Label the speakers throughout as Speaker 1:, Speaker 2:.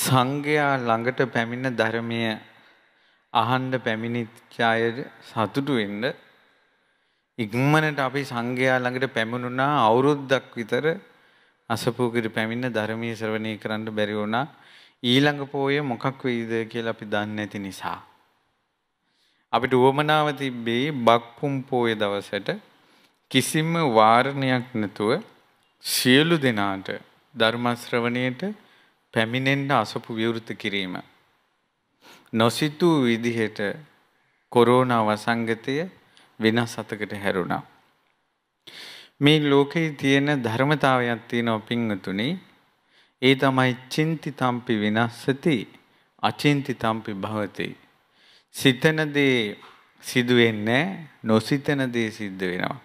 Speaker 1: සංඝයා ළඟට පැමිණ ධර්මය අහන්ඩ පැමිණිච්ච අය සතුටු වෙන්න ඉක්මනට අපි සංඝයා ළඟට පැමිණුණා අවුරුද්දක් විතර අසපුූකිට පැමිණ ධර්මය ශ්‍රවණය කරන්න බැරි වුණා ඊළඟ පෝය මොකක් වෙයිද කියලා අපි දන්නේ නැති නිසා. අපිට උවමනාව තිබ්බේ බක්පුම් පෝය දවසට කිසිම වාරණයක් නැතුව සියලු දෙනාට ධර්මශ්‍රවණයට පැමිණෙන්න අසපු විවෘත කිරීම. නොසිතූ විදිහට කොරෝනා වසංගතය වෙනස් අතකට හැරුණා. මේ ලෝකයේ තියෙන ධර්මතාවයක් තියෙනවා පිංගතුනි. ඒ තමයි චින්තිතම්පි විනස්සති අචින්තිතම්පි භවති. සිතන දේ සිදු වෙන්නේ නොසිතන දේ සිද්ධ වෙනවා.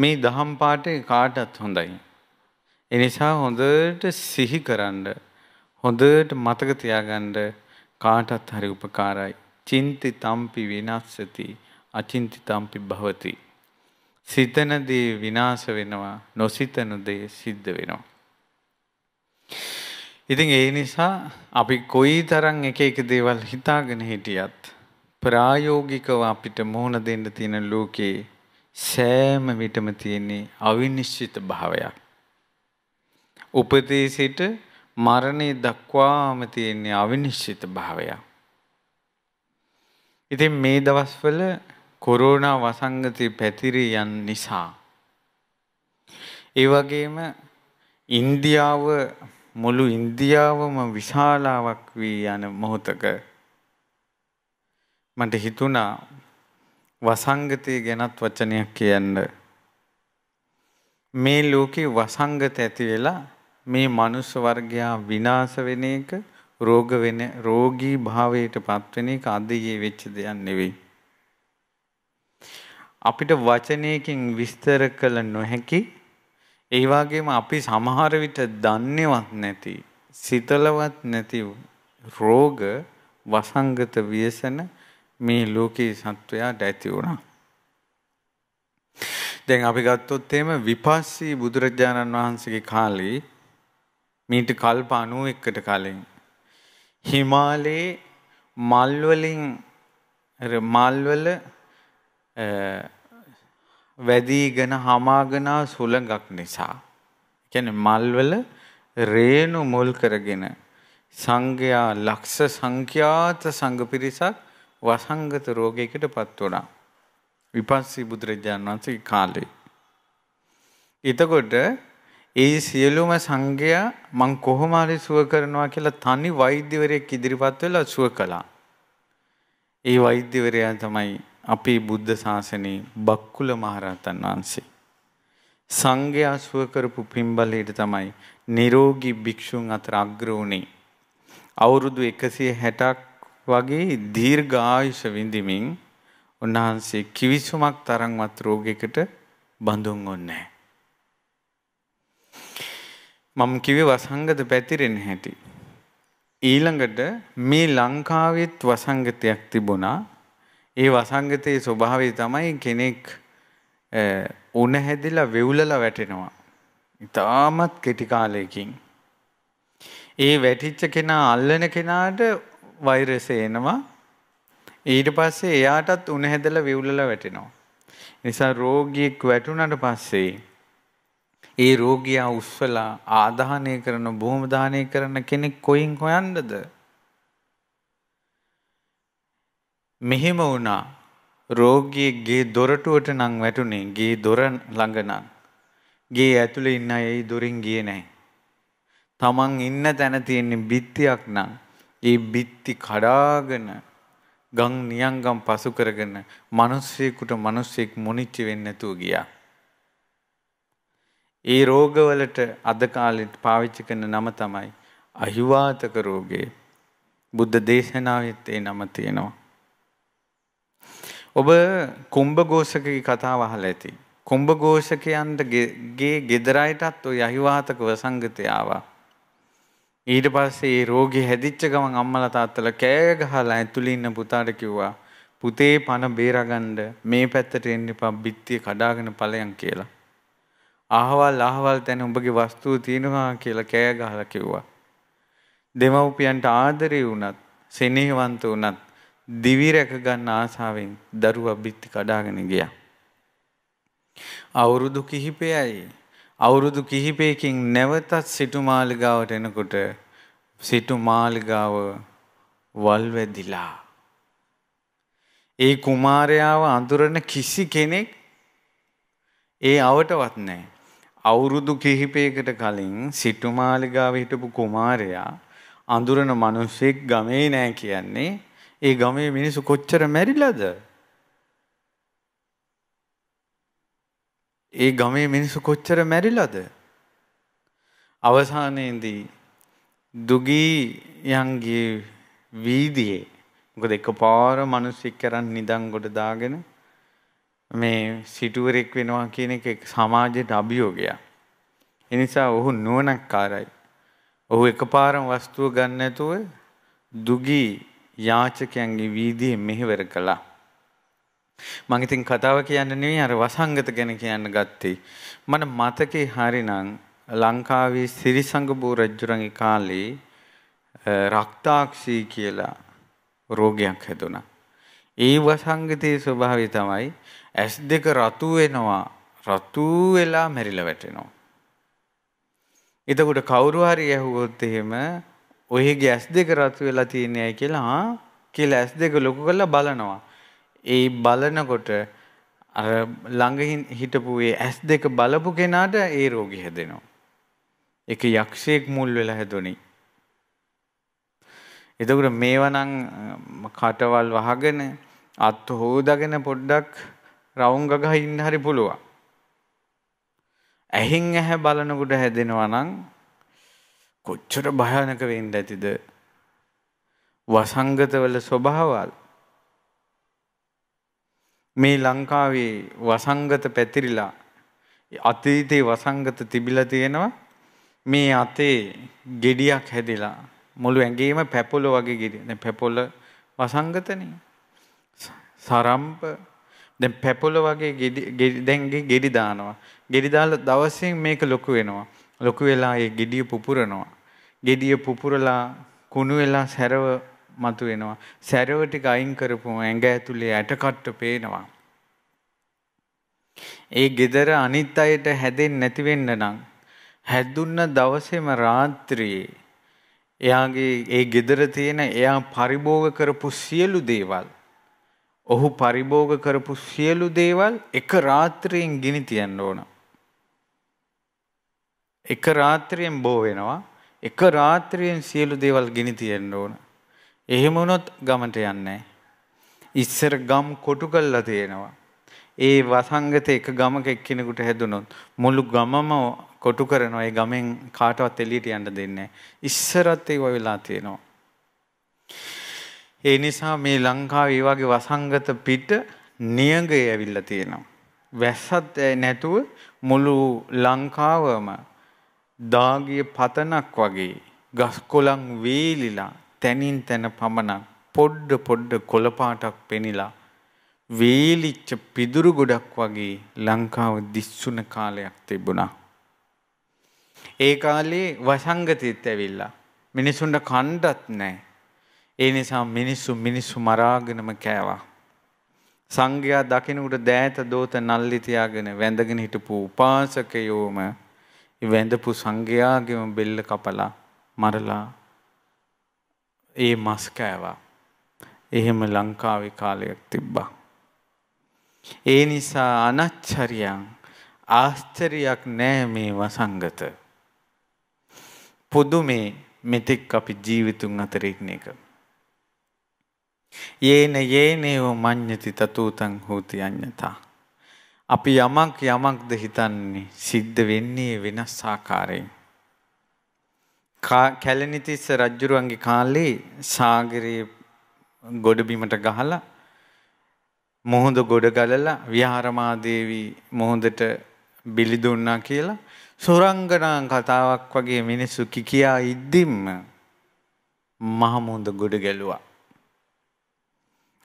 Speaker 1: මේ දහම් පාඩේ කාටත් හොඳයි. එනිසා හොඳට සිහි කරන්න හොඳට මතක තියාගන්න කාටත් හරි උපකාරයි. චින්ති තම්පි විනාස්සති අචින්ති තම්පි භවති. සිතන දේ විනාශ වෙනවා නොසිතන දේ සිද්ධ වෙනවා. ඉතින් ඒ නිසා අපි කොයි තරම් එක එක දේවල් හිතාගෙන හිටියත් ප්‍රායෝගිකව අපිට මුහුණ දෙන්න තියෙන ලෝකේ සෑම විටම තියෙන්නේ අවිනිශ්චිත භාවයක්. උපතේ සිට මරණය දක්වාම තියෙන්නේ අවිනිශ්චිත භාවය. ඉතින් මේ දවස්වල කොරෝනා වසංගතය පැතිරී යන නිසා ඒ වගේම ඉන්දියාව මුළු ඉන්දියාවම විශාලාවක් වී යන මොහොතක මට හිතුණා වසංගතය ගැනත් වචනයක් කියන්න මේ ලෝකේ වසංගත ඇති වෙලා මේ මනුස්ස වර්ගයා විනාශ වෙන එක රෝග වෙන රෝගී භාවයට පත්වෙන එක අද ඊයේ වෙච්ච දෙයක් නෙවෙයි. අපිට වචනයකින් විස්තර කළ නොහැකි ඒ වගේම අපි සමහර විට දන්නේවත් නැති සිතලවත් නැති රෝග වසංගත ව්‍යසන මේ ලෝකේ සත්වයාට ඇති වුණා. දැන් අපි ගත්තොත් එහෙම විපස්සී බුදුරජාණන් වහන්සේගේ කාලේ මීට කල්ප 91කට කලින් හිමාලයේ මල් වලින් මල් වල වැදීගෙන හමාගෙන සුළඟක් නිසා කියන්නේ මල් වල රේණු මුල් කරගෙන සංඝයා ලක්ෂ සංඛ්‍යාත සංඝ පිරිසක් වසංගත රෝගයකට පත් වුණා විපස්සී බුදුරජාණන් වහන්සේ කාලේ එතකොට ඒ සියලුම සංඝයා මං කොහොම හරි සුව කරනවා කියලා තනි වෛද්‍යවරයෙක් ඉදිරිපත් වෙලා සුව කළා. ඒ වෛද්‍යවරයා තමයි අපේ බුද්ධ ශාසනයේ බක්කුල මහරහතන් වහන්සේ. සංඝයා සුව කරපු පින්බලයට තමයි නිරෝගී භික්ෂුන් අතර අග්‍ර වුණේ. අවුරුදු 160ක් වගේ දීර්ඝ ආයුෂ විඳිමින් උන්වහන්සේ කිවිසුමක් තරම්වත් රෝගයකට බඳුන් වුණේ නැහැ. මම කිව්වේ වසංගත පැතිරෙන හැටි. ඊළඟට මේ ලංකාවෙත් වසංගතයක් තිබුණා. ඒ වසංගතයේ ස්වභාවය තමයි කෙනෙක් උණ හැදිලා වෙවුලලා වැටෙනවා. ඉතාමත් කෙටි කාලයකින්. ඒ වැටිච්ච කෙනා අල්ලන කෙනාට වෛරසය එනවා. ඊට පස්සේ එයාටත් උණ හැදලා වෙවුලලා වැටෙනවා. නිසා රෝගියෙක් වැටුණට පස්සේ ඒ රෝගියා උස්සලා ආදාහනය කරන බොහොම දාහනය කරන කෙනෙක් කොයින් හොයන්නද? මෙහෙම වුණා රෝගියෙක් ගේ දොරටුවට නම් වැටුනේ ගේ දොර ළඟ නම් ගේ ඇතුලේ ඉන්න අය ඒ දොරින් ගියේ නැහැ. තමන් ඉන්න තැන තියෙන බිත්තියක් නම් ඒ බිත්ති කඩාගෙන ගම් නියංගම් පසු කරගෙන මිනිස්සෙකුට මිනිස්සෙක් මොනිච්ච වෙන්නේ නැතුව ගියා. ඒ රෝගවලට අද කාලෙට පාවිච්චි කරන නම තමයි අහිවාතක රෝගය. බුද්ධ දේශනාවෙත් ඒ නම තියෙනවා. ඔබ කුම්භඝෝෂකගේ කතාව අහලා ඇති. කුම්භඝෝෂකයන්ට ගේ ගෙදරයටත් ওই අහිවාතක වසංගතය ආවා. ඊට පස්සේ ඒ රෝගී හැදිච්ච ගමන් අම්මලා තාත්තලා කෑ ගහලා ඇතුළේ ඉන්න පුතාට කිව්වා පුතේ පණ බේරගන්න මේ පැත්තට එන්න එපා බිත්තිය කඩාගෙන ඵලයන් කියලා. අහවල් අහවල් තැන උඹගේ වස්තුව තියෙනවා කියලා කෑ ගහලා කිව්වා. දෙමව්පියන්ට ආදරේ වුණත් සෙනෙහවන්ත වුණත් දිවි රැක ගන්න ආසාවෙන් දරුවා බිත්ති කඩාගෙන ගියා. අවුරුදු කිහිපයයි අවුරුදු කිහිපයකින් නැවතත් සිටු මාලිගාවට එනකොට සිටු මාලිගාව වල්වැදිලා. ඒ කුමාරයාව අඳුරන කිසි කෙනෙක් ඒ අවටවත් නැහැ. අවුරුදු කිහිපයකට කලින් සිටුමාලිගාව හිටපු කුමාරයා අඳුරන මිනිස්සෙක් ගමේ නෑ කියන්නේ ඒ ගමේ මිනිස්සු කොච්චර මැරිලාද? ඒ ගමේ මිනිස්සු කොච්චර මැරිලාද? අවසානයේදී දුගී යන්ගේ වීදියේ මොකද එකපාර මිනිස්සෙක් කරන් නිදන් ගොඩ දාගෙන මේ සිටුවරෙක් වෙනවා කියන එක සමාජයට අභියෝගයක්. ඒ නිසා ඔහු නුවණක්කාරයි. ඔහු එකපාරම වස්තුව ගන්න නැතුව දුගී යාචකයන්ගේ වීදියේ මෙහෙවර කළා. මං ඉතින් කතාව කියන්න නෙවෙයි අර වසංගත ගැන කියන්න ගත්තේ. මන මතකේ හරිනම් ලංකාවේ සිරිසංගබෝ රජුරන්ගේ කාලේ රක්තාක්ෂී කියලා රෝගයක් හැදුණා. ඒ වසංගතයේ ස්වභාවය තමයි ඇස් දෙක රතු වෙනවා රතු වෙලා මැරිලා වැටෙනවා. එතකොට කවුරු හරි ඇහුවොත් එහෙම ඔයගේ ඇස් දෙක රතු වෙලා තියන්නේ ඇයි කියලා ආ කියලා ඇස් දෙක ලොකු කරලා බලනවා. ඒ බලනකොට අර ළඟ හිටපු ඒ ඇස් දෙක බලපු කෙනාට ඒ රෝගී හැදෙනවා. ඒක යක්ෂයෙක් මුල් වෙලා හැදුණේ. එතකොට මේවනම් කටවල් වහගෙන අත් හොදාගෙන පොඩ්ඩක් රවුම් ගගහ ඉන්න හරි පුළුවන්. ඇහින් ඇහැ බලනකොට හැදෙනවා නම් කොච්චර භයානක වෙන්න ඇතිද? වසංගතවල ස්වභාවල් මේ ලංකාවේ වසංගත පැතිරිලා අතීතේ වසංගත තිබිලා තියෙනවා මේ අතේ gediyak හැදිලා මුළු ඇඟේම පැපොල වගේ ගිරිය. දැන් පැපොල වසංගතනේ. සරම්ප දැන් පැපොල වගේ ගෙඩි දැන් ගෙඩි දානවා. ගෙඩි දාලා දවසින් මේක ලොකු වෙනවා. ලොකු වෙලා ඒ ගෙඩිය පුපුරනවා. ගෙඩිය පුපුරලා කුණු වෙලා සැරව මතු වෙනවා. සැරව ටික අයින් කරපුවම ඇඟ ඇතුලේ ඇටකට්ට පේනවා. ඒ gedara අනිත් අයට හැදෙන්නේ නැති වෙන්න නම් හැදුන්න දවසේම රාත්‍රියේ එයාගේ ඒ gedara තියෙන එයා පරිභෝග කරපු සියලු දේවල් ඔහු පරිභෝග කරපු සියලු දේවල් එක රාත්‍රියෙන් ගිනි තියන්න ඕන. එක රාත්‍රියෙන් බෝ වෙනවා. එක රාත්‍රියෙන් සියලු දේවල් ගිනි තියන්න ඕන. එහෙම වුණොත් ගමට යන්නේ ඉස්සර ගම් කොටු කළා තියෙනවා. ඒ වසංගත එක ගමක එක්කෙනෙකුට හැදුනොත් මුළු ගමම කොටු කරනවා ඒ ගමෙන් කාටවත් එළියට යන්න දෙන්නේ ඉස්සරත් ඒ වෙලා තියෙනවා ඒ නිසා මේ ලංකාවේ ඒ වගේ වසංගත පිට නියඟය ඇවිල්ලා තියෙනවා වැස්සත් නැතුව මුළු ලංකාවම දාගිය පතනක් වගේ ගස්කොලන් වේලිලා තැනින් තැන පමණක් පොඩ්ඩ පොඩ්ඩ කොළපාටක් පෙනිලා වේලිච්ච පිදුරු ගොඩක් වගේ ලංකාව දිස්සුන කාලයක් තිබුණා ඒ කාලේ වසංගතිත් ඇවිල්ලා. මිනිසුන්ට කණ්ඩත් නෑ. ඒ නිසා මිනිස්සු මිනිස්සු මරාගෙනම කෑවා. සංඝයා දකිනුට දෑත දෝත නල්ලි තියාගෙන වැඳගෙන හිටපු උපාසකයෝම වැඳපු සංඝයාගේම බෙල්ල කපලා මරලා ඒ මස් කෑවා. එහෙම ලංකාවේ කාලයක් තිබ්බා. ඒ නිසා අනච්චරියන් ආශ්චර්යයක් නෑ මේ වසංගත. පුදුමේ මෙතෙක් අපි ජීවිතුන් අතර ඉන්න එක. යේන යේනේව මඤ්ඤති තතූතං හෝති අඤ්ඤතා. අපි යමක් යමක්ද හිතන්නේ සිද්ධ වෙන්නේ වෙනස් ආකාරයෙන්. කැලණිතිස්ස රජුරුවන්ගේ කාලේ සාගරයේ ගොඩබිමට ගහලා මොහොඳ ගොඩ ගලලා විහාරමාදේවී මොහොඳට බිලි දුන්නා කියලා සුරංගනා කතාවක් වගේ මිනිස්සු කියා ඉද්දිම්ම මහමුහුද ගොඩ ගැලුවා.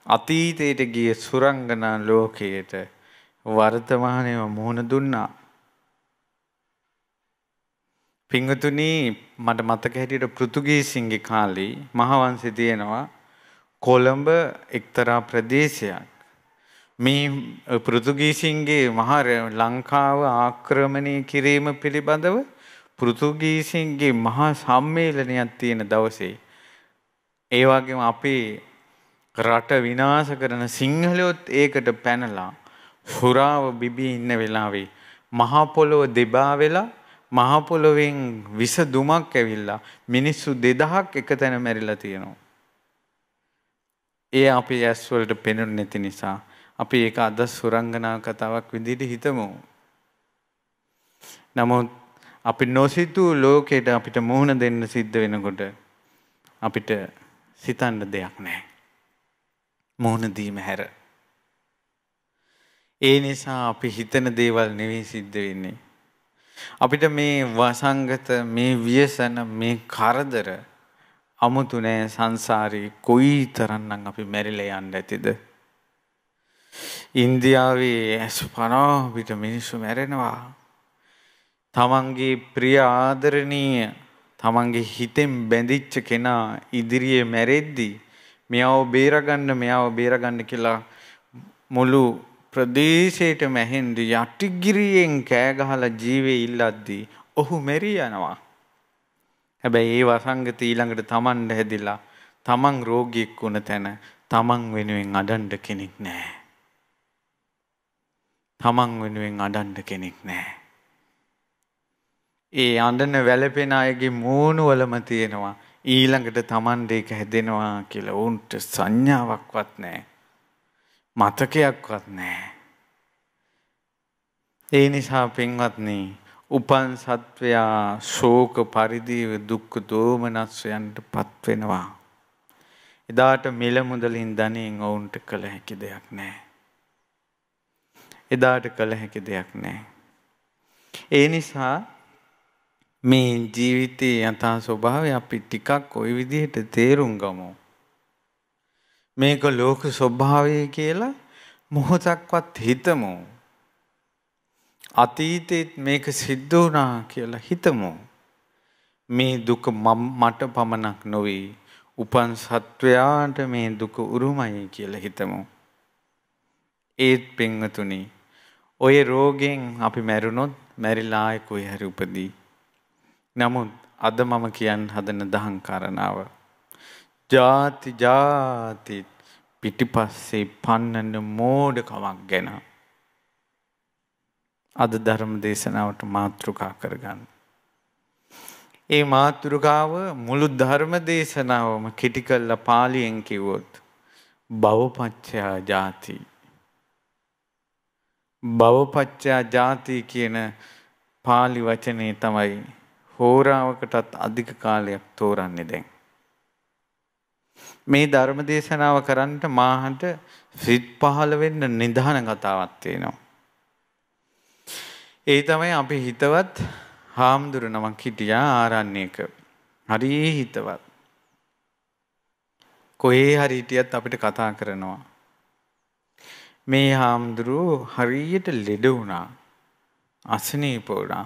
Speaker 1: අතීතයට ගිය සුරංගනා ලෝකයට වර්තමානයව මුහුණ දුන්නා. පිංගතුනි මට මතක හැටියට පෘතුගීසින්ගේ කාලේ මහවංශය තියෙනවා කොළඹ එක්තරා ප්‍රදේශයක්. මේ පෘතුගීසින්ගේ මහා ලංකාව ආක්‍රමණය කිරීම පිළිබඳව පෘතුගීසින්ගේ මහා සම්මේලනයක් තියෙන දවසේ ඒ වගේම අපේ රට විනාශ කරන සිංහලයොත් ඒකට පැනලා හුරාව බිබී ඉන්න වෙලාවේ මහා පොළොව දෙබා වෙලා මහා පොළොවෙන් විස දුමක් ඇවිල්ලා මිනිස්සු 2000ක් එක තැන මැරිලා තියෙනවා. ඒ අපේ ඇස් වලට පෙනුනේ නැති නිසා අපි ඒක අද සුරංගනා කතාවක් විදිහට හිතමු. නමුත් අපි නොසිතූ ලෝකයට අපිට මුහුණ දෙන්න සිද්ධ වෙනකොට අපිට සිතන්න දෙයක් නැහැ. මුහුණ දීම හැර. ඒ නිසා අපි හිතන දේවල් නෙවෙයි සිද්ධ වෙන්නේ. අපිට මේ වසංගත මේ ව්‍යසන මේ කරදර අමුතු නෑ සංසාරේ කොයි තරම්නම් අපි මැරිලා යන්න ඇතිද? ඉන්දියාවේ ඇස් පනාවිට මිනිස්සු මැරෙනවා. තමන්ගේ ප්‍රිය ආදරණීය තමන්ගේ හිතෙන් බැඳිච්ච කෙනා ඉදිරියේ මැරෙද්දි මෙයාව බේරගන්න මෙයාව බේරගන්න කියලා මුළු ප්‍රදේශයට මැහෙන්ද යටිගිරියෙන් කෑගහලා ජීවේ ඉල්ලද්දී ඔහු මෙරී යනවා. හැබැයි ඒ වසංගත ඊළඟට තමන්ට හැදිලා තමන් රෝගියෙක් වුණ තැන තමන් වෙනුවෙන් අඩන්ඩ කෙනෙක් නෑ. තමන් වෙනුවෙන් අඩන්ඩ කෙනෙක් නෑ. ඒ අඩන වැලපෙන අයගේ මූුණුවලම තියෙනවා ඊළඟට තමන්ට ඒක හැදෙනවා කියලා ඔවුන්ට සංඥාවක්වත් නෑ. මතකයක්වත් නෑ. ඒ නිසා පින්වත්නී උපන් සත්වයා ශෝක පරිදිව දුක්ඛ දෝමනස්යන්ට පත්වෙනවා. එදාට මිල මුදලින් ධනෙන් ඔවුන්ට කළ හැකි දෙයක් නැහැ. එදාට කළ හැකි දෙයක් නෑ. ඒ නිසා මේ ජීවිතයේ යථා ස්වභාවය අපි ටිකක් ওই විදිහට තේරුම් ගමු. මේක ලෝක ස්වභාවය කියලා මොහොතක්වත් හිතමු. අතීතෙත් මේක සිද්ධ වුණා කියලා හිතමු. මේ දුක මට පමණක් නොවේ. උපන් සත්වයාට මේ දුක උරුමයි කියලා හිතමු. ඒත් පෙන්වතුනි ඔය රෝගෙන් අපි මැරුණොත් මැරිලා ආයෙකුයි හැරි උපදී. නමුත් අද මම කියන්න හදන දහං කරනාව. ಜಾති ಜಾති පිටිපස්සේ පන්නන මෝඩකමක් ගැන. අද ධර්ම දේශනාවට මාතෘකා කරගන්න. ඒ මාතෘකාව මුළු ධර්ම දේශනාවම කිටි කළා පාලියෙන් කිව්වොත් භවපච්චයා ಜಾති භවපච්චයා ජාති කියන pāli වචනේ තමයි හෝරාවකටත් අධික කාලයක් තෝරන්නේ දැන්. මේ ධර්ම දේශනාව කරන්නට මාහට සිත් පහළ වෙන්න නිධාන කතාවක් තියෙනවා. ඒ තමයි අපි හිතවත් හාමුදුර නමක් හිටියා ආරණ්‍යක. හරි හිතවත්. කොහේ හරි හිටියත් අපිට කතා කරනවා. මේ හාමුදුරුව හරියට ලෙඩ වුණා. අසනීප වුණා.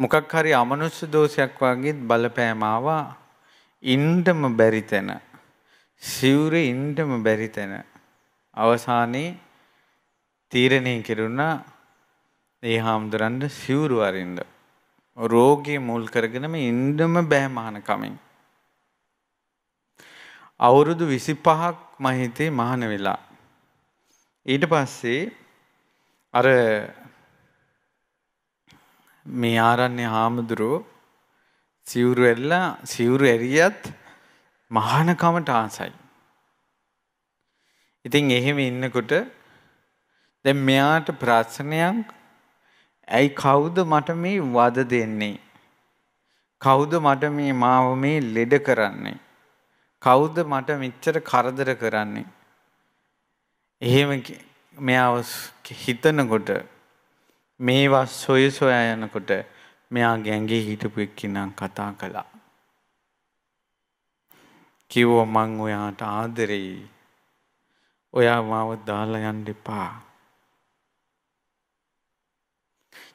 Speaker 1: මොකක් හරි අමනුෂ්‍ය දෝෂයක් වගේ බලපෑම ආවා. ඉන්නම බැරි තැන. සිවුරේ ඉන්නම බැරි තැන. අවසානයේ තීරණය කෙරුණා ඒ හාමුදුරන්ට සිවුරු අරින්න. රෝගී මුල් කරගෙනම ඉන්නම බෑ මහානකමින්. අවුරුදු 25ක් මහිතේ මහාන වෙලා ඊට පස්සේ අර මේ ආරන්නේ හාමුදුරුව සිවුරු ඇල්ලා සිවුරු ඇරියත් මහානකමට ආසයි. ඉතින් එහෙම ඉන්නකොට දැන් මෙයාට ප්‍රශ්නයක් ඇයි කවුද මට මේ වද දෙන්නේ? කවුද මට මේ මාව මේ ලෙඩ කරන්නේ? කවුද මට මෙච්චර කරදර කරන්නේ? එහෙම මෙයා හිතනකොට මේවා සොය සොයා යනකොට මෙයා ගැන්ගේ හිටපු එක්කිනම් කතා කළා. කිව්ව මං ඔයාට ආදරෙයි. ඔයා මාව දාලා යන්න එපා.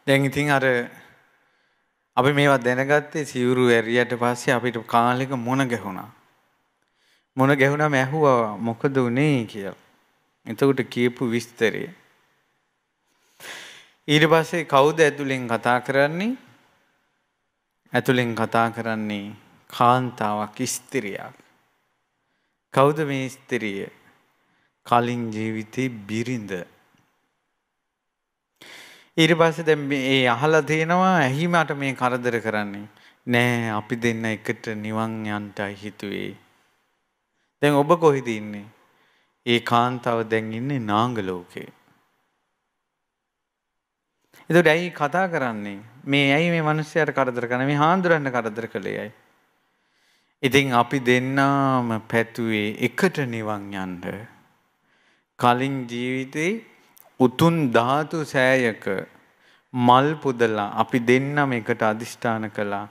Speaker 1: දැන් ඉතින් අර අපි මේවා දැනගත්තේ සිවුරු ඇරියට පස්සේ අපිට කාලෙක මොන ගැහුණා. මොන ගැහුණාම ඇහුවා මොකද උනේ කියලා. එතකොට කියපු විස්තරය. ඊට පස්සේ කවුද ඇතුලෙන් කතා කරන්නේ? ඇතුලෙන් කතා කරන්නේ කාන්තාවක් ස්ත්‍රියක්. කවුද මේ ස්ත්‍රිය? කලින් ජීවිතේ බිරිඳ. ඊට පස්සේ දැන් මේ අහලා තියෙනවා ඇහි මට මේ කරදර කරන්නේ නෑ අපි දෙන්න එකට නිවන් යන්ටයි හිතුවේ දැන් ඔබ කොහෙද ඉන්නේ ඒ කාන්තාව දැන් ඉන්නේ නාංග ලෝකේ. එතකොට ඇයි කතා කරන්නේ? මේ ඇයි මේ මිනිස්යාට කරදර කරන්නේ? මේ හාඳුරන්න කරදර කළේ ඇයි? ඉතින් අපි දෙන්නාම පැතුවේ එකට නිවන් යන්න. කලින් ජීවිතේ උතුම් ධාතු සෑයක මල් පුදලා අපි දෙන්නම එකට අදිෂ්ඨාන කළා.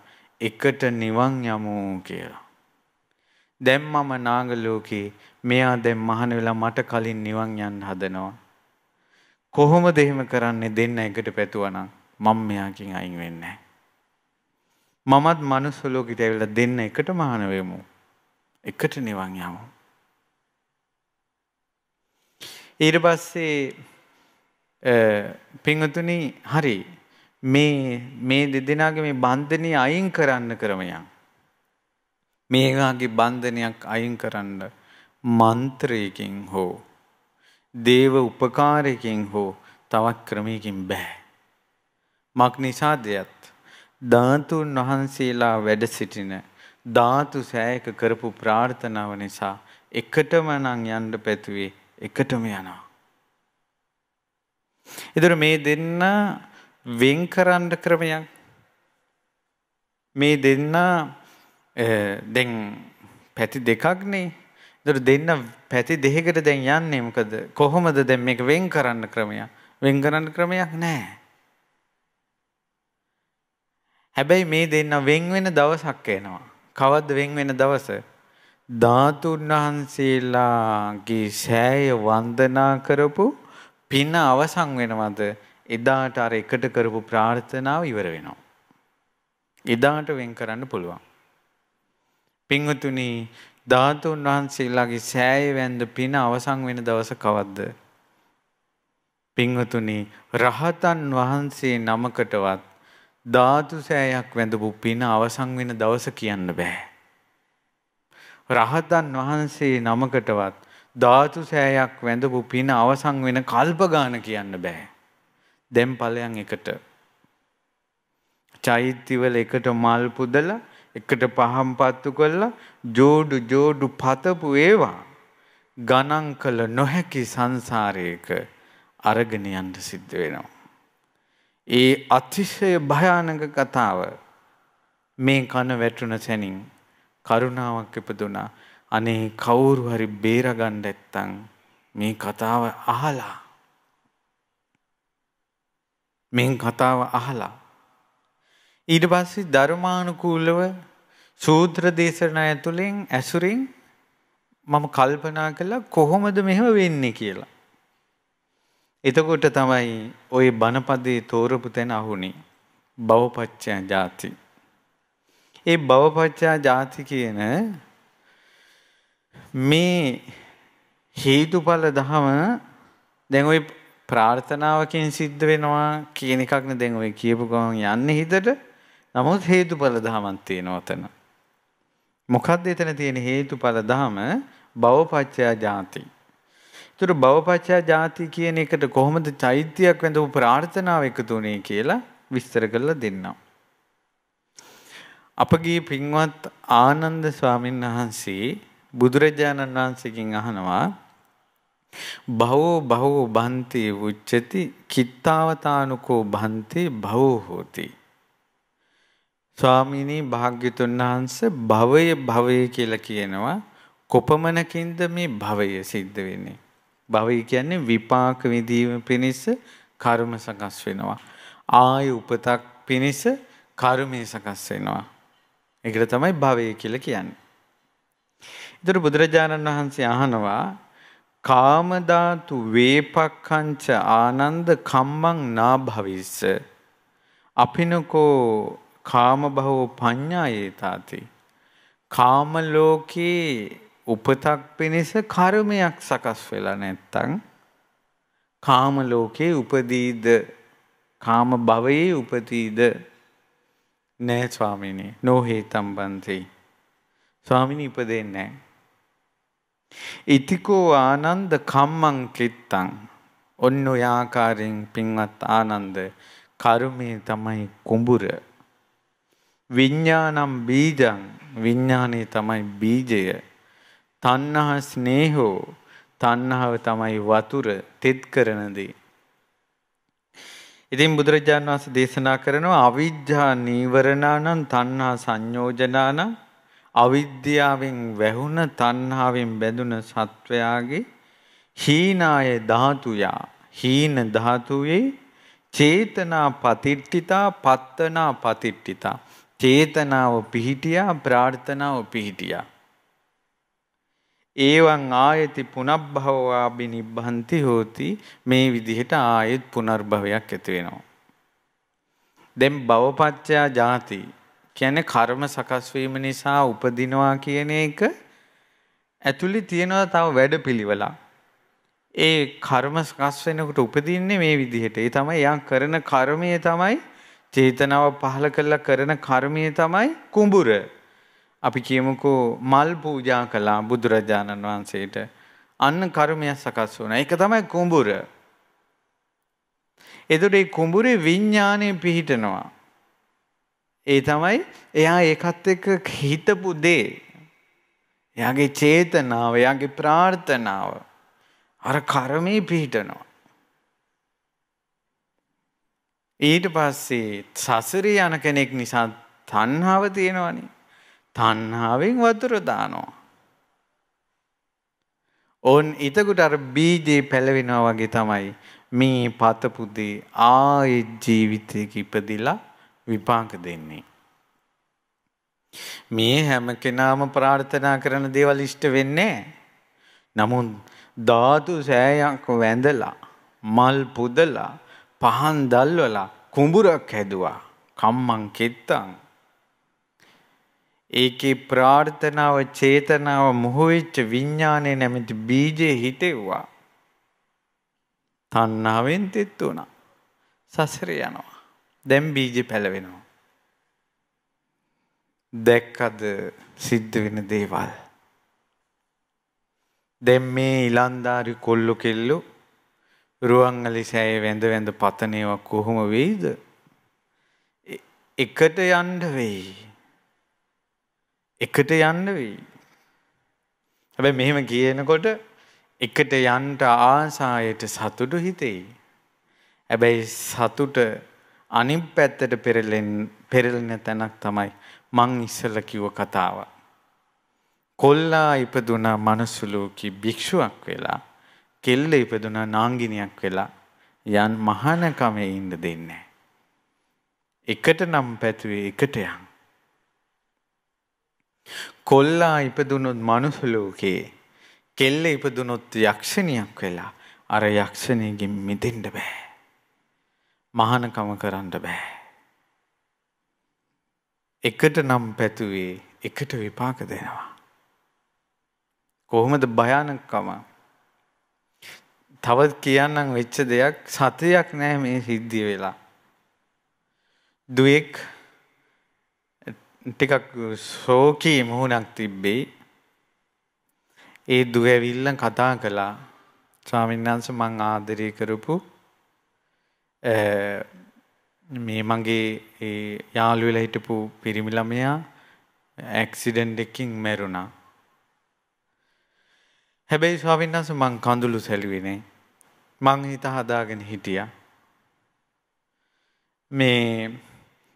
Speaker 1: එකට නිවන් යමු කියලා. දැන් මම නාග ලෝකේ මෙයා දැන් මහාන වෙලා මට කලින් නිවන් යන්න හදනවා කොහොමද එහෙම කරන්නේ දෙන්න එකට පැතුවනම් මම මෙයාකින් අයින් වෙන්නේ මමත් මනුස්ස ලෝකෙට ඇවිල්ලා දෙන්න එකට මහාන වෙමු එකට නිවන් යමු ඊට පස්සේ පින්වතුනි හරි මේ මේ දෙදෙනාගේ මේ බන්ධනේ අයින් කරන්න ක්‍රමයක් මේවාගේ බන්ධනයක් අයින් කරන්න මන්ත්‍රයකින් හෝ දේව උපකාරයකින් හෝ තවත් ක්‍රමයකින් බෑ. මක්නිසාදයත් ධාතුන් වහන්සේලා වැඩ සිටින ධාතු සෑයක කරපු ප්‍රාර්ථනාව නිසා එකටම නං යන්න පැතුවේ එකටම යනවා. එදර මේ දෙන්න වෙන් කරන්න ක්‍රමයක් මේ දෙන්න දැන් පැති දෙකක්නේ. ඒතර දෙන්න පැති දෙකකට දැන් යන්නේ මොකද? කොහොමද දැන් මේක වෙන් කරන්න ක්‍රමයක්? වෙන් කරන්න ක්‍රමයක් නැහැ. හැබැයි මේ දෙන්න වෙන් වෙන දවසක් එනවා. කවද්ද වෙන් වෙන දවස? ධාතුන් වහන්සේලාගේ සෑය වන්දනා කරපු පින අවසන් වෙනවද? එදාට අර එකට කරපු ප්‍රාර්ථනාව ඉවර වෙනවා. එදාට වෙන් කරන්න පුළුවන්. පිංහතුනි ධාතුන් වහන්සේලාගේ සෑය වැන්ද පින අවසං වෙන දවස කවද්ද. පිංහතුනි රහතන් වහන්සේ නමකටවත් ධාතු සෑයක් වැඳපු පින අවසං වෙන දවස කියන්න බෑ. රහතන් වහන්සේ නමකටවත් ධාතු සෑයක් වැඳපු පින අවසං වෙන කල්පගාන කියන්න බෑ. දැම් පලයන් එකට. චෛත්‍යවල එකට මල් පුදලා එකට පහම් පත්තු කොල්ලා ජෝඩු ජෝඩු පතපු ඒවා ගණන් කළ නොහැකි සංසාරයක අරගෙන යන්න සිද්ධ වෙනවා. ඒ අතිශය භයානක කතාව මේ කන වැටුණ සැනින් කරුණාවක් එපදුනා අනේ කවුරු හරි බේරගන්න නැත්තම් මේ කතාව අහලා මේ කතාව අහලා ඊට පස්සේ ධර්මානුකූලව සූත්‍ර දේශනා ඇතුළෙන් ඇසුරින් මම කල්පනා කළා කොහොමද මෙහෙම වෙන්නේ කියලා. එතකොට තමයි ওই බණපදේ තෝරපු තැන අහුනේ භවපච්චය ಜಾති. ඒ භවපච්චය ಜಾති කියන මේ හේතුඵල ධම දැන් ওই ප්‍රාර්ථනාවකින් සිද්ධ වෙනවා කියන එකක් නේ දැන් ඔය කියපු ගමන් යන්නේ හිතට නමුත් හේතුඵල ධමයක් තියෙනවා එතන. මොකද්ද එතන තියෙන හේතුඵල ධම? භවපච්චය ජාති. ඒතර භවපච්චය ජාති කියන එකට කොහොමද චෛත්‍යයක් වැඳපු ප්‍රාර්ථනාව එකතු වුනේ කියලා විස්තර කරලා දෙන්නම්. අපගේ පින්වත් ආනන්ද ස්වාමීන් වහන්සේ බුදුරජාණන් වහන්සේකින් අහනවා භවෝ භවෝ බන්ති උච්චති කිත්තාවතානුකෝ බන්ති භවෝ හෝති ස්වාමීනී භාග්‍යතුන් වහන්සේ භවය භවය කියලා කියනවා කොපමණකින්ද මේ භවය සිද්ධ වෙන්නේ භවය කියන්නේ විපාක විඳීම පිණිස කර්ම සකස් වෙනවා ආය උපතක් පිණිස කර්මය සකස් වෙනවා ඒකට තමයි භවය කියලා කියන්නේ ඊට බුදුරජාණන් වහන්සේ අහනවා කාම ධාතු වේපක්ඛංච ආනන්ද කම්මං නාභවිස්ස අපිනකෝ කාම භවෝ පඤ්ඤායේ තාති. කාම ලෝකේ උපතක් පිණිස කර්මයක් සකස් වෙලා නැත්තම් කාම ලෝකේ උපදීද කාම භවයේ උපදීද නෑ ස්වාමීනි නොහේතම් බන්ති ස්වාමීනි ඉපදෙන්නේ නෑ ඉතිකෝ ආනන්ද කම්මං කිත්තං ඔන්න ඔය ආකාරයෙන් පින්වත් ආනන්ද කර්මය තමයි කුඹුර විඤ්ඤාණම් බීජං විඤ්ඤාණය තමයි බීජය. තණ්හා ස්නේහෝ තණ්හාව තමයි වතුර තෙත් කරන දේ. ඉතින් බුදුරජාණන් වහන්සේ දේශනා කරනවා අවිජ්ජා නීවරණානම් තණ්හා සංයෝජනානම් අවිද්‍යාවෙන් වැහුණ තණ්හාවෙන් බැඳුන සත්වයාගේ හීනාය ධාතුයා හීන ධාතුවේ චේතනා පතිට්ඨිතා පත්තනා පතිට්ඨිතා චේතනාව පිහිටියා ප්‍රාර්ථනාව පිහිටියා. ඒවන් ආයති පුනබ්භවවාබි නිබ්බන්ති හෝති මේ විදිහට ආයෙත් පුනර්භවයක් ඇති වෙනවා. දැන් භවපච්චයා ජාති කියන්නේ කර්ම සකස් වීම නිසා උපදිනවා කියන එක ඇතුළේ තියෙනවා තව වැඩපිළිවෙලා. ඒ කර්ම සකස් වෙනකොට උපදින්නේ මේ විදිහට. ඒ තමයි යම් කරන කර්මය තමයි චේතනාව පහළ කරලා කරන කර්මය තමයි කුඹුර. අපි කියමුකෝ මල් පූජා කළා බුදුරජාණන් වහන්සේට. අන්න කර්මයක් සකස් වුණා. ඒක තමයි කුඹුර. එතකොට මේ කුඹුරේ විඥාණය පිහිටනවා. ඒ තමයි එයා ඒකත් එක්ක හිතපු දේ. එයාගේ චේතනාව, එයාගේ ප්‍රාර්ථනාව අර කර්මේ පිහිටනවා. ඊට පස්සේ සසරේ යන කෙනෙක් නිසා තණ්හාව තියෙනවනේ. තණ්හාවෙන් වතුර දානවා. ඕන් ඊතකට අර බීජේ පැලවෙනවා වගේ තමයි මේ පතපුදේ ආයේ ජීවිතයක ඉපදිලා විපාක දෙන්නේ. මේ හැම කෙනාම ප්‍රාර්ථනා කරන දේවල් ඉෂ්ට වෙන්නේ නමුත් ධාතු සෑයක් වැඳලා මල් පුදලා පහන් දැල්වලා කුඹුරක් හැදුවා. කම්මං කෙත්තං. ඒකේ ප්‍රාර්ථනාව චේතනාව මොහු වෙච්ච විඥානයේ නැමැති බීජේ හිතෙව්වා. තණ්හාවෙන් තෙත් උනා. සසර යනවා. දැන් බීජ පැලවෙනවා. දැක්කද සිද්ධ වෙන දේවල්. දැන් මේ ඉලන්දාරි කොල්ලු කෙල්ලෝ රුවන්ගලි සෑය වැඳ වැඳ පතනේවා කොහොම වෙයිද? එකට යන්න වෙයි. එකට යන්න වෙයි. හැබැයි මෙහෙම කියනකොට එකට යන්න ආසායට සතුටු හිතෙයි. හැබැයි සතුට අනිත් පැත්තට පෙරලෙන් පෙරලෙන තැනක් තමයි මං ඉස්සෙල්ලා කිව්ව කතාව. කොල්ලා ඉපදුනා මනසු ලෝකී භික්ෂුවක් වෙලා කෙල්ල ඉපදුන නාංගිනියක් වෙලා යන් මහානකමේ ඉන්න දෙන්නේ. එකට නම් පැතුවේ එකට යන්. කොල්ලා ඉපදුනොත් මනුස්ස ලෝකේ කෙල්ල ඉපදුනොත් යක්ෂණියක් වෙලා අර යක්ෂණියගෙන් මිදෙන්න බෑ. මහානකම කරන්න බෑ. එකට නම් පැතුවේ එකට විපාක දෙනවා. කොහොමද භයානකම තවත් කියන්නම් වෙච්ච දෙයක් සතයක් නෑ මේ සිද්ධිය වෙලා. දුවෙක් ටිකක් සෝකී මුහුණක් තිබ්බේ. ඒ දුවැවිල්ල කතා කළා ස්වාමින්වන්ස මං ආදරය කරපු මේ මගේ යාළුවෙලා හිටපු පිරිමිළමයා ඇක්සිඩන්් එකකින් මැරුණා. හැබැයි ස්වාමින්වන්ස මං කඳුළු සැලුවේ නෑ මං හිත හදාගෙන හිටියා. මේ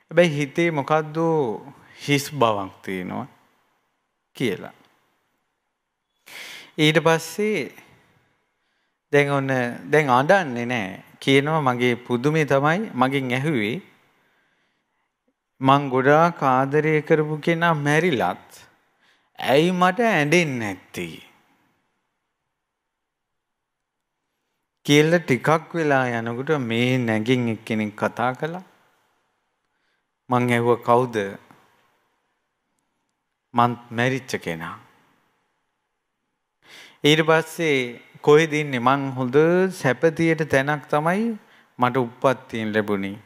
Speaker 1: හැබැයි හිතේ මොකද්ද හිස් බවක් තියෙනවා කියලා. ඊට පස්සේ දැන් ඔන්න දැන් අඬන්නේ නැහැ. කියනවා මගේ පුදුමේ තමයි මගෙන් ඇහුවේ මං ගොඩාක් ආදරය කරපු කෙනා මැරිලත් ඇයි මට ඇඬෙන්නේ නැත්තේ කියලා ටිකක් වෙලා යනකොට මේ නැගින් එක්කෙනෙක් කතා කළා. මං ඇහුවා කවුද? මං මැරිච්ච කෙනා. ඊට පස්සේ කොහෙද ඉන්නේ මං හොඳ සැපතියට තැනක් තමයි මට උප්පත්තියෙන් ලැබුණේ.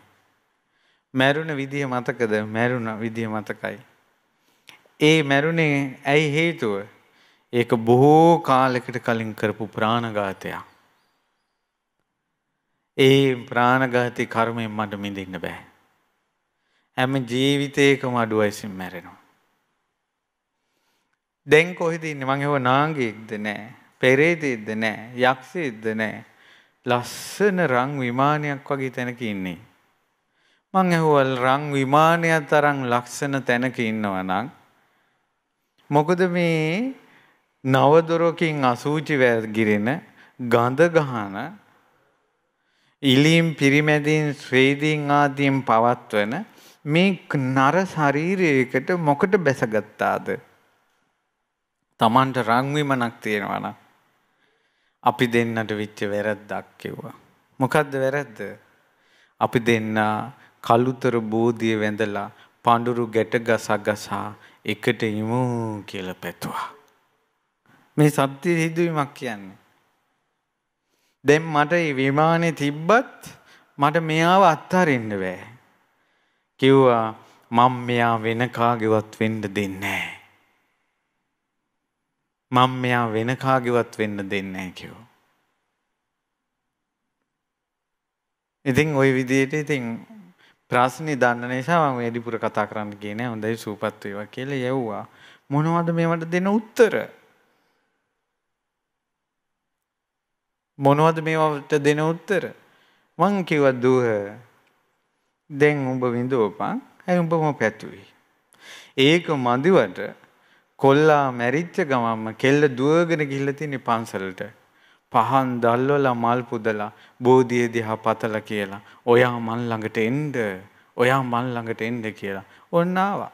Speaker 1: මැරුණ විදිය මතකද? මැරුණ විදිය මතකයි. ඒ මැරුණේ ඇයි හේතුව? ඒක බොහෝ කාලයකට කලින් කරපු ප්‍රාණඝාතයක්. ඒ ප්‍රාණඝාතී කර්මයෙන් මට මිදෙන්න බෑ. හැම ජීවිතේකම අඩුවයිසින් මැරෙනවා. දැන් කොහෙද ඉන්නේ? මං ඒව නාංගියෙක්ද නෑ. පෙරේතෙක්ද නෑ. යක්ෂයෙක්ද නෑ. ලස්සන රන් විමානයක් වගේ තැනක ඉන්නේ. මං ඇහුවල් රන් විමානයක් තරම් ලස්සන තැනක ඉන්නවා නම් මොකද මේ නවදොරකින් අසූචි වැගිරෙන ගඳ ගහන ඉලීම් පිරිමැදින් ස්වේදීන් ආදීන් පවත්වන මේ නර ශරීරයකට මොකට බැසගත්තාද? Tamanට රංවිමනක් තියෙනවා අපි දෙන්නට විච්ච වැරද්දක් කිව්වා. මොකද්ද වැරද්ද? අපි දෙන්න කළුතර බෝධිය වැඳලා පඳුරු ගැට ගසා ගසා එකට ඉමු කියලා පැතුවා. මේ සත්‍ය සිදුවීමක් කියන්නේ දැන් මට මේ විමානේ තිබ්බත් මට මෙයාව අත්හරින්න බෑ. කිව්වා මම මෙයා වෙන කාගේවත් වෙන්න දෙන්නේ නෑ. මම මෙයා වෙන කාගේවත් වෙන්න දෙන්නේ නෑ කිව්වා. ඉතින් ওই විදිහට ඉතින් ප්‍රශ්නේ දන්න නිසා මම වැඩිපුර කතා කරන්න ගියේ නෑ. හොඳයි සූපත් වේවා කියලා යවුවා. මොනවද මේවට දෙන උත්තර? මොනවද මේවට දෙන උත්තර? මං කිව්වා දුව. දැන් උඹ විඳෝපන්. ඇයි උඹම පැතුවේ? ඒක මදිවට කොල්ලා මැරිච්ච ගමම්ම කෙල්ල දුවගෙන ගිහිල්ලා තින්නේ පන්සලට. පහන් දැල්වලා මල් පුදලා බෝධිය දිහා පතලා කියලා. ඔයා මන් ළඟට එන්න. ඔයා මන් ළඟට එන්න කියලා. ඔන්න ආවා.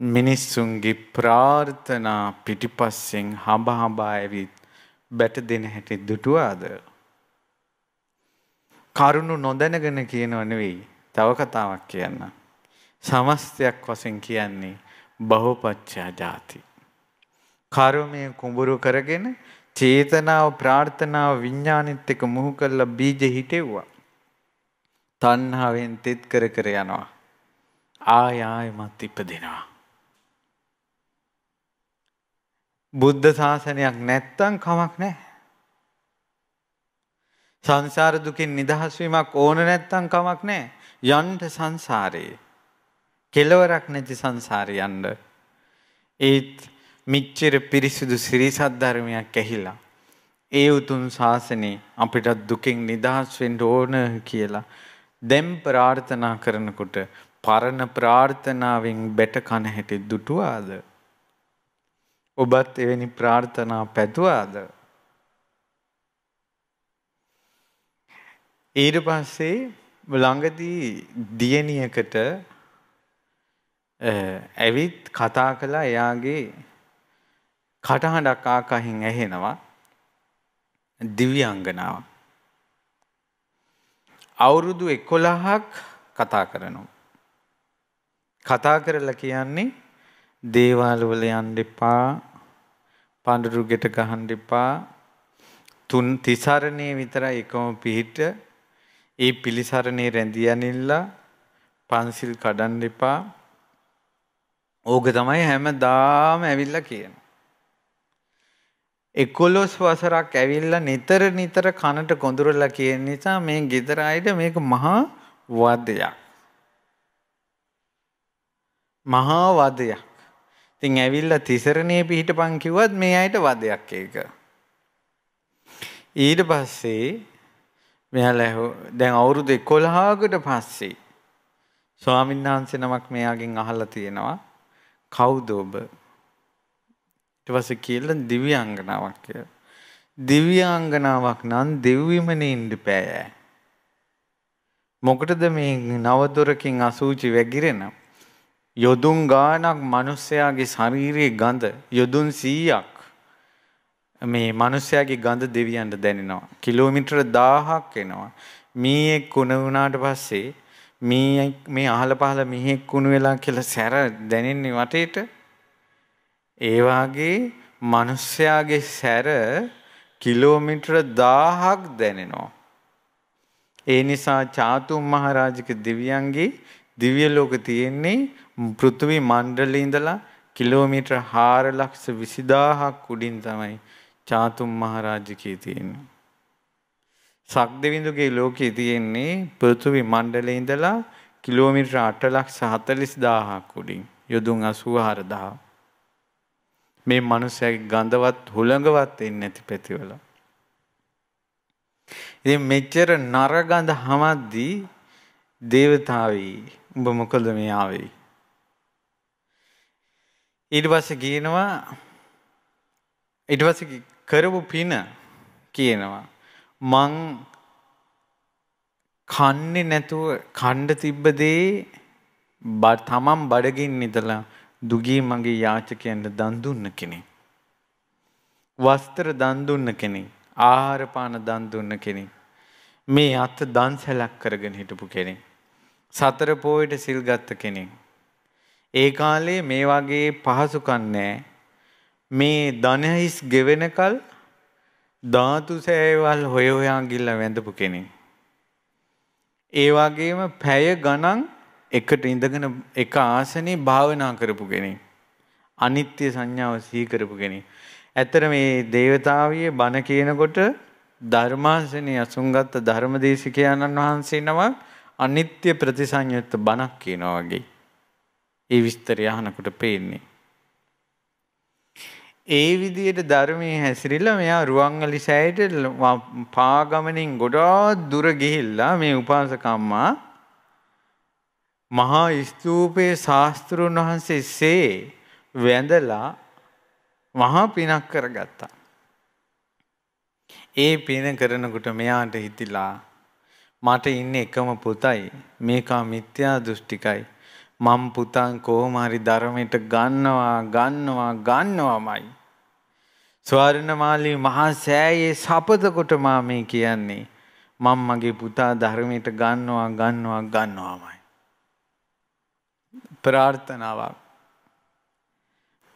Speaker 1: මිනිස්සුන්ගේ ප්‍රාර්ථනා පිටිපස්සෙන් හඹ හඹා ඇවිත් බැට දෙන හැටි දුටුවාද? කරුණු නොදැනගෙන කියනව නෙවෙයි. තව කතාවක් කියන්න. සමස්තයක් වශයෙන් කියන්නේ බහුපච්චා ජාති. කර්මය කුඹුරු කරගෙන චේතනාව ප්‍රාර්ථනාව විඥානෙත් එක්ක මුහු කරලා බීජ හිටෙව්වා. තණ්හාවෙන් තෙත් කර කර යනවා. ආය ආයමත් ඉපදෙනවා. බුද්ධ ශාසනයක් නැත්තම් කමක් නැහැ. සංසාර දුකින් නිදහස් වීමක් ඕන නැත්තම් කමක් නැහැ. යන්න සංසාරේ. කෙලවරක් නැති සංසාරේ යන්න. ඒත් මිච්චර පිරිසිදු සිරිසත් ධර්මයක් ඇහිලා ඒ උතුම් ශාසනේ අපිට දුකින් නිදහස් වෙන්න ඕන කියලා දැන් ප්‍රාර්ථනා කරනකොට පරණ ප්‍රාර්ථනාවෙන් බැට කන හැටි දුටුවාද ඔබත් එවැනි ප්‍රාර්ථනා පැතුවාද? ඊට පස්සේ ළඟදී දියණියකට ඇවිත් කතා කළා එයාගේ කටහඬක් ආකාහෙන් ඇහෙනවා දිව්‍යාංගනාව. අවුරුදු 11ක් කතා කරනවා. කතා කරලා කියන්නේ දේවාලවල යන්න එපා පඳුරු ගෙට ගහන්න එපා. තුන් තිසරණේ විතරයි එකම පිහිට. ඒ පිලිසරණේ රැඳී යනිල්ලා පන්සිල් කඩන්න එපා. ඕක තමයි හැමදාම ඇවිල්ලා කියන. 11 වසරක් ඇවිල්ලා නිතර නිතර කනට කොඳුරලා කියන නිසා මේ ගෙදර අයිට මේක මහා වදයක්. මහා වදයක්. ඉතින් ඇවිල්ලා තිසරණේ පිහිටපන් කිව්වත් මේ අයට වදයක් ඒක. ඊට පස්සේ මෙයාලා දැන් අවුරුදු 11කට පස්සේ ස්වාමීන් වහන්සේ නමක් මෙයාගෙන් අහලා තියෙනවා කවුද ඔබ? ඊට පස්සේ කියලා දිව්‍යාංගනාවක් කියලා. දිව්‍යාංගනාවක් නම් දෙව්විමනේ ඉඳපෑය. මොකටද මේ නවදොරකින් අසූචි වැගිරෙනවා? යොදුන් ගානක් මිනිස්සයාගේ ශාරීරියේ ගඳ යොදුන් 100ක් මේ මිනිස්සයාගේ ගඳ දෙවියන්ට දැනෙනවා. කිලෝමීටර 1000ක් එනවා. මීයෙක් කුණ වුණාට පස්සේ මී මේ අහල පහල මිහෙක් කුණු වෙලා කියලා සැර දැනෙන්නේ වටේට. ඒ වාගේ මිනිස්සයාගේ සැර කිලෝමීටර 1000ක් දැනෙනවා. ඒ නිසා චාතුම් මහරජක දෙවියන්ගේ දිව්‍ය ලෝක තියෙන්නේ පෘථිවි මණ්ඩලයේ ඉඳලා කිලෝමීටර් 4 ලක්ෂ 20000ක් උඩින් තමයි චාතුම් මහරජකී තියෙන්නේ. සක්දෙවිඳුගේ ලෝකයේ තියෙන්නේ පෘථිවි මණ්ඩලයේ ඉඳලා කිලෝමීටර් 8 ලක්ෂ 40000ක් උඩින් යොදුන් 84000. මේ මිනිස්යාගේ ගඳවත් හුළඟවත් එන්නේ නැති පැතිවල. ඉතින් මෙච්චර නරගඳ හමද්දී දේවතාවී උඹ මොකද මේ ආවේ? ඊට පස්සේ කියනවා ඊට පස්සේ කරපු පින කියනවා මං කන්නේ නැතුව කණ්ඩ තිබ්බ දේ තමන් බඩගින් නිදලා දුගී මගේ යාචකයන්ට දන් දුන්න කෙනෙක්. වස්ත්‍ර දන් දුන්න කෙනෙක්. ආහාර පාන දන් දුන්න කෙනෙක්. මේ අත දන් සැලක් කරගෙන හිටපු කෙනෙක්. සතර පොයට සිල් ගත්ත කෙනෙක්. ඒ කාලේ මේ වගේ පහසුකම් නැහැ. මේ ධනහිස් ගෙවෙනකල් ධාතු සෑයවල් හොය හොයා ගිල්ලා වැඳපු කෙනෙක්. ඒ වගේම පැය ගණන් එකට ඉඳගෙන එක ආසනේ භාවනා කරපු කෙනෙක්. අනිත්‍ය සංඥාව සිහි කරපු කෙනෙක්. ඇත්තට මේ දේවතාවිය බණ කියනකොට ධර්මාසනේ අසුන්ගත් ධර්මදේශිකයන්න් වහන්සේ නමක් අනිත්‍ය ප්‍රතිසංයුක්ත බණක් කියනවා වගේ. ඒ විස්තරය අහනකොට පේන්නේ. ඒ විදියට ධර්මයේ හැසිරিলা මෙයා රුවන්වැලි සෑයට පාගමනින් ගොඩාක් දුර ගිහිල්ලා මේ උපාසකම්මා මහා ස්තූපයේ ශාස්ත්‍රුන් වහන්සේසේ වැඳලා මහා පිනක් කරගත්තා. ඒ පින කරනකොට මෙයාට හිතිලා මට ඉන්නේ එකම පුතයි මේකා මිත්‍යා දෘෂ්ටිකයි මම් පුතා කොහොම හරි ධර්මයට ගන්නවා ගන්නවා ගන්නවාමයි. ස්වර්ණමාලී මහා සෑයේ සපත කොට මා මේ කියන්නේ මම මගේ පුතා ධර්මයට ගන්නවා ගන්නවා ගන්නවාමයි. ප්‍රාර්ථනාවක්.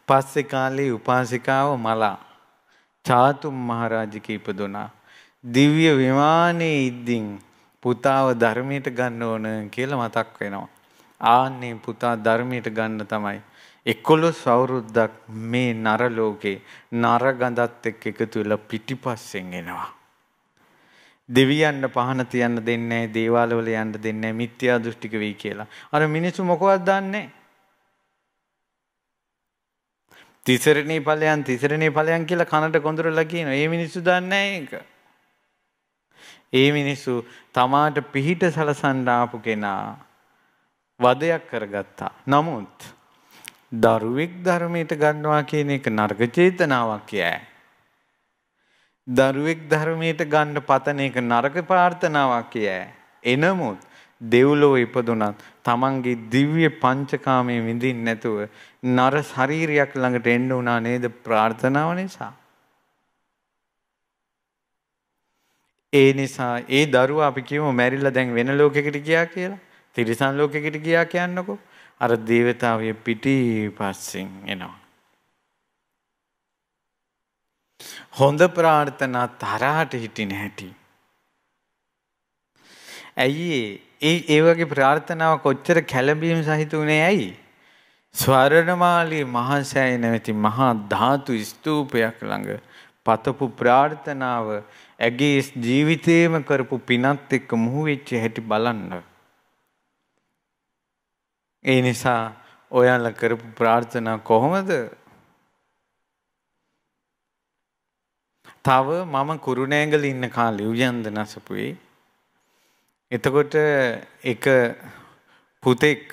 Speaker 1: පස්සේ කාලේ උපාසිකාව මලා චාතුම් මහරජික ඉපදුනා. දිව්‍ය විමානයේ ඉද්දින් පුතාව ධර්මයට ගන්න ඕන කියලා මතක් වෙනවා. ආන්නේ පුතා ධර්මයට ගන්න තමයි. එකොළොස් අවුරුද්දක් මේ නරලෝකේ නරගඳත් එක්ක එකතු වෙලා පිටිපස්සෙන් එනවා. දෙවියන්ට පහන තියන්න දෙන්නේ නැහැ, දේවාලවල යන්න දෙන්නේ නැහැ, මිත්‍යා දෘෂ්ටික වෙයි කියලා. අර මිනිස්සු මොකවත් දන්නේ තිසරණේ ඵලයන් තිසරණේ ඵලයන් කියලා කනට කොඳුරලා කියනවා. මේ මිනිස්සු දන්නේ ඒක. ඒ මිනිස්සු තමාට පිහිට සලසන්න ආපු කෙනා වදයක් කරගත්තා. නමුත් දරුවෙක් ධර්මයට ගන්නවා කියන එක නර්ග චේතනාවක් කියයි. දරුවෙක් ධර්මයට ගන්න පතන එක නරක ප්‍රාර්ථනාවක් කියයි. එනමුත් දෙව්ලොව ඉපදුනත් තමන්ගේ දිව්‍ය පංචකාමයේ විඳින්න නැතුව නර ශරීරයක් ළඟට එන්න උනා නේද ප්‍රාර්ථනාව නිසා. ඒ නිසා ඒ දරුවා අපි කියමු මැරිලා දැන් වෙන ලෝකෙකට ගියා කියලා. තිරිසන් ලෝකෙකට ගියා කියන්නකෝ අර දේවතාවය පිටිපස්සෙන් එනවා. හොඳ ප්‍රාර්ථනා තරහට හිටින හැටි. ඇයි ඒ ඒ වගේ ප්‍රාර්ථනාව කොච්චර කැළඹීම් සහිත උනේ ඇයි? ස්වර්ණමාලී මහසෑය නැමැති මහා ධාතු ස්තූපයක් ළඟ පතපු ප්‍රාර්ථනාව ඇගේ ජීවිතේම කරපු පිනත් එක්ක මුහු වෙච්ච හැටි බලන්න. ඒ නිසා ඔයාල කරපු ප්‍රාර්ථනා කොහොමද? තව මම කුරුණෑගල ඉන්න කාලේ උයන්ද නසපුවේ. එතකොට එක පුතෙක්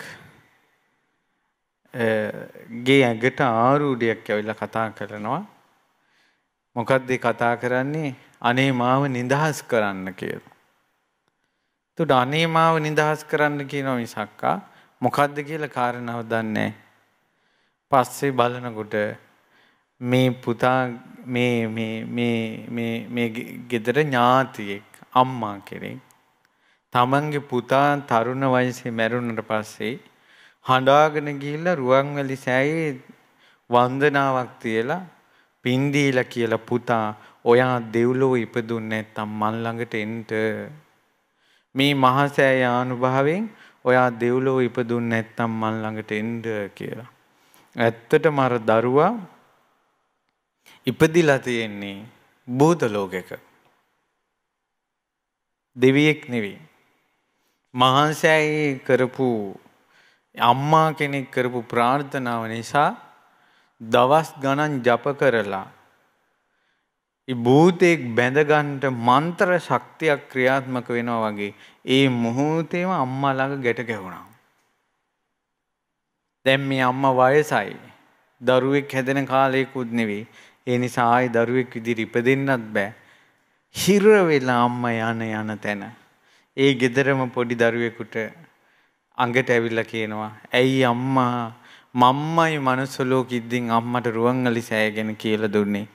Speaker 1: ගේ ඇඟට ආරූඩියක් ඇවිල්ලා කතා කරනවා. මොකක්ද කතා කරන්නේ? අනේ මාව නිදහස් කරන්න කියලා. එතකොට අනේ මාව නිදහස් කරන්න කියනවා මිසක්කා මොකද්ද කියලා කාරණාව දන්නේ පස්සේ බලනකොට මේ පුතා මේ මේ මේ මේ මේ ගෙදර ඥාතියෙක් අම්මා කෙනෙක් තමන්ගේ පුතා තරුණ වයසේ මැරුණට පස්සේ හඬාගෙන ගිහිල්ලා රුවන්වැලි සෑයේ වන්දනාවක් තියලා පින් දීලා කියලා පුතා ඔයා දෙව්ලොව ඉපදුන්නේ නැත්නම් මන් ළඟට එන්න මේ මහසෑය ආනුභාවයෙන් ඔයා දෙව්ලෝ ඉපදුන් නැත්තම් මන් ළඟට එන්ඩ කියලා. ඇත්තට මර දරුවා ඉපදිලා තියෙන්නේ බූත ලෝකෙක. දෙවියෙක් නෙවෙයි. මහන්සෑයි කරපු අම්මා කෙනෙක් කරපු ප්‍රාර්ථනාව නිසා දවස් ගණන් ජප කරලා භූතයෙක් බැඳගන්ට මන්තර ශක්තියක් ක්‍රියාත්මක වෙනවා වගේ ඒ මුහූතේම අම්මා ළඟ ගැට ගැහුණා. දැන් මේ අම්මා වයසයි. දරුවෙක් හැදෙන කාලයකුත් නෙවෙයි. ඒ නිසා ආයි දරුවෙක් විදිහට ඉපදෙන්නත් බෑ. හිර වෙලා අම්මා යන යන තැන ඒ ගෙදරම පොඩි දරුවෙකුට අඟට ඇවිල්ලා කියනවා ඇයි අම්මා මම්මයි මනුස්ස ලෝකෙ ඉඳින් අම්මට රුවන්වැලි සෑගෙන කියලා දුන්නේ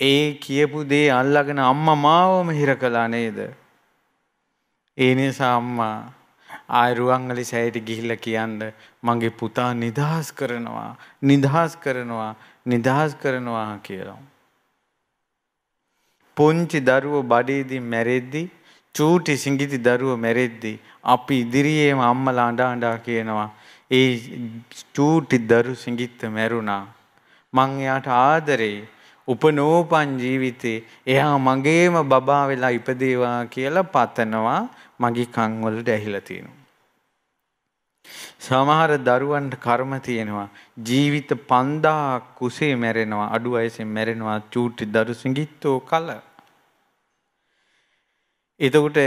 Speaker 1: ඒ කියපු දේ අල්ලගෙන අම්මා මාවම හිර කළා නේද? ඒ නිසා අම්මා ආය රුවන්වැලි සෑයට ගිහිල්ලා කියන්න මගේ පුතා නිදහස් කරනවා නිදහස් කරනවා නිදහස් කරනවා කියලා. පුංචි දරුවෝ බඩේදී මැරෙද්දී චූටි සිඟිති දරුවෝ මැරෙද්දී අපි ඉදිරියේම අම්මලා අඬා අඬා කියනවා ඒ චූටි දරු සිඟිත්ත මැරුණා මං එයාට ආදරේ උපනෝපන් ජීවිතේ එයා මගේම බබා වෙලා ඉපදේවා කියලා පතනවා මගේ කන් වලට ඇහිලා තියෙනවා. සමහර දරුවන්ට කර්ම තියෙනවා ජීවිත 5000 කුසේ මැරෙනවා අඩු වයසෙන් මැරෙනවා චූටි දරු සිඟිත්තෝ කල. එතකොට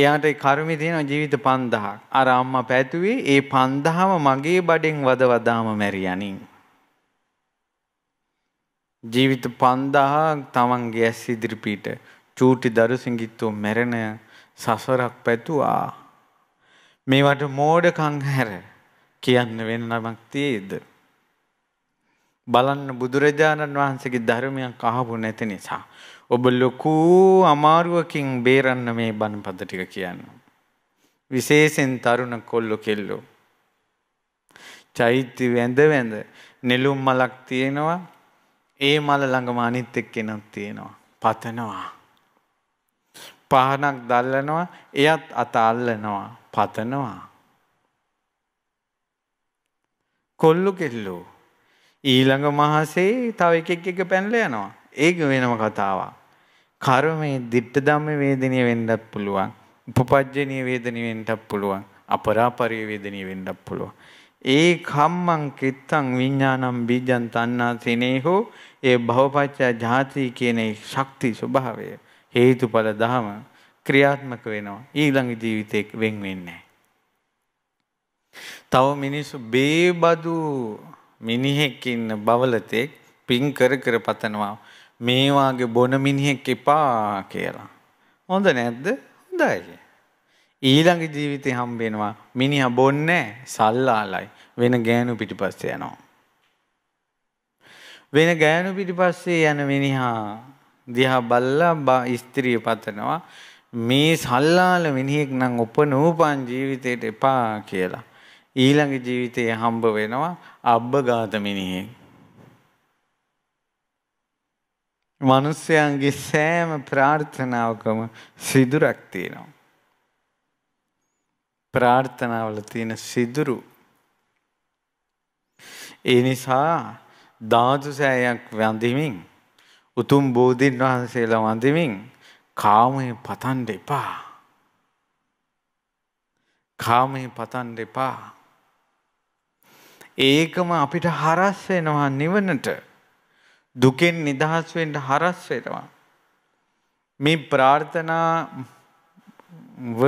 Speaker 1: එයාට කර්මය තියෙනවා ජීවිත 5000ක්. අර අම්මා පැතුවේ ඒ 5000ම මගේ බඩෙන් වදවදාම මැරියනින්. ජීවිත 5000ක් තමන්ගේ ඇස් ඉදිරිපිට චූටි දරු සිඟිත්තෝ මැරෙන සසරක් පැතුවා. මේවට මෝඩකම් හැර කියන්න වෙන නමක් තියේද? බලන්න බුදුරජාණන් වහන්සේගේ ධර්මයක් අහපු නැති නිසා ඔබ ලොකු අමාරුවකින් බේරන්න මේ බණපද ටික කියන්න. විශේෂයෙන් තරුණ කොල්ලෝ කෙල්ලෝ. චෛත්‍ය වැඳ වැඳ නෙළුම් මලක් තියෙනවා ඒ මල ළඟම අනිත් එක්කෙනක් තියෙනවා. පතනවා. පහනක් දල්ලනවා එයත් අත අල්ලනවා පතනවා. කොල්ලු කෙල්ලෝ ඊළඟ මහසේ තව එකෙක් එක පැනල යනවා. ඒක වෙනම කතාවක්. කර්මයේ ditta ධම්ම වේදනීය වෙන්නත් පුළුවන්. උපපජ්ජනීය වේදනීය වෙන්නත් පුළුවන්. අපරාපරිය වේදනීය වෙන්නත් පුළුවන්. ඒ කම්මං කිත්තං විඥානං බීජං තණ්හා සිනේහෝ ඒ භවපච්චය ජාති කියන ශක්ති ස්වභාවය හේතුඵල ධම ක්‍රියාත්මක වෙනවා. ඊළඟ ජීවිතේ වෙන් වෙන්නේ තව මිනිස්සු බේබදු මිනිහෙක් ඉන්න බවලතෙක් පින් කර කර පතනවා. මේ වාගේ බොන මිනිහෙක් එපා කියලා. හොඳ නැද්ද? හොඳයි. ඊළඟ ජීවිතේ හම්බ වෙනවා මිනිහා බොන්නේ සල්ලාලයි වෙන ගෑනු පිටිපස්සේ යනවා. වෙන ගෑනු පිටිපස්සේ යන මිනිහා දිහා බල්ලා ස්ත්‍රිය පතනවා මේ සල්ලාල මිනිහෙක් නම් උපනූපන් ජීවිතයට එපා කියලා. ඊළඟ ජීවිතයේ හම්බ වෙනවා අබ්බගාත මිනිහෙක්. මනුස්සයන්ගේ සෑම ප්‍රාර්ථනාවකම සිදුරක් තියෙනවා. ප්‍රාර්ථනාවල තියෙන සිදුරු. ඒ නිසා ධාතු සෑයක් වඳිමින් උතුම් බෝධීන් වහන්සේලා වඳිමින් කාමයේ පතන්න එපා. කාමයේ පතන්න එපා. ඒකම අපිට හරස් වෙනවා නිවනට. දුකෙන් නිදහස් වෙන්න හරස් වෙනවා. මේ ප්‍රාර්ථනා ව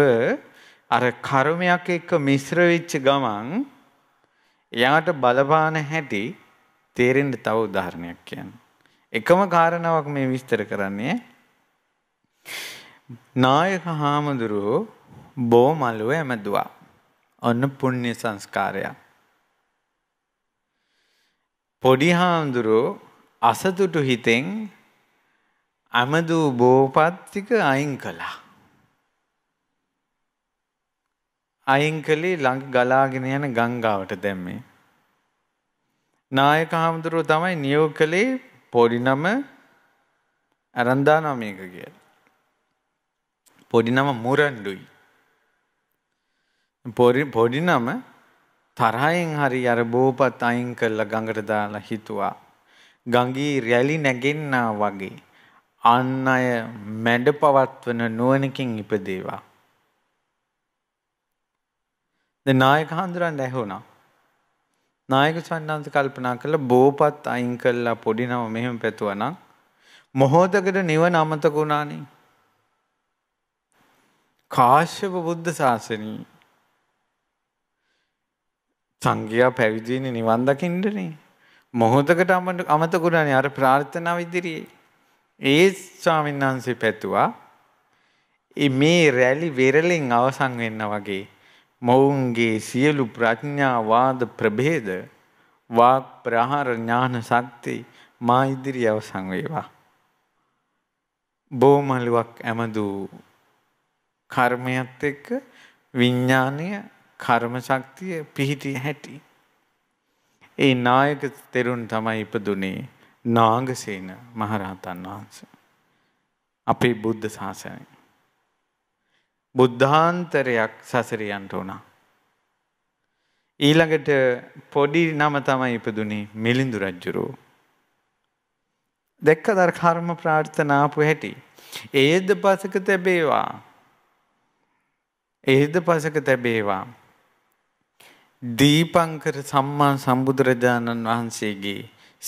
Speaker 1: අර කර්මයක් එක්ක මිශ්‍ර වෙච්ච ගමන් එයාට බලපාන හැටි තේරෙන්න තව උදාහරණයක් කියන්න. එකම කාරණාවක් මේ විස්තර කරන්නේ නායක හාමුදුරුවෝ බෝ මලුව ඇමදුවා. ඔන්න පුණ්‍ය සංස්කාරයක්. පොඩි හාමුදුරුවෝ අසතුටු හිතෙන් ඇමදූ බෝපත්තික අයින් කළා. අයින් කළේ ළඟ ගලාගෙන යන ගංගාවට දැම්මේ. නායක හාමුදුරුව තමයි නියෝග කළේ පොඩි නම ඇරන්දානා මේක කියලා. පොඩි නම මුරණ්ඩුයි. පොඩි නම තරහෙන් හරි අර බෝපත් අයින් කළා ගඟට දාලා හිතුවා. ගඟී රැලි නැගෙන්නා වගේ අන් අය මැඩ පවත්වන නුවණකින් ඉපදේවා. දැන් නායක හඳුරන්න ඇහුණා. නායක සන්නාන්ත කල්පනා කළ බෝපත් අයින් කල්ලා පොඩිනව මෙහෙම පැතුවනම් මොහෝදකට නිවන අමතක වුණානේ. කාශ්‍යප බුද්ධ ශාසනී සංඝයා පැවිදිවෙන්නේ නිවන් දකින්නනේ. මොහොතකට අමතකුණානේ අර ප්‍රාර්ථනාව ඉදිරියේ. ඒ ස්වාමීන් වහන්සේ පැතුවා මේ රැලි වෙරළෙන් අවසන් වෙන්න වගේ මොවුන්ගේ සියලු ප්‍රඥාවාද ප්‍රභේද වාක් ප්‍රහාර ඥාන ශක්ති මා ඉදිරිය අවසන් වේවා. බෝමලුවක් ඇමදු කර්මයත් එක්ක විඥානය කර්ම ශක්තිය පිහිටි හැටි. ඒ නායක තෙරුන් තමයි ඉපදුනේ නාගසේන මහරහතන් වහන්සේ. අපේ බුද්ධ ශාසනය බුද්ධාන්තරයක් සසරේ යන්න උනා. ඊළඟට පොඩි නම තමයි ඉපදුනේ මිලිඳු රජුරෝ. දැක්කද අර කර්ම ප්‍රාර්ථනා ආපු හැටි. ඒද පසක තැබේවා. ඒද පසක තැබේවා. දීපංකර සම්මා සම්බුදුරජාණන් වහන්සේගේ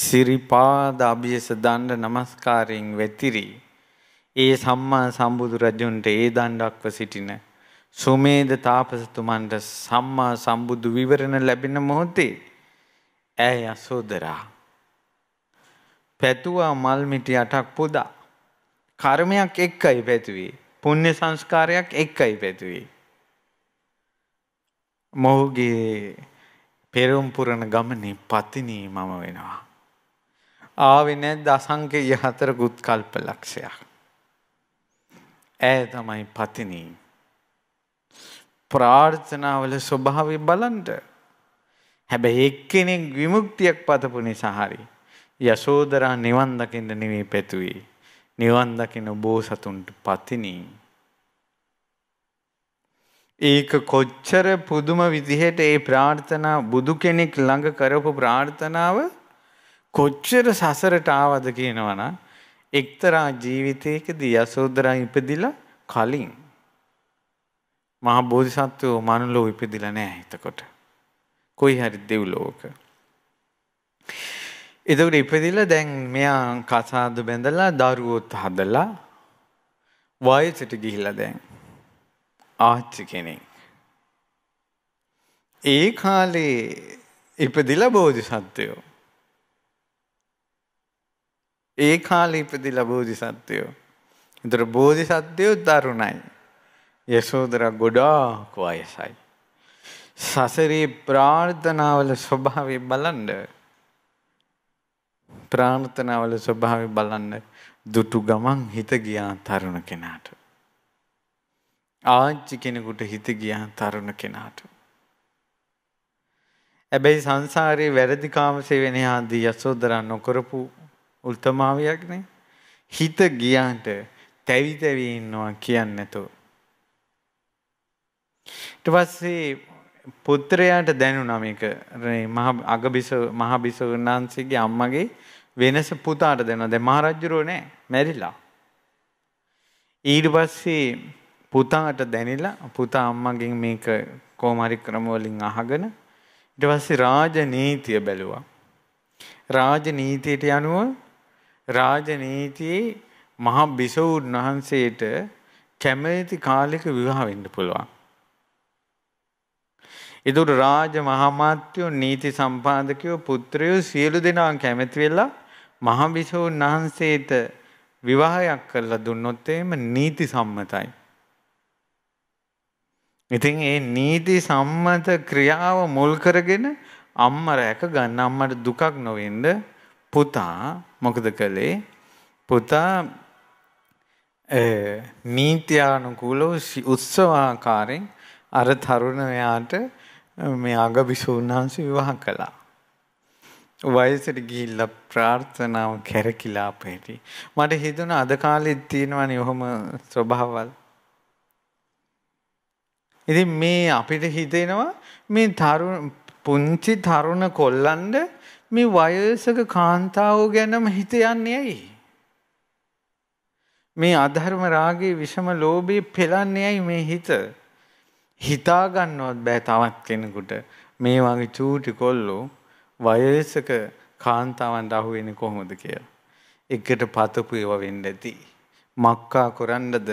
Speaker 1: සිරිපාද අභියස දණ්ඩ නමස්කාරයෙන් වැතිරී ඒ සම්මා සම්බුදුරජුන්ට ඒ දණ්ඩක්ව සිටින සුමේද තාපසතුමන්ට සම්මා සම්බුදු විවරණ ලැබෙන මොහොතේ ඇය යසෝදරා. පැතුවා මල්මිටි අටක් පුදා. කර්මයක් එක්කයි පැතුවේ. පුුණ්‍ය සංස්කාරයක් එක්කයි පැතුවේ. මොහුගේ පෙරුම්පුරණ ගමනේ පතිනී මම වෙනවා. ආවෙ නැද්ද අසංකේය හතර ගුත්කල්ප ලක්ෂයක්. ඇය තමයි පතිනී. ප්‍රාර්ථනාවල ස්වභාවය බලන්ට. හැබැයි එක්කෙනෙක් විමුක්තියක් පතපු නිසා හරි. යශෝදරා නිවන් දකින්න නෙවෙයි පැතුවේ. නිවන් දකින බෝසතුන්ට පතිනී. ඒක කොච්චර පුදුම විදිහට ඒ ප්‍රාර්ථනා බුදු කෙනෙක් ළඟ කරපු ප්‍රාර්ථනාව කොච්චර සසරට ආවද කියනවනම් එක්තරා ජීවිතයකදී යසෝදරා ඉපදිලා කලින් මහා බෝධිසත්වෝ මනුලෝ ඉපදිලා නෑ එතකොට. කොයි හරි දෙව්ලෝක. එතකොට ඉපදිලා දැන් මෙයා කසාද බැඳලා දරුවොත් හදලා වයසට ගිහිලා දැන් ආච්චි කෙනෙක්. ඒ කාලේ ඉපදිලා බෝධිසත්වයෝ ඒ කාලේ ඉපදිලා බෝධිසත්වයෝ. ඒතර බෝධිසත්වයෝ දරුණයි. යසෝදරා ගොඩාක් වයසයි. සසරේ ප්‍රාර්ථනාවල ස්වභාවය බලන්න. ප්‍රාර්ථනාවල ස්වභාවය බලන්න දුටු ගමන් හිත ගියා තරුණ කෙනාට. ආච්චි කෙනෙකුට හිත ගියා තරුණ කෙනාට. හැබැයි සංසාරේ වැරදි කාමසේ වෙන ආදී යසෝදරා නොකරපු උල්තමාවියක්නේ. හිත ගියාට තැවි තැවි ඉන්නවා කියන්නේ නැතුව. ඊට පස්සේ පුත්‍රයාට දැනුණා මේක මහ අගබිස මහ බිසවණන්සේගේ අම්මගේ වෙනස පුතාට දැනුණා. දැන් මහරජුරෝ නෑ මැරිලා. ඊට පස්සේ පුතාට දැනිලා පුතා අම්මගෙන් මේක කොහොම හරි ක්‍රම වලින් අහගෙන ඊට පස්සේ රාජ නීතිය බැලුවා. රාජ නීතියට අනුව රාජනීතියේ මහා බිසවුන් වහන්සේට කැමැති කාලෙක විවාහ වෙන්න පුළුවන්. ඉදුර රාජ මහාමාත්‍යෝ නීති සම්පාදකයෝ පුත්‍රයෝ සියලු දෙනා කැමැති වෙලා මහා බිසවුන් වහන්සේට විවාහයක් කරලා දුන්නොත් එහෙම නීති සම්මතයි. ඉතින් ඒ නීති සම්මත ක්‍රියාව මුල් කරගෙන අම්ම රැක ගන්න අම්මට දුකක් නොවෙන්න පුතා මොකද කළේ පුතා නීත්‍යානුකූලව උත්සවාකාරයෙන් අර තරුණයාට මේ අගබිසූන් වහන්සේ විවාහ කළා. වයසට ගිහිල්ලා ප්‍රාර්ථනාව කැරකිලා අපේටි. මට හිතුණ අද කාලෙත් තියෙනවනේ ඔහොම ස්වභාවල්. ඉතින් මේ අපිට හිතෙනවා මේ තරුණ පුංචි තරුණ කොල්ලන්ට මේ වයසක කාන්තාව ගැනම හිත යන්නේ ඇයි? මේ අධර්ම රාගේ විෂම ලෝභේ පෙළන්නේ ඇයි මේ හිත? හිතා ගන්නවත් බෑ තවත් කෙනෙකුට මේ වගේ චූටි කොල්ලෝ වයසක කාන්තාවන් රහු වෙන්නේ කොහොමද කියලා. එකට පතපු ඒවා වෙන්න ඇති. මක්කා කරන්නද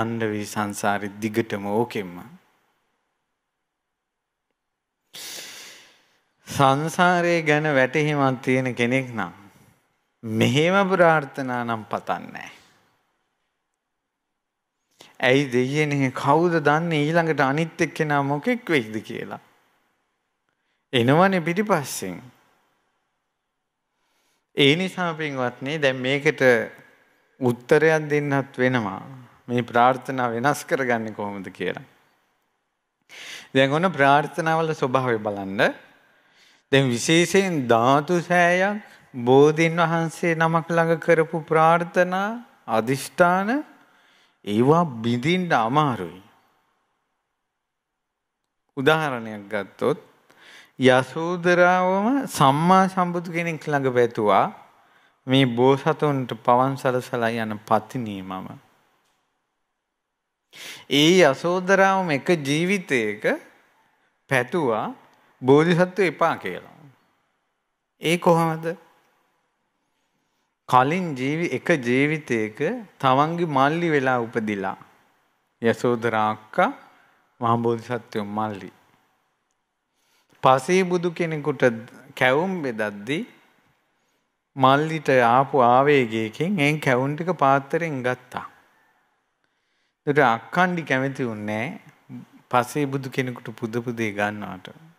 Speaker 1: යන්න වී සංසාරේ දිගටම ඕකෙම්ම. සංසාරය ගැන වැටහිමක් තියෙන කෙනෙක් නම් මෙහෙම ප්‍රාර්ථනා නම් පතන්නේ ඇයි දෙයනේ කවුද දන්නේ ඊළඟට අනිත් එක්කෙනා මොකෙක් වෙයිද කියලා. එනවනේ පිටිපස්සෙන්. ඒ නිසා පින්වත්නි දැන් මේකට උත්තරයක් දෙන්නත් වෙනවා. මේ ප්‍රාර්ථනා වෙනස් කරගන්නේ කොහොමද කියලා. දැන් ඔන්න ප්‍රාර්ථනාවල ස්වභාවය බලන්න දැන් විශේෂයෙන් ධාතු සෑයක් බෝධීන් වහන්සේ නමක් ළඟ කරපු ප්‍රාර්ථනා අදිෂ්ඨාන ඒවා බිඳින්න අමාරුයි. උදාහරණයක් ගත්තොත් යසෝදරාවම සම්මා සම්බුදු කෙනෙක් ළඟ වැතුවා මේ බෝසතුන්ට පවන් සලසලා යන පතිනී මම. ඒ යසෝදරාවම එක ජීවිතයක පැතුවා බෝධිසත්ව එපා කියලා. ඒ කොහොමද? කලින් ජීවි එක ජීවිතයක තවන්ගේ මල්ලි වෙලා උපදිලා. යසෝදරා අක්කා මහ බෝධිසත්වෝ මල්ලි. පසේ බුදු කෙනෙකුට කැවුම් බෙදද්දී මල්ලිට ආපු ආවේගයකින් එන් කැවුම් ටික පාත්‍රයෙන් ගත්තා. ඒකට අක්කණ්ඩි කැමති වුණේ පසේ බුදු කෙනෙකුට පුද පුදේ ගන්නවට.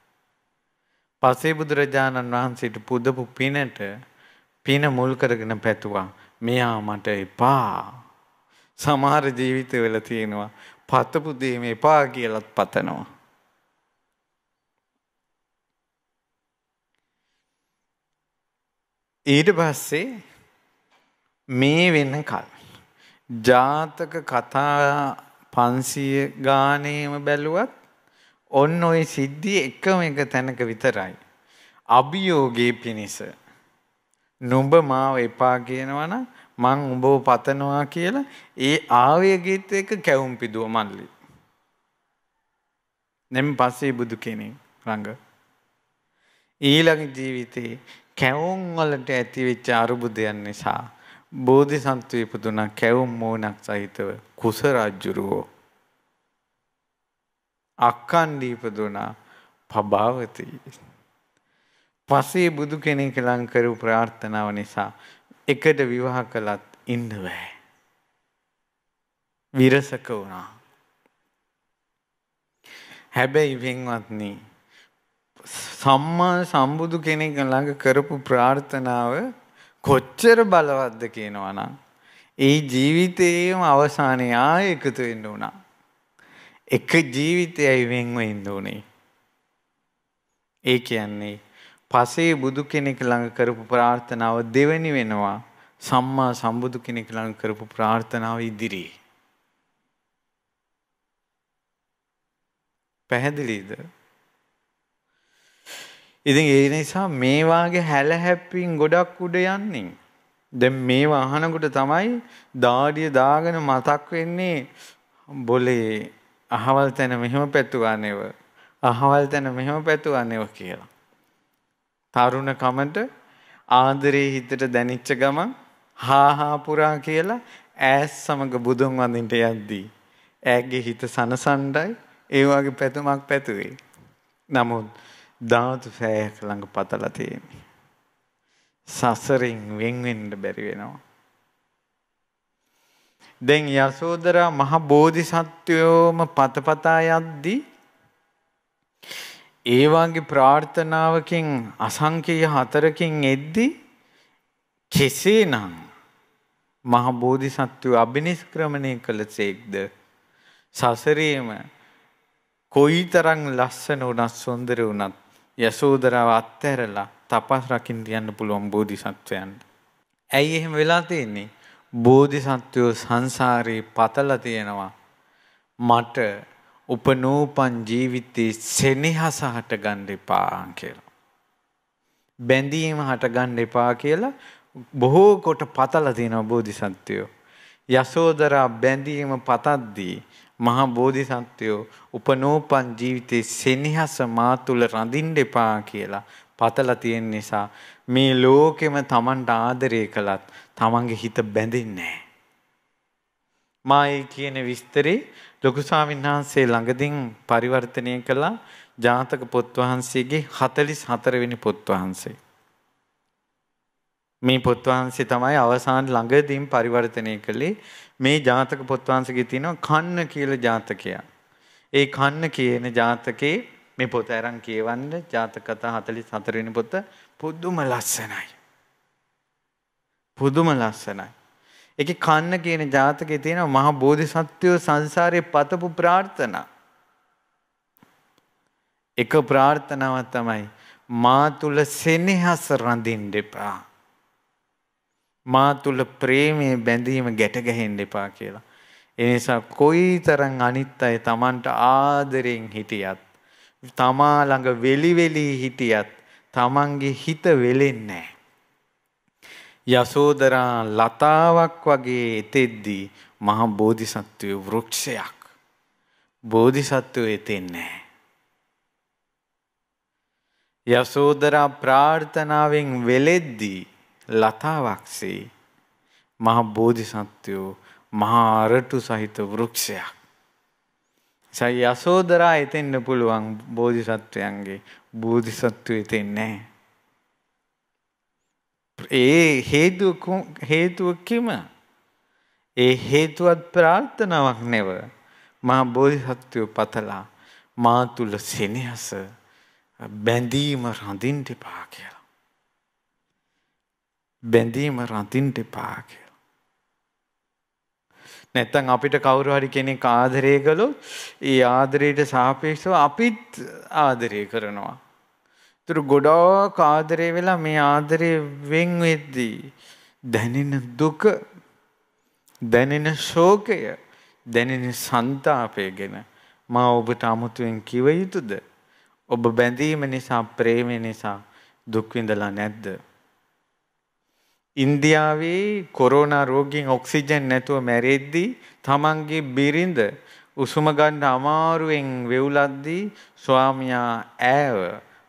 Speaker 1: පසේ බුදුරජාණන් වහන්සේට පුදපු පිනට පින මුල් කරගෙන පැතුවා. මෙයා මට එපා. සමහර ජීවිතවල තියෙනවා පතපු දේම එපා කියලත් පතනවා. ඊට පස්සේ මේ වෙන්න කල්. ජාතක කතා පන්සිය ගානයම බැලුවත් ඔන්න ওই සිද්ධිය එකම එක තැනක විතරයි. අභියෝගේ පිනිස. නුඹ මාව එපා කියනවනම් මං උඹව පතනවා කියලා ඒ ආවේගීත් එක්ක කැවුම් පිදුව මල්ලි. නෙම් පස්සේ බුදු කෙනෙක් රඟ. ඊළඟ ජීවිතේ කැවුම් වලට ඇතිවෙච්ච අරුබුදයන් නිසා බෝධිසත්ව ඉපදුනා කැවුම් මෝනක් සහිතව කුස රජුරෝ අක්කණ්ඩීපදුනා පභාවති. පසේ බුදු කෙනෙක් ලං කරු ප්‍රාර්ථනාව නිසා එකට විවාහ කළත් ඉන්න බෑ. විරසක වුණා. හැබැයි වෙන්වත්නි සම්මා සම්බුදු කෙනෙක් ළඟ කරපු ප්‍රාර්ථනාව කොච්චර බලවත්ද කියනවනම් ඒ ජීවිතයේම අවසානයේ ආයෙ එකතු වෙන්න උනා. එක ජීවිතයයි වෙන් වෙන්න ඕනේ. ඒ කියන්නේ පසේ බුදු කෙනෙක් ළඟ කරපු ප්‍රාර්ථනාව දෙවෙනි වෙනවා සම්මා සම්බුදු කෙනෙක් ළඟ කරපු ප්‍රාර්ථනාව ඉදිරියේ. පැහැදිලිද? ඉතින් ඒ නිසා මේ වාගේ හැලහැප්පීම් ගොඩක් උඩ යන්නේ. දැන් මේව අහනකොට තමයි දාඩිය දාගෙන මතක් වෙන්නේ බොලේ අහවල් තැන මෙහෙම පැතුවා නෙව. අහවල් තැන මෙහෙම පැතුවා නෙව කියලා. තරුණ කමට ආදරේ හිතට දැනිච්ච ගමන් හාහා පුරා කියලා ඈස් සමග බුදුන් වඳින්ට යද්දී ඈගේ හිත සනසණ්ඩයි ඒ වගේ පැතුමක් පැතුවේ. නමුත් ධාතු සෑයක ළඟ පතලා තියෙන්නේ. සසරින් වෙන් වෙන්න බැරි වෙනවා. දැන් යසෝදරා මහ බෝධිසත්වයෝම පතපතා යද්දී ඒ වගේ ප්‍රාර්ථනාවකින් අසංකේය හතරකින් එද්දී කෙසේනම් මහ බෝධිසත්වෝ අබිනිෂ්ක්‍රමණය කළසේක්ද සසරේම කොයිතරම් ලස්සන වුණත් සුන්දර වුණත් යසෝදරාව අත්හැරලා තපස් රකින්න යන්න පුළුවන් බෝධිසත්වයන්ට. ඇයි එහෙම වෙලා තියෙන්නේ? බෝධිසත්වයෝ සංසාරේ පතලා තියෙනවා. මට උපනූපන් ජීවිතේ සෙනෙහස හටගන්න එපා කියලා. බැඳීම හටගන්න එපා කියලා බොහෝ කොට පතලා තියෙනවා බෝධිසත්වයෝ. යසෝදරා බැඳීම පතද්දී මහා බෝධිසත්වයෝ උපනෝපන් ජීවිතේ සෙනෙහස මා තුල රඳින්න එපා කියලා පතලා තියෙන නිසා මේ ලෝකෙම Tamanට ආදරය කළත් තමන්ගේ හිත බැඳෙන්නේ මා ඒ කියන විස්තරේ ලොකු වහන්සේ ළඟදින් පරිවර්තනය කළා ජාතක පොත් වහන්සේගේ 44 වෙනි පොත් වහන්සේ. මේ පොත් වහන්සේ තමයි අවසාන ළඟදීන් පරිවර්තනය කළේ. මේ ජාතක පොත් වහන්සේගේ තියෙනවා කන්න කියලා ජාතකයක්. ඒ කන්න කියන ජාතකේ මේ පොත අරන් කියවන්න ජාතක කතා 44 වෙනි පොත පුදුම ලස්සනයි. පුදුම ලස්සනයි. ඒකේ කන්න කියන ජාතකයේ තියෙන මහ බෝධිසත්වයෝ සංසාරේ පතපු ප්‍රාර්ථනා. එක ප්‍රාර්ථනාවක් තමයි මා තුල සෙනෙහස රඳින්න එපා. මා තුල ප්‍රේමයේ බැඳීම ගැට ගැහෙන්න එපා කියලා. ඒ නිසා කොයිතරම් අනිත් අය Tamanට ආදරෙන් හිටියත්, තමා ළඟ වෙලි වෙලි හිටියත්, Tamanගේ හිත වෙලෙන්නේ නැහැ. යසෝදරා ලතාවක් වගේ එතෙද්දී මහා බෝධිසත්වය වෘක්ෂයක්. බෝධිසත්වය එතෙන්නේ යසෝදරා ප්‍රාර්ථනාවෙන් වෙලෙද්දී ලතාවක්සේ මහා බෝධිසත්වයෝ මහා අරටු සහිත වෘක්ෂයක්. සයි යසෝදරා එතෙන්න පුළුවන් බෝධිසත්වයන්ගේ බෝධිසත්වය එතෙන්නේ නැහැ. ඒ හේතුවකම ඒ හේතුවත් ප්‍රාර්ථනාවක් නැව මා බෝධිසත්වයෝ පතලා මා තුල සෙනෙහස බැඳීම රඳින්න එපා කියලා. බැඳීම රඳින්න එපා කියලා. නැත්තම් අපිට කවුරු හරි කෙනෙක් ආදරය කළොත් ඒ ආදරයට සාපේක්ෂව අපිත් ආදරය කරනවා. තුර ගොඩාක් ආදරය වෙලා මේ ආදරය වෙන් වෙද්දී දැනෙන දුක දැනෙන ශෝකය දැනෙන සන්තාපය ගැන මා ඔබට අමුතුවෙන් කිව යුතුද ඔබ බැඳීම නිසා ප්‍රේමය නිසා දුක් විඳලා නැද්ද ඉන්දියාවේ කොරෝනා රෝගීන් ඔක්සිජන් නැතුව මැරෙද්දී තමන්ගේ බිරිඳ උසුම ගන්න අමාරුවෙන් වෙවුලද්දී ස්වාමියා ඈව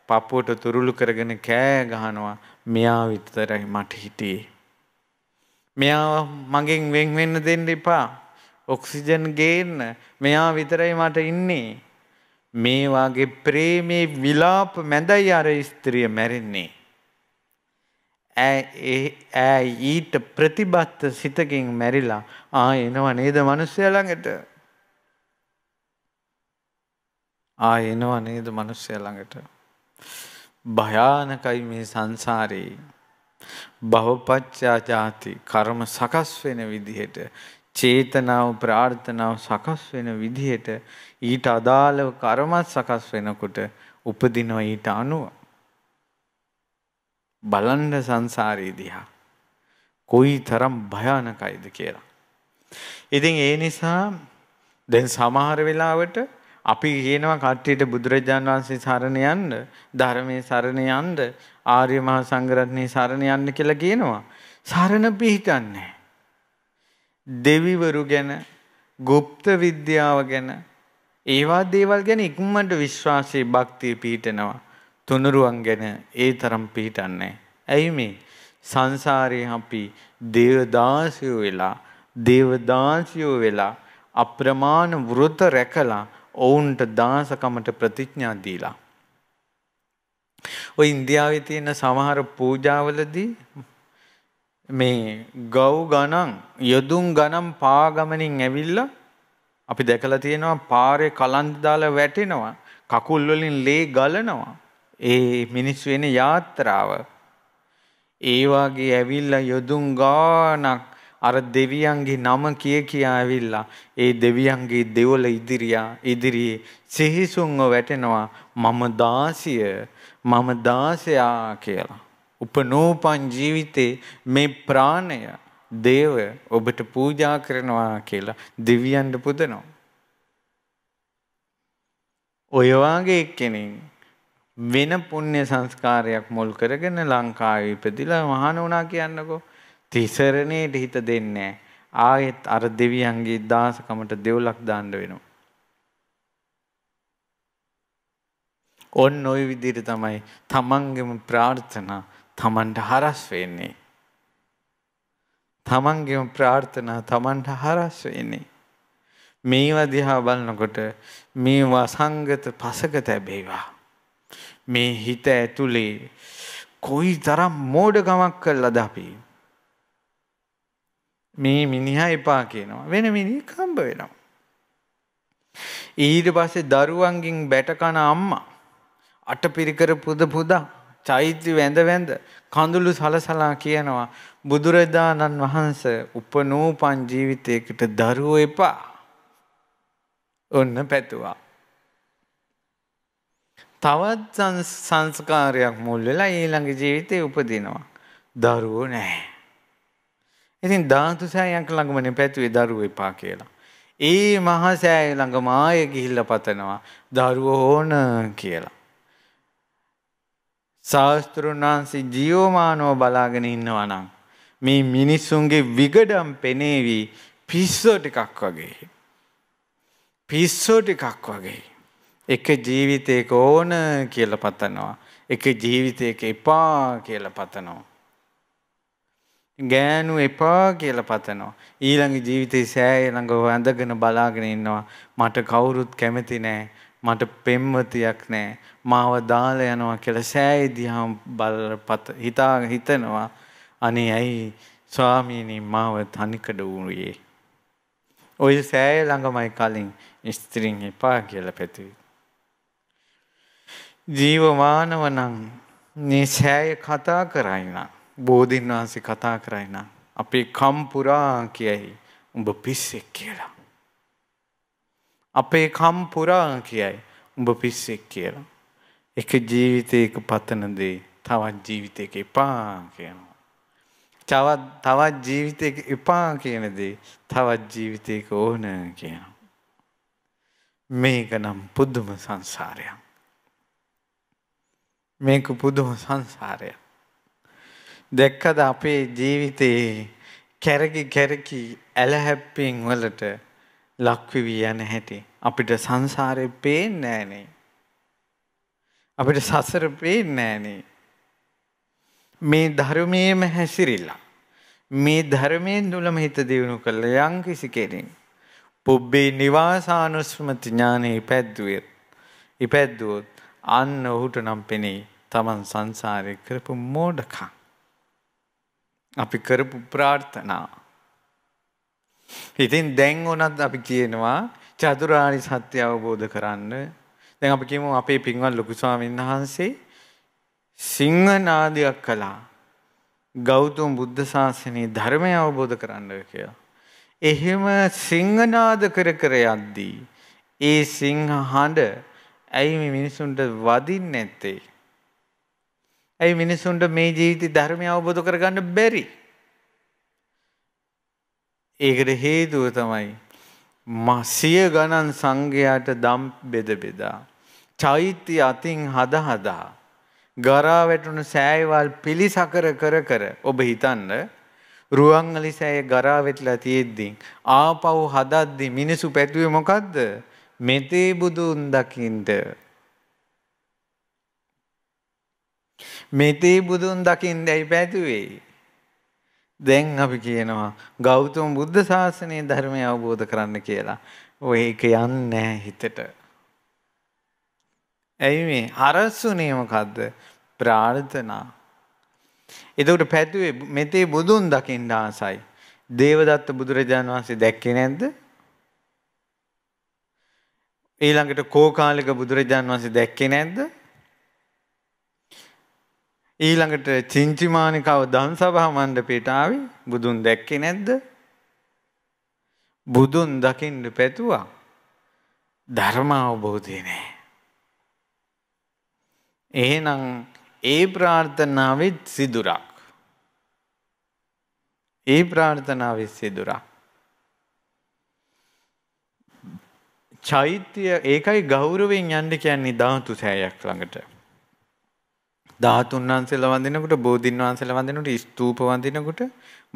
Speaker 1: පපුවට තුරුළු කරගෙන කෑ ගහනවා මෙයා විතරයි මට හිටියේ. මෙයා මගෙන් වෙන් වෙන්න දෙන්න එපා. ඔක්සිජන් ගේන්න මෙයා විතරයි මට ඉන්නේ. මේ වාගේ ප්‍රේමේ විලාප මැදයි අර ස්ත්‍රිය මැරෙන්නේ. ඈ ඈ ඊට ප්‍රතිබත් සිතකින් මැරිලා ආ එනව නේද මිනිස්සයා ළඟට. ආ එනව නේද මිනිස්සයා ළඟට. භයානකයි මේ සංසාරයේ. භවපච්චා ජාති කර්ම සකස් වෙන විදිහට චේතනාව ප්‍රාර්ථනාව සකස් වෙන විදිහට ඊට අදාළව කර්මත් සකස් වෙනකොට උපදිනවා ඊට අනුව. බලන්න සංසාරයේ දිහා. කොයි තරම් භයානකයිද කියලා. ඉතින් ඒ නිසා දැන් සමහර වෙලාවට අපි කියනවා කට්ටියට බුදුරජාණන් වහන්සේ සරණ යන්න, ධර්මයේ සරණ යන්න, ආර්ය මහා සංඝරත්නයේ සරණ යන්න කියලා කියනවා. සරණ පිහිටන්නේ. දෙවිවරු ගැන, গুপ্ত විද්‍යාව ගැන, ඒවා දේවල් ගැන ඉක්මනට විශ්වාසයේ භක්තිය පිහිටනවා. තුනුරුවන් ගැන ඒ තරම් පිහිටන්නේ. ඇයි මේ? සංසාරේ අපි දේවදාසියෝ වෙලා, දේවදාසියෝ වෙලා අප්‍රමාණ වෘත රැකලා ඔවුන්ට දාසකමට ප්‍රතිඥා දීලා. ඔය ඉන්දියාවේ තියෙන සමහර පූජාවලදී මේ ගව් ගණන් යදුන් ගණන් පාගමනින් ඇවිල්ලා අපි දැකලා තියෙනවා පාරේ කලන්ත දාලා වැටෙනවා කකුල් වලින් ලේ ගලනවා ඒ මිනිස් වෙන යාත්‍රාව ඒ වාගේ ඇවිල්ලා යදුන් ගානක් අර දෙවියන්ගේ නම කිය කියා ඇවිල්ලා ඒ දෙවියන්ගේ දෙවල ඉදිරියා ඉදිරියේ සිහිසුන්ව වැටෙනවා මම දාසිය මම දාසයා කියලා. උපනෝපන් ජීවිතේ මේ ප්‍රාණය දේව ඔබට පූජා කරනවා කියලා දෙවියන්ට පුදනවා. ඔය වාගේ එක්කෙනෙක් වෙන පුණ්‍ය සංස්කාරයක් මුල් කරගෙන ලංකාවේ ඉපදිලා මහාන වුණා කියන්නකෝ තිසරණේට හිත දෙන්නේ ආයෙත් අර දෙවියන්ගේ දාසකමට දෙවුලක් දාන්න වෙනවා. ඔන්න ওই විදිහට තමයි තමන්ගේම ප්‍රාර්ථනා තමන්ට හරස් වෙන්නේ. තමන්ගේම ප්‍රාර්ථනා තමන්ට හරස් වෙන්නේ. මේවා දිහා බලනකොට මේවා සංගත පසක තැබේවා. මේ හිත ඇතුලේ කොයි තරම් මෝඩ ගමක් කල්ලද අපි. මේ මිනිහා එපා කියනවා. වෙන මිනිහෙක් හම්බ වෙනවා. ඊට පස්සේ දරුවන්ගෙන් බැටකන අම්මා අටපිරිකර පුද පුදා චෛත්‍ය වැඳ වැඳ කඳුළු සලසලා කියනවා බුදුරජාණන් වහන්ස උපනූපන් ජීවිතයකට දරුවෝ එපා. ඔන්න පැතුවා. තවත් සංස්කාරයක් මුල් වෙලා ඊළඟ ජීවිතේ උපදිනවා. දරුවෝ නැහැ. ඉතින් ධාතු සෑයන්ක ළඟමනේ පැතුවේ දරුවෝ එපා කියලා. ඒ මහා සෑය ළඟම ආයෙ ගිහිල්ලා පතනවා දරුවෝ ඕන කියලා. ශාස්ත්‍රුණාන්සි ජීවමානව බලාගෙන ඉන්නවා නම් මේ මිනිස්සුන්ගේ විගඩම් පෙනේවි පිස්සෝ ටිකක් වගේ. පිස්සෝ ටිකක් වගේ. එක ජීවිතයක ඕන කියලා පතනවා. එක ජීවිතයක එපා කියලා පතනවා. ගෑනු එපා කියලා පතනවා. ඊළඟ ජීවිතේ සෑය ළඟ ඇඳගෙන බලාගෙන ඉන්නවා. මට කවුරුත් කැමති නෑ. මට පෙම්වතියක් නෑ. මාව දාලා යනවා කියලා සෑය දිහා බලපත හිතා හිතනවා. අනේ ඇයි ස්වාමීනි මාව තනිකඩ වුණේ. ඔය සෑය ළඟමයි කලින් ස්ත්‍රීන් එපා කියලා පැතුවේ. ජීවමානව නම් මේ සෑය කතා කරයි නම් බෝධීන් වහන්සේ කතා කරයින අපේ කම්පුරා කියයි උඹ පිස්සෙක් කියලා. අපේ කම්පුරා කියයි උඹ පිස්සෙක් කියලා. එක ජීවිතයක පතන දේ තවත් ජීවිතයක එපා කියනවා. තවත් තවත් ජීවිතයක එපා කියන දේ තවත් ජීවිතයක ඕන කියනවා. මේක නම් පුදුම සංසාරයක්. මේක පුදුම සංසාරයක්. දැක්කද අපේ ජීවිතයේ කැරකි කැරකි ඇලහැප්පීම් වලට ලක්විවි යන හැටි අපිට සංසාරේ පේන්නේ නැහනේ අපිට සසර පේන්නේ නැහනේ මේ ධර්මයේම හැසිරිලා මේ ධර්මයෙන් තුලම හිත දියුණු කළ යම් කිසි කෙනෙක් පුබ්බේ නිවාසානුස්මති ඥානෙ ඉපැද්දුවෙත් ඉපැද්දුවොත් අන්න ඔහුට නම් පෙනේ තමන් සංසාරේ කරපු මෝඩකම් අපි කරපු ප්‍රාර්ථනා. ඉතින් දැන් ඕනත් අපි කියනවා චතුරාරි සත්‍ය අවබෝධ කරන්න දැන් අපි කියමු අපේ පින්වත් ලොකු ස්වාමීන් වහන්සේ සිංහනාදයක් කළා. ගෞතම බුද්ධ ශාසනයේ ධර්මය අවබෝධ කරන්න කියලා. එහෙම සිංහනාද කර කර යද්දී ඒ සිංහ හඬ ඇයි මේ මිනිසුන්ට වදින්නේ නැත්තේ? ඇයි මිනිස්සුන්ට මේ ජීවිතය ධර්මය අවබෝධ කරගන්න බැරි. ඒකට හේතුව තමයි මසිය ගණන් සංඝයාට දම් බෙද බෙදා. චෛත්‍ය අතින් හද හදා. ගරා වැටුණු සෑයවල් පිළිසකර කර කර ඔබ හිතන්න රුවන්ගලි සෑය ගරා වෙටලා තියෙද්දී ආපහු හදද්දී මිනිසු පැතුවේ මොකද්ද? මෙතේ බුදුන් දකින්ද මෙතේ බුදුන් දකින්දයි පැතුවේ. දැන් අපි කියනවා ගෞතම බුද්ධ ශාසනයේ ධර්මය අවබෝධ කරන්න කියලා. ඔය ඒක යන්නේ හිතට. ඇයි මේ හරස්සුනේ මොකද්ද? ප්‍රාර්ථනා. එතකොට පැතුවේ මෙතේ බුදුන් දකින්න ආසයි. දේවදත්ත බුදුරජාණන් වහන්සේ දැක්කේ නැද්ද? ඊළඟට කෝකාලික බුදුරජාණන් වහන්සේ දැක්කේ නැද්ද? ඊළඟට චිංචිමානිකව දන්සභා මණ්ඩපයට ආවේ බුදුන් දැක්කේ නැද්ද? බුදුන් දකින්න පැතුවා. ධර්ම අවබෝධය නෑ. එහෙනම් ඒ ප්‍රාර්ථනාවෙත් සිදුරක්. ඒ ප්‍රාර්ථනාවෙත් සිදුරක්. චෛත්‍ය ඒකයි ගෞරවයෙන් යන්න කියන්නේ ධාතු සෑයක් ළඟට. ධාතුන් වහන්සේලා වඳිනකොට බෝධින් වහන්සේලා වඳිනකොට ස්තූප වඳිනකොට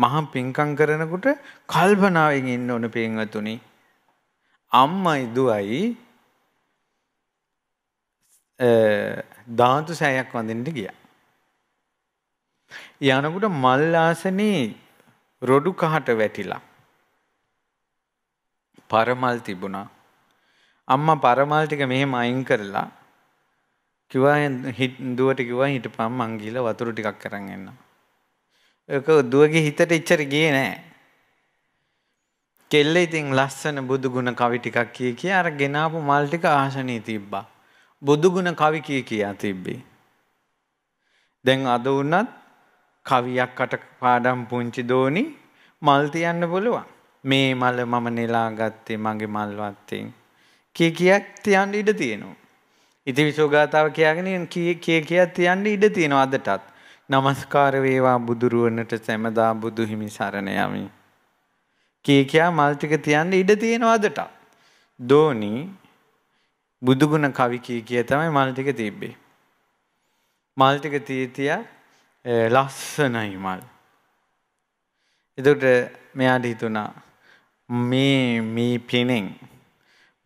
Speaker 1: මහා පිංකම් කරනකොට කල්පනාවෙන් ඉන්න ඕන පින්වතුනි අම්මයි දුවයි ධාතු සෑයක් වඳින්න ගියා යනකොට මල් ආසනේ රොඩු කහට වැටිලා පරමල් තිබුණා අම්මා පරමල් ටික මෙහෙම අයින් කරලා කිව්වා දුවට කිව්වා හිටපන් මං ගිහලා වතුර ටිකක් අරන් එන්නම්. ඒක දුවගේ හිතට ඉච්චර ගියේ නෑ. කෙල්ල ඉතින් ලස්සන බුදු ගුණ කවි ටිකක් කිය කිය අර ගෙනාපු මල් ටික ආසනී තිබ්බා. බුදු ගුණ කවි කිය කියා තිබ්බේ. දැන් අද වුණත් කවියක් අට පාඩම් පුංචි දෝනි මල් තියන්න පුළුවන්. මේ මල මම නෙලා ගත්තේ මගේ මල් වත්තෙන්. කී කියක් තියන්න ඉඩ තියෙනවා. ඉතිවිසෝගාතාව කියගෙන කිය කියත් යන්න ඉඩ තියෙනවා අදටත්. নমස්කාර වේවා බුදුරුවනට සැමදා බුදු හිමි සරණ යමි. කී කියා මල් ටික තියන්න ඉඩ තියෙනවා අදටත්. දෝනි බුදුගුණ කවි කී කිය තමයි මල් ටික තිබ්බේ. මල් ටික තීතියා ලස්සනයි මල්. එතකොට මෙයාට හිතුණා මේ මේ පිනෙන්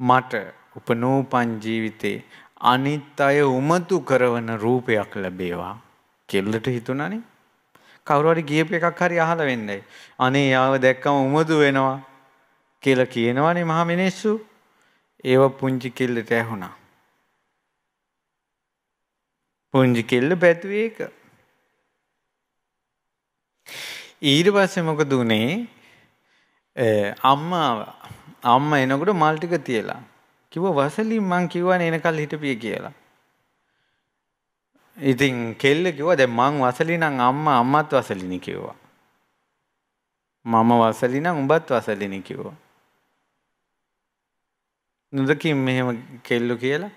Speaker 1: මට උපනෝපන් ජීවිතේ අනිත් අය උමතු කරවන රූපයක් ලැබේවා කෙල්ලට හිතුණනේ කවුරු හරි ගියපු එකක් හරි අහලා වෙන්නේ අනේ යාව දැක්කම උමතු වෙනවා කියලා කියනවනේ මහා මිනිස්සු ඒව පුංචි කෙල්ලට ඇහුණා පුංචි කෙල්ල පැතුවේ ඒක ඊට පස්සේ මොකද උනේ අම්මා අම්මා එනකොට මල් ටික තියලා කිව්ව වසලි මං කිව්වනේ එනකල් හිටපිය කියලා. ඉතින් කෙල්ල කිව්වා දැන් මං වසලි නම් අම්මා අම්මත් වසලිනි කිව්වා. මම වසලි නම් උඹත් වසලිනි කිව්වා. නොදකින් මෙහෙම කෙල්ලු කියලා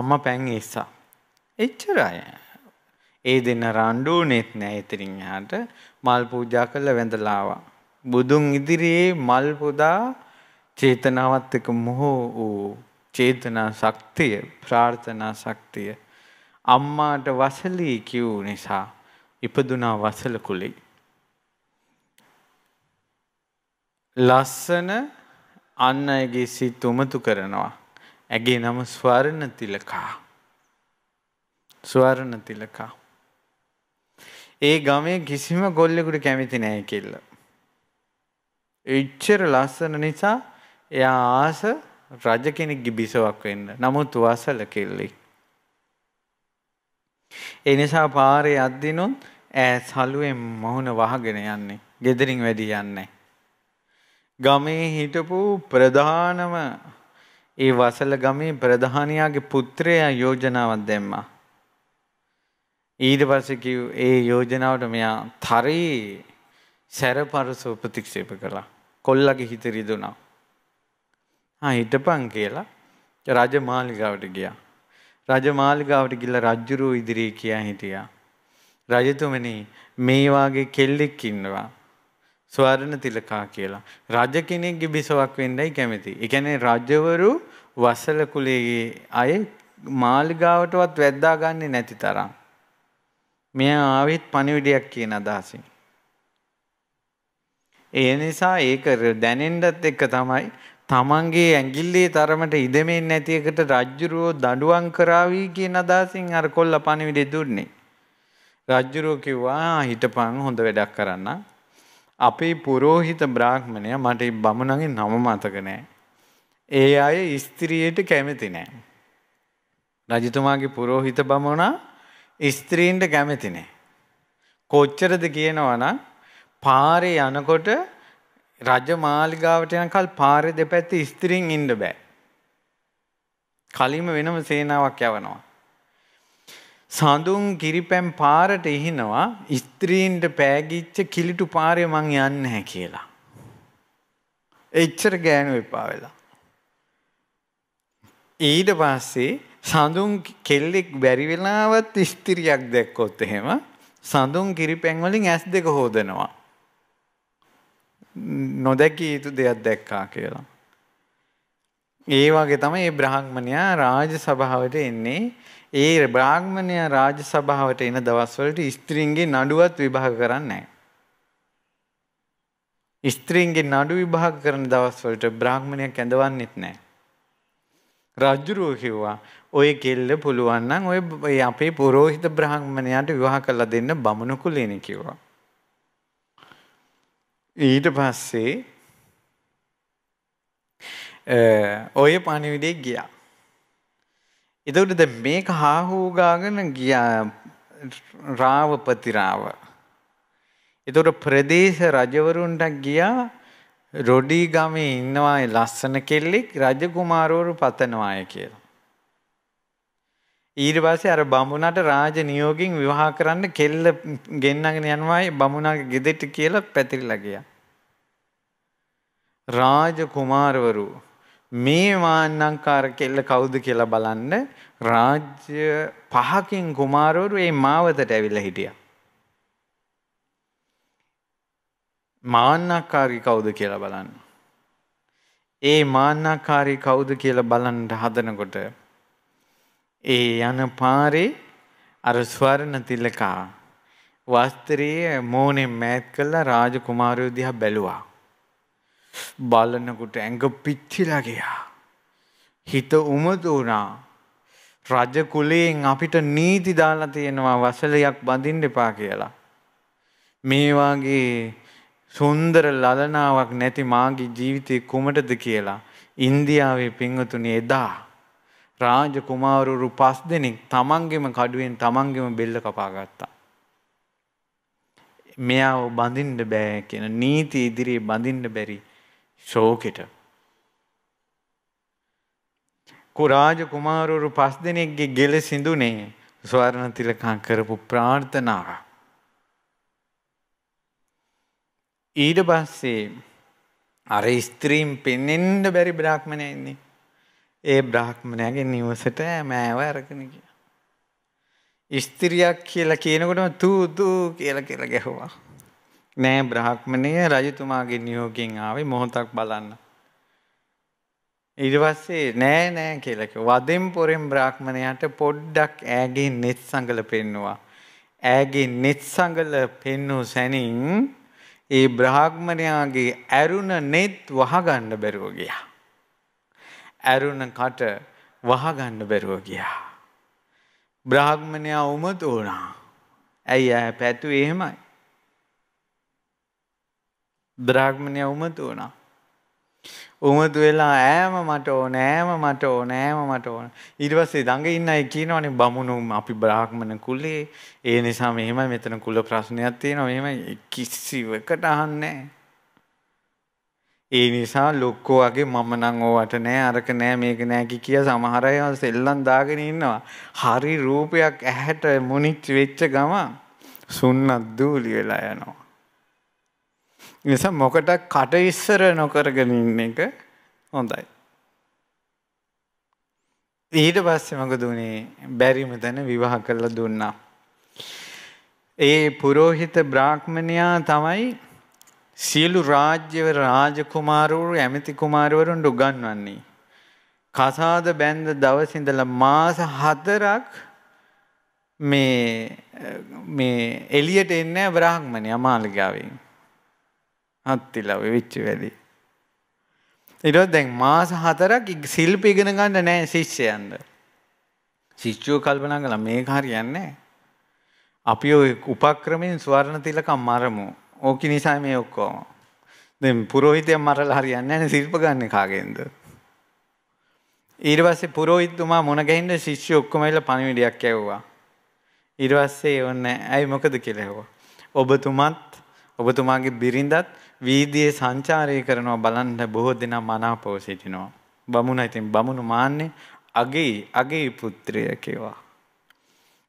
Speaker 1: අම්මා පැන් ඉස්සා. එච්චරයි. ඒ දෙන්න රණ්ඩු නෙත් නෑ ඉතින් යාට මල් පූජා කරලා වැඳලා ආවා. බුදුන් ඉදිරියේ මල් පුදා චේතනාවත් එක්ක මොහෝ වූ චේතනා ශක්තිය ප්‍රාර්ථනා ශක්තිය අම්මාට වසලී කිව් නිසා ඉපදුනා වසල කුලෙයි. ලස්සන අන්න ඇගේ සිත් උමතු කරනවා. ඇගේ නම ස්වර්ණ තිලකා. ස්වර්ණ තිලකා. ඒ ගමේ කිසිම ගොල්ලෙකුට කැමති නෑ කෙල්ල. එච්චර ලස්සන නිසා එයා ආස රජ කෙනෙක්ගේ බිසවක් වෙන්න. නමුත් වසල කෙල්ලෙක්. ඒ නිසා පාරේ අද්දිනොත් ඈස් හලුවෙන් මොහුන වහගෙන යන්නේ. gederin වැඩි යන්නේ. ගමේ හිටපු ප්‍රධානම ඒ වසල ගමේ ප්‍රධානියාගේ පුත්‍රයා යෝජනාවක් දැම්මා. ඊට පස්සේ කිව් ඒ යෝජනාවට මෙයා තරී සැරපරස ප්‍රතික්ෂේප කළා. කොල්ලගේ හිත රිදුණා. හා හිටපන් කියලා රජ මාලිගාවට ගියා. රජ මාලිගාවට ගිහිල්ලා රජුරෝ ඉදිරියේ කියා හිටියා. රජතුමනි මේ වාගේ කෙල්ලෙක් ඉන්නවා. ස්වර්ණ තිලකා කියලා. රජ කෙනෙක්ගේ බිසවක් වෙන්නයි කැමති. ඒ කියන්නේ රජවරු වසල කුලයේ අය මාලිගාවටවත් වැද්දා ගන්නෙ නැති තරම්. මෙයා ආවෙත් පණිවිඩයක් කියන අදහසින්. ඒ නිසා ඒක දැනෙන්නත් එක තමයි තමන්ගේ ඇඟිල්ලේ තරමට ඉදමෙන් නැති එකට රජ්ජුරුවෝ දඬුවම් කරાવી කියන අදහසින් අර කොල්ල පණිවිඩය දුන්නේ. රජ්ජුරුවෝ කිව්වා හිටපන් හොඳ වැඩක් කරන්න. අපේ පුරෝහිත බ්‍රාහ්මණයා මට බමුණගේ නම මතක නෑ. ඒ අය ස්ත්‍රියට කැමති නෑ. රජතුමාගේ පුරෝහිත බමුණා ස්ත්‍රීන්ට කැමති නෑ. කොච්චරද කියනවනම් පාරේ යනකොට රජ මාලිගාවට යනකල් පාරේ දෙපැත්තේ ස්ත්‍රීන් ඉන්න බෑ. කලින්ම වෙනම සේනාවක් යවනවා. සඳුන් කිරිපැම් පාරට එහිනවා ස්ත්‍රීන්ට පෑගිච්ච කිලිටු පාරේ මං යන්නේ නැහැ කියලා. එච්චර ගෑනු එපා වෙලා. ඊට පස්සේ සඳුන් කෙල්ලෙක් බැරි වෙලාවත් ස්ත්‍රියක් දැක්කොත් එහෙම සඳුන් කිරිපැන් වලින් ඇස් දෙක හොදනවා. නොදැකිය යුතු දෙයක් දැක්කා කියලා. ඒ වගේ තමයි මේ බ්‍රාහ්මණයා රාජ සභාවට එන්නේ. ඒ බ්‍රාහ්මණයා රාජ සභාවට එන දවස්වලට ස්ත්‍රීන්ගේ නඩුවත් විභාග කරන්නේ නැහැ. ස්ත්‍රීන්ගේ නඩු විභාග කරන දවස්වලට බ්‍රාහ්මණයක් ඇඳවන්නෙත් නැහැ. රජුරෝ කිව්වා ඔය කෙල්ල පුළුවන් නම් ඔය අපේ පූජෝහිත බ්‍රාහ්මණයාට විවාහ කරලා දෙන්න බමුණු කුලෙනි කිව්වා. ඊට පස්සේ ඔය පණිවිඩේ ගියා. එතකොට දැන් මේක හාහූ ගාගෙන ගියා රාවපතිරාව. එතකොට ප්‍රදේශ රජවරුන්ට ගියා රොඩි ගමේ ඉන්නවා ලස්සන කෙල්ලෙක් රජකුමාරවරු පතනවාය කියලා. ඊට පස්සේ අර බමුණට රාජ නියෝගින් විවාහ කරන්න කෙල්ල ගෙන්නගෙන යනවායි බමුණගේ ගෙදෙට කියලා පැතිරිලා ගියා. රාජ කුමාරවරු මේ මාන්නංකාර කෙල්ල කවුද කියලා බලන්න රාජ්‍ය පහකින් කුමාරවරු මේ මාවතට ඇවිල්ලා හිටියා. මාන්නකාරී කවුද කියලා බලන්න. ඒ මාන්නකාරී කවුද කියලා බලන්න හදනකොට ඒ යන පාරේ අර ස්වර්ණ තිලකා වස්ත්‍රයේ මෝණෙන් මෑත් කළා රාජකුමාරයෝ දිහා බැලුවා. බලනකොට ඇඟ පිච්චිලා ගියා. හිත උමතු වුණා. රජ කුලයෙන් අපිට නීති දාලා තියෙනවා වසලයක් බඳින්න එපා කියලා. මේ වාගේ සුන්දර ලලනාවක් නැති මාගේ ජීවිතේ කුමටද කියලා ඉන්දියාවේ පින්වතුනි එදා රාජ කුමාරුරු පස් දෙනෙක් තමන්ගෙම කඩුවෙන් තමන්ගෙම බෙල්ල කපා ගත්තා. මෙයාව බඳින්න බෑ කියන නීති ඉදිරියේ බඳින්න බැරි ශෝකෙට. කුරාජ කුමාරුරු පස් දෙනෙක්ගේ ගෙල සිඳුනේ ස්වර්ණ තිලකම් කරපු ප්‍රාර්ථනාව. ඊට පස්සේ අර ස්ත්‍රීන් පෙන්වෙන්න බැරි බ්‍රාහ්මණය ඉන්නේ. ඒ බ්‍රාහ්මණයාගේ නිවසට මෑව අරගෙන ගියා. ස්ත්‍රියක් කියලා කියනකොටම තූ තූ කියලා කියලා ගැහුවා. නෑ බ්‍රාහ්මණය රජතුමාගේ නියෝගයෙන් ආවේ මොහොතක් බලන්න. ඊට පස්සේ නෑ නෑ කියලා කිව්වා. වදෙන් පොරෙන් බ්‍රාහ්මණයාට පොඩ්ඩක් ඈගේ net සංගල පෙන්නවා. ඈගේ net සංගල පෙන්නු සැනින් ඒ බ්‍රාහ්මණයාගේ ඇරුණ net වහගන්න බැරුව ගියා. ඇරුණ කට වහගන්න බැරුව ගියා. බ්‍රාහ්මණයා උමතු වුණා. ඇයි ඇ පැතු එහෙමයි. බ්‍රාහ්මණය උමතු වුණා. උමතු වෙලා ඈම මට ඕන ඈම මට ඕන ඈම මට ඕන ඊට පස්සේ ළඟ ඉන්න අය කියනවනේ බමුණු අපි බ්‍රාහ්මණ කුලේ ඒ නිසා මෙහෙමයි මෙතන කුල ප්‍රශ්නයක් තියෙනවා මෙහෙමයි කිසිවකට අහන්නේ නැහැ ඒ නිසා ලොක්කෝ වගේ මම නම් ඕවට නෑ අරක නෑ මේක නෑ කි කිය සමහර අය සෙල්ලම් දාගෙන ඉන්නවා. හරි රූපයක් ඇහැට මුනිච්ච වෙච්ච ගම සුන්නත් දූලි වෙලා යනවා. නිසා මොකට කට ඉස්සර නොකරගෙන ඉන්න එක හොඳයි. ඊට පස්සේ මොකද උනේ බැරිම තැන විවාහ කරලා දුන්නා. ඒ පුරෝහිත බ්‍රාහ්මණයා තමයි සියලු රාජ්‍යවල රාජකුමාරවරු ඇමති කුමාරවරුන්ට උගන්වන්නේ. කසාද බැන්ද දවසිඳලා මාස 4ක් මේ මේ එළියට එන්නේ බ්‍රාහ්මණයා මාලිගාවෙන්. හත්තිලා වෙච්ච වැඩි. ඊට දැන් මාස 4ක් ශිල්ප ඉගෙන ගන්න නැහැ ශිෂ්‍යයන්ට. ශිෂ්‍යෝ කල්පනා කළා මේක හරියන්නේ නැහැ. අපි ඔය උපක්‍රමයෙන් ස්වර්ණ තිලකම් මරමු. ඕක නිසා මේ ඔක්කොම. දැන් පුරোহিතයන් මරලා හරියන්නේ නැහැ ශිල්ප ගන්න කාගෙන්ද? ඊට පස්සේ පුරোহিතතුමා මුණ ගැහින්න ශිෂ්‍ය ඔක්කොම ඇවිල්ලා පණිවිඩයක් ඇව්වා. ඊට පස්සේ ඕන්නේ ඇයි මොකද කියලා ඇහුවා. ඔබතුමත් ඔබතුමාගේ බිරිඳත් වීදියේ සංචාරය කරනවා බලන්න බොහෝ දෙනා මනාපව සිටිනවා. බමුණා ඉතින් බමුණු මාන්නේ අගේ අගේ පුත්‍රය කියලා.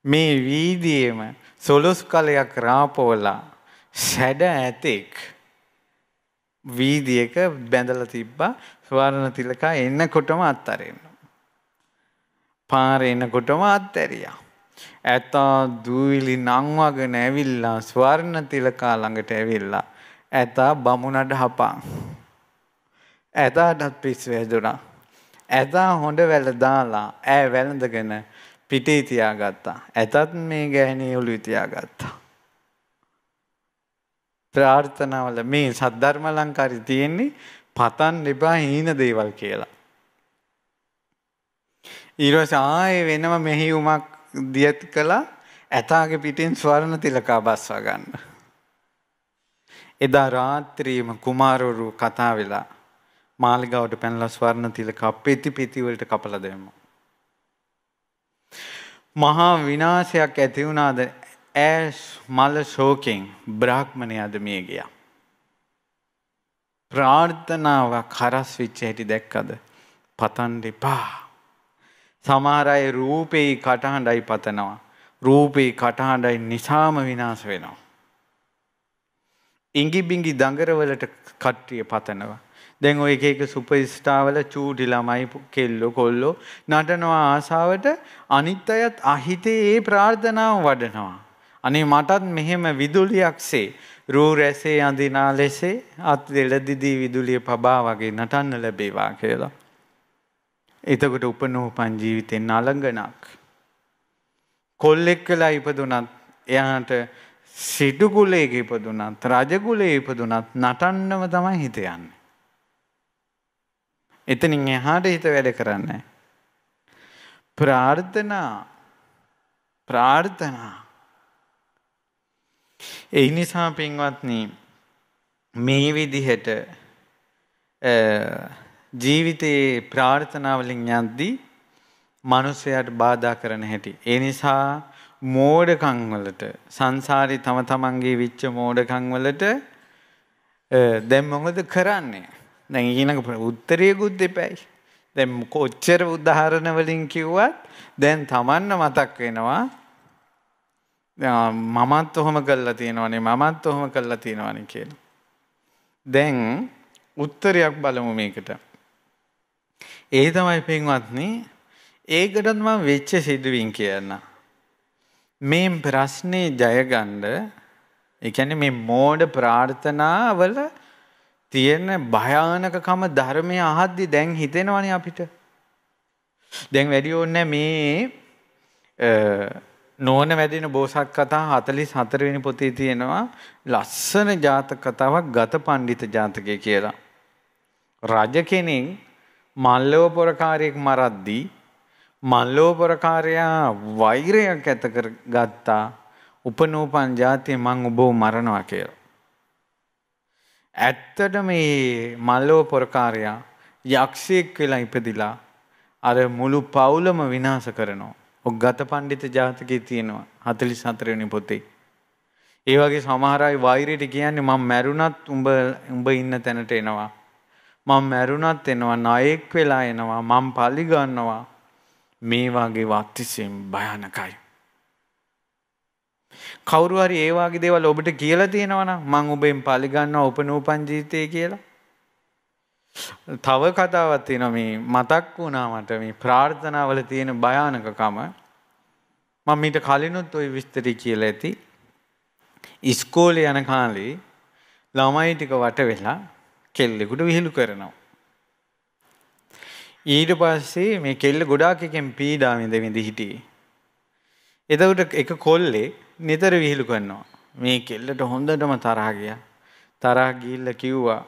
Speaker 1: මේ වීදියේම සොළොස් කලයක් රාපවලා සැඩ ඇතෙක් වීදියක බැඳලා තිබ්බා ස්වර්ණ තිලකා එන්නකොටම අත්තරෙන්න. පාර එනකොටම අත්හැරියා. ඇතා දූවිලි නංවගෙන ඇවිල්ලා ස්වර්ණ තිලකා ළඟට ඇවිල්ලා ඇතා බමුණට හපා. ඇතාටත් පිස් වැදුනා. ඇතා හොඬ වැල දාලා ඈ වැළඳගෙන පිටේ තියාගත්තා. ඇතත් මේ ගැහණිය ඔලුවේ තියාගත්තා. ප්‍රාර්ථනාවල මේ සද්ධර්ම ලංකාරි තියෙන්නේ පතන් එපා හීන දේවල් කියලා. ඊරස ආයේ වෙනම මෙහිුමක් දියත් කළා ඇතාගේ පිටින් ස්වර්ණ තිලකා බස්වා ගන්න. එදා රාත්‍රියේම කුමාරවරු කතා වෙලා මාලිගාවට පැනලා ස්වර්ණ තිලකා පෙති පෙති වලට කපලා දැම්මා. මහා විනාශයක් ඇති වුණාද ඇස් මල ශෝකෙන් බ්‍රාහ්මණය අද මිය ගියා. ප්‍රාර්ථනාවක් හරස් විච්ච හැටි දැක්කද පතන්ඩ එපා. සමහර අය රූපෙයි කටහඬයි පතනවා. රූපෙයි කටහඬයි නිසාම විනාශ වෙනවා. ඉංගි බිංගි දඟරවලට කට්ටිය පතනවා. දැන් ඔය එක එක සුපර්ස්ටාර්වල චූටි ළමයි කෙල්ලෝ කොල්ලෝ නටනවා ආසාවට අනිත් අයත් අහිතේ ඒ ප්‍රාර්ථනාව වඩනවා. අනේ මටත් මෙහෙම විදුලියක්සේ රූ රැසේ අඳිනා ලෙසේ අත් දෙලදිදී විදුලිය පබා වගේ නටන්න ලැබේවා කියලා. එතකොට උපනෝපන් ජීවිතෙන් අලඟනක්. කොල්ලෙක් කලා ඉපදුනත් එයාට සිටුකුලේක ඉපදුනත් රජකුලේ ඉපදුනත් නටන්නම තමයි හිත යන්නේ. එතනින් එහාට හිත වැඩ කරන්නේ. ප්‍රාර්ථනා ප්‍රාර්ථනා ඒ නිසා පින්වත්නි මේ විදිහට ජීවිතයේ ප්‍රාර්ථනා වලින් යද්දී මිනිසයාට බාධා කරන හැටි. ඒ නිසා මෝඩකම් වලට සංසාරේ තම තමන්ගේ විච්ච මෝඩකම් වලට දැන් මොකද කරන්නේ? දැන් ඊළඟ උත්තරයකුත් දෙපැයි. දැන් කොච්චර උදාහරණ වලින් කිව්වත් දැන් තමන්ම මතක් වෙනවා මමත් ඔහොම කල්ලා තියෙනවනේ මමත් ඔහොම කල්ලා තියෙනවන කියන. දැන් උත්තරයක් බලමු මේකට. ඒ තමයි පෙන්වත්න්නේ ඒකටත් මම වෙච්ච සිදුවින් කියන්න. මේ ප්‍රශ්නේ ජයගණ්ඩ එකැන මේ මෝඩ ප්‍රාර්ථනාවල තියෙන භයානකකම ධර්මය අහද්දි දැන් හිතෙනවනේ අපිට. දැන් වැඩි ඕන්න මේ නෝන වැදින බෝසත් කතා 44 වෙනි පොතේ තියෙනවා ලස්සන ජාතක කතාවක් ගත පඬිත ජාතකය කියලා. රජ කෙනෙක් මල්ලව පොරකාරයෙක් මරද්දී මල්ලව පොරකාරයා වෛරයක් ඇත කරගත්තා. උපනෝපන් જાතිය මං ඔබව මරනවා කියලා. ඇත්තට මේ මල්ලව පොරකාරයා යක්ෂයෙක් වෙලා ඉපදිලා අර මුළු පවුලම විනාශ කරනවා. ඔක් ගත පණ්ඩිත ජාතකයේ තියෙනවා 44 වෙනි පොතේ. ඒ වගේ සමහර අය වෛරයට කියන්නේ මම මැරුණත් උඹ උඹ ඉන්න තැනට එනවා. මම මැරුණත් එනවා නායක වෙලා එනවා මම පලි ගන්නවා. මේ වගේ වත්තිසින් භයානකයි. කවුරු හරි ඒ වගේ දේවල් ඔබට කියලා තියෙනවා නම් මං ඔබෙන් පලි ගන්නවා උපනෝපන් ජීවිතය කියලා. තව කතාවක් තියෙනවා මේ මතක් වුණා මට මේ ප්‍රාර්ථනාවල තියෙන භයානකකම. මම මීට කලිනුත් ওই විස්තරي කියලා ඇති. ඉස්කෝලේ යන කාලේ ළමයි ටික වට වෙලා කෙල්ලෙකුට විහිළු කරනවා. ඊට පස්සේ මේ කෙල්ල ගොඩාක් එකෙන් පීඩා විඳ විඳ හිටියේ. එතකොට එක කොල්ලේ නිතර විහිළු කරනවා. මේ කෙල්ලට හොඳටම තරහ ගියා. තරහ ගිහිල්ලා කිව්වා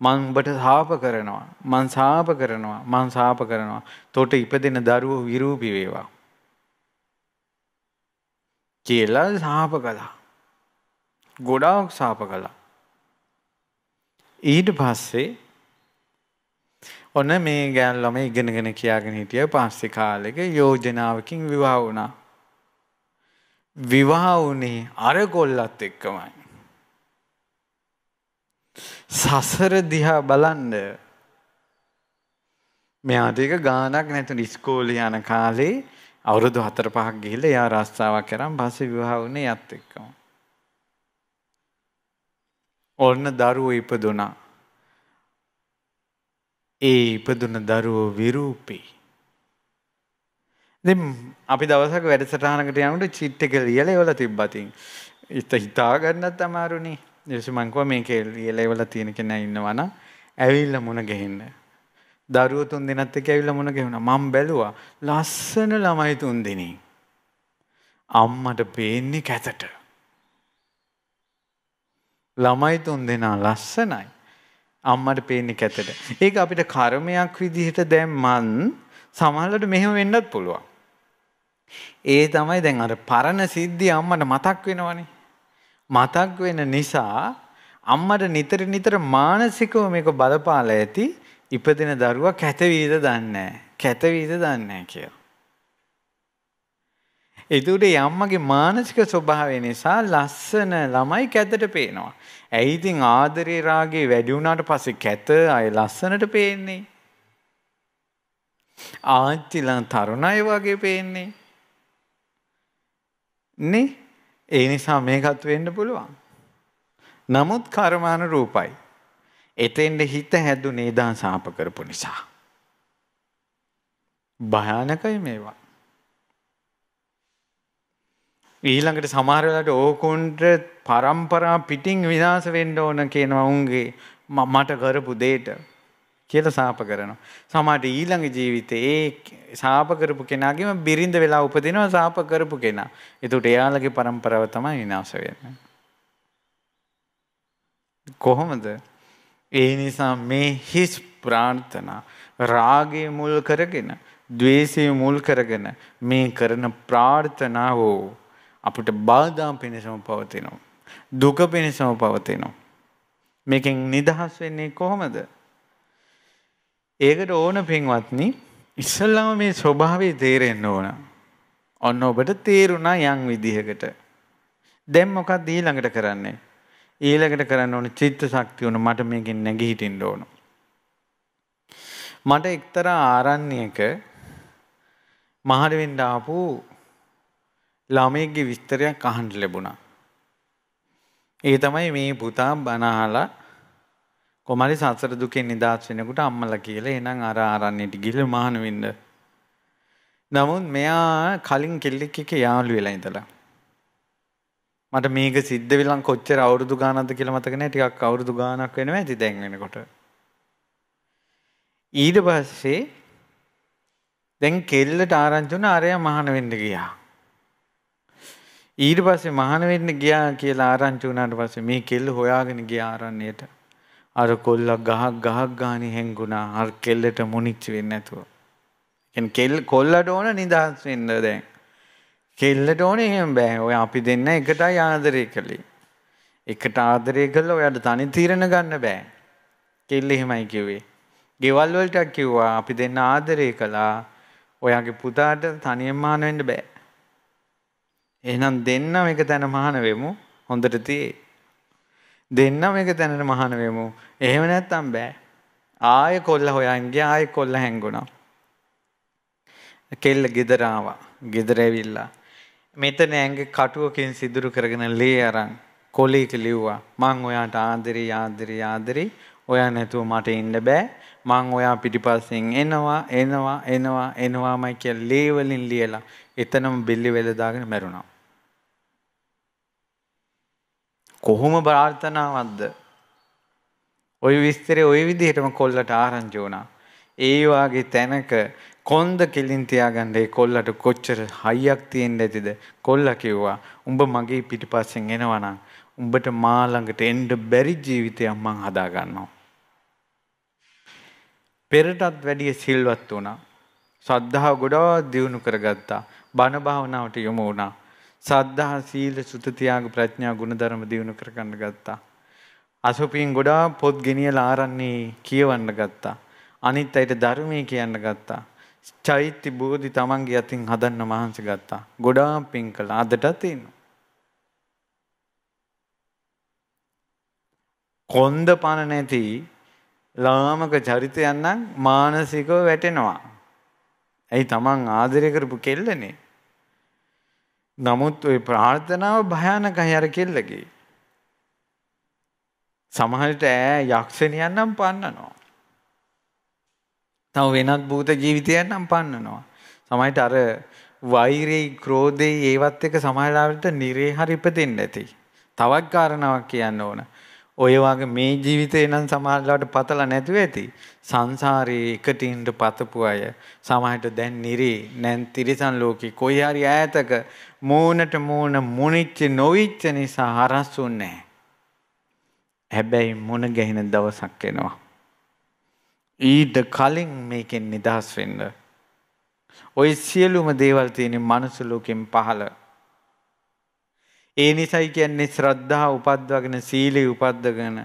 Speaker 1: මං ඔබට සාප කරනවා. මං සාප කරනවා. මං සාප කරනවා. තොට ඉපදෙන දරුවෝ විරූපී වේවා. කියලා සාප කළා. ගොඩාක් සාප කළා. ඊට පස්සේ ඔන්න මේ ගෑන් ළම ඉගෙනගෙන කියාගෙන හිටිය පස්සේ කාලෙක යෝජනාවකින් විවාහ වුණා. විවාහ වුණේ අර කොල්ලත් එක්කමයි. සසර දිහා බලන්න මෙයාට ඒක ගානක් නැතුන ඉස්කෝලේ යන කාලේ අවුරුදු 4 5ක් ගිහිල්ලා එයා රස්සාවක් කරන් පස්සේ විවාහ වුණේ යත් එක්කම. ඕන්න දරුවෝ ඉපදුනා. ඒ ඉපදුන දරුවෝ විරූපී. දැන් අපි දවසක් වැඩසටහනකට යනකොට චිට් එක ලියලා ඒවල තිබ්බතින්. ඉත හිතා ගන්නත් අමාරුනේ. ඊට මංකුව මේක එලෙවලා තියෙන කෙනා ඉන්නවනම් ඇවිල්ලා මුණ ගැහෙන්න. දරුවෝ තුන් දෙනාත් එක්ක ඇවිල්ලා මුණ ගැහුණා. මම බැලුවා ලස්සන ළමයි තුන් දෙනෙක්. අම්මට පේන්නේ කැතට. ළමයි තුන් දෙනා ලස්සනයි. අම්මට පේන්නේ කැතට. ඒක අපිට කර්මයක් විදිහට දැම්මන් සමහරවිට මෙහෙම වෙන්නත් පුළුවන්. ඒ තමයි දැන් අර පරණ සිද්ධි අම්මට මතක් වෙනවනේ. මතක් වෙන නිසා අම්මට නිතර නිතර මානසිකව මේක බලපාලා ඇති ඉපදෙන දරුවා කැතවීද දන්නේ කැතවීද දන්නේ කියලා. ඒතුරේ අම්මගේ මානසික ස්වභාවය නිසා ලස්සන ළමයි කැතට පේනවා. ඇයි ඉතින් ආදරේ රාගේ වැඩි වුණාට පස්සේ කැත අය ලස්සනට පේන්නේ. ආච්චිලා තරුණ අය වගේ පේන්නේ. නේ ඒ නිසා මේකත් වෙන්න පුළුවන්. නමුත් කර්මාන රූපයි. එතෙන්ට හිත හැදුනේ දා සාප කරපු නිසා. භයානකයි මේවා. ඊළඟට සමහර වෙලාවට ඕකුන්ට પરම්පරා පිටින් විනාශ වෙන්න ඕන කියනවා උන්ගේ මට කරපු දෙයට. කියලා සාප කරනවා. සමහරට ඊළඟ ජීවිතේ ඒ සාප කරපු කෙනාගේම බිරිඳ වෙලා උපදිනවා සාප කරපු කෙනා. ඒකට එයාලගේ પરම්පරාව තමයි විනාශ වෙන්නේ. කොහොමද? ඒ නිසා මේ හිස් ප්‍රාර්ථනා රාගය මුල් කරගෙන, ద్వේෂය මුල් කරගෙන මේ කරන ප්‍රාර්ථනාව අපිට බාධා පිණසම පවතිනවා. දුක පිණසම පවතිනවා. මේකෙන් නිදහස් වෙන්නේ කොහොමද? ඒකට ඕන පින්වත්නි ඉස්සල්ලාම මේ ස්වභාවය තේරෙන්න ඕන. ඔන්න ඔබට තේරුණා යම් විදිහකට. දැන් මොකක්ද ඊළඟට කරන්නේ? ඊළඟට කරන්න ඕන චිත්ත ශක්තිය උන මට මේකෙන් නැගී හිටින්න ඕන. මට එක්තරා ආරණ්‍යයක මහඩ වෙන්න ආපු ළමයෙක්ගේ විස්තරයක් අහන්න ලැබුණා. ඒ තමයි මේ පුතා බනහලා කොමරි සසර දුකෙන් නිදහස් වෙනකොට අම්මලා කියලා එහෙනම් අර ආරණ්‍යට ගිහලා මහාන වෙන්න. නමුත් මෙයා කලින් කෙල්ලෙක් එක්ක යාළු වෙලා ඉඳලා. මට මේක සිද්ධ වෙලා කොච්චර අවුරුදු ගානක්ද කියලා මතක නැහැ. ටිකක් අවුරුදු ගානක් වෙනවා ඇති දැන් වෙනකොට. ඊට පස්සේ දැන් කෙල්ලට ආරංචි වුණා අරයා මහාන වෙන්න ගියා. ඊට පස්සේ මහාන වෙන්න ගියා කියලා ආරංචි වුණාට පස්සේ මේ කෙල්ල හොයාගෙන ගියා ආරණ්‍යයට. අර කොල්ලක් ගහක් ගහක් ගානේ හැංගුණා අර කෙල්ලට මුනිච්ච වෙන්නේ නැතුව. කියන්නේ කෙල්ල කොල්ලට ඕන නිදහස් වෙන්න දැන්. කෙල්ලට ඕන එහෙම බෑ. ඔය අපි දෙන්න එකටයි ආදරේ කළේ. එකට ආදරේ කළා ඔයාලට තනි තීරණ ගන්න බෑ. කෙල්ල එහෙමයි කිව්වේ. ගෙවල් වලට කිව්වා අපි දෙන්න ආදරේ කළා. ඔයාගේ පුතාට තනියෙන් මහාන වෙන්න බෑ. එහෙනම් දෙන්න මේක දැන මහාන වෙමු. හොඳට තියේ. දෙන්නම එක තැනට මහාන වෙමු. එහෙම නැත්තම් බෑ. ආයෙ කොල්ල හොයන් ගියා ආයෙ කොල්ල හැංගුණා. කෙල්ල ගෙදර ආවා. ගෙදර ඇවිල්ලා. මෙතන ඇඟ කටුවකින් සිදුරු කරගෙන ලේ අරන් කොලීක ලිව්වා. මං ඔයාට ආදරේ ආදරේ ආදරේ ඔයා නැතුව මට ඉන්න බෑ. මං ඔයා පිටිපස්සෙන් එනවා එනවා එනවා එනවාමයි කියලා ලේ වලින් ලියලා එතනම බිල්ලි වෙල දාගෙන මැරුණා. කොහොම ප්‍රාර්ථනාවක්ද? ওই විස්තරේ ওই විදිහටම කොල්ලට ආරංචි වුණා. ඒ වාගේ තැනක කොන්ද කෙලින් තියාගන්න ඒ කොල්ලට කොච්චර හයියක් තියෙන්න ඇතිද? කොල්ලා කිව්වා උඹ මගේ පිටිපස්සෙන් එනවනම් උඹට මා ළඟට එන්න බැරි ජීවිතයක් මං හදා ගන්නවා. පෙරටත් වැඩිය සිල්වත් වුණා. ශ්‍රද්ධාව ගොඩාක් දියුණු කරගත්තා. බණ භාවනාවට යොමු වුණා. සද්ධහා සීල සුතතියාග ප්‍රඥා ගුණධර්ම දියුණු කරගන්න ගත්තා. අසුපින් ගොඩා පොත් ගෙනියලා ආරන්නේ කියවන්න ගත්තා. අනිත් අයට ධර්මයේ කියන්න ගත්තා. චෛත්‍ය බෝධි තමන්ගේ අතින් හදන්න මහන්සි ගත්තා. ගොඩාම් පින් කළා. අදටත් තියෙනවා. කොන්ද පණ නැති ලාමක චරිතයන් නම් මානසිකව වැටෙනවා. ඇයි තමන් ආදරය කරපු කෙල්ලනේ. නමුත් ওই ප්‍රාර්ථනාව භයානකයි අර කෙල්ලගේ. සමහරට ඈ යක්ෂණියන් නම් පන්නනවා. තව වෙනත් භූත ජීවිතයන් නම් පන්නනවා. සමහරට අර වෛරේ, ක්‍රෝධේ ඒවත් එක සමහරවිට නිරේ හරි ඉපදෙන්නේ නැති. තවත් කාරණාවක් කියන්න ඕන. ඔය වගේ මේ ජීවිතේ නම් සමහරවිට පතලා නැතුව ඇති. සංසාරේ එකටින්ට පතපු අය සමහරට දැන් නිරේ නැන් තිරිසන් ලෝකේ කොයි හරි ඈතක මූණට මූණ මුනිච්ච නොවිච්ච නිසා හරස්ුන්නේ නැහැ. හැබැයි මුණ ගැහෙන දවසක් එනවා. ඊට කලින් මේකෙන් නිදහස් වෙන්න. ওই සියලුම දේවල් තියෙන මනුස්ස ලෝකෙන් පහළ ඒ නිසයි කියන්නේ ශ්‍රද්ධා උපද්වගෙන සීලය උපද්දගෙන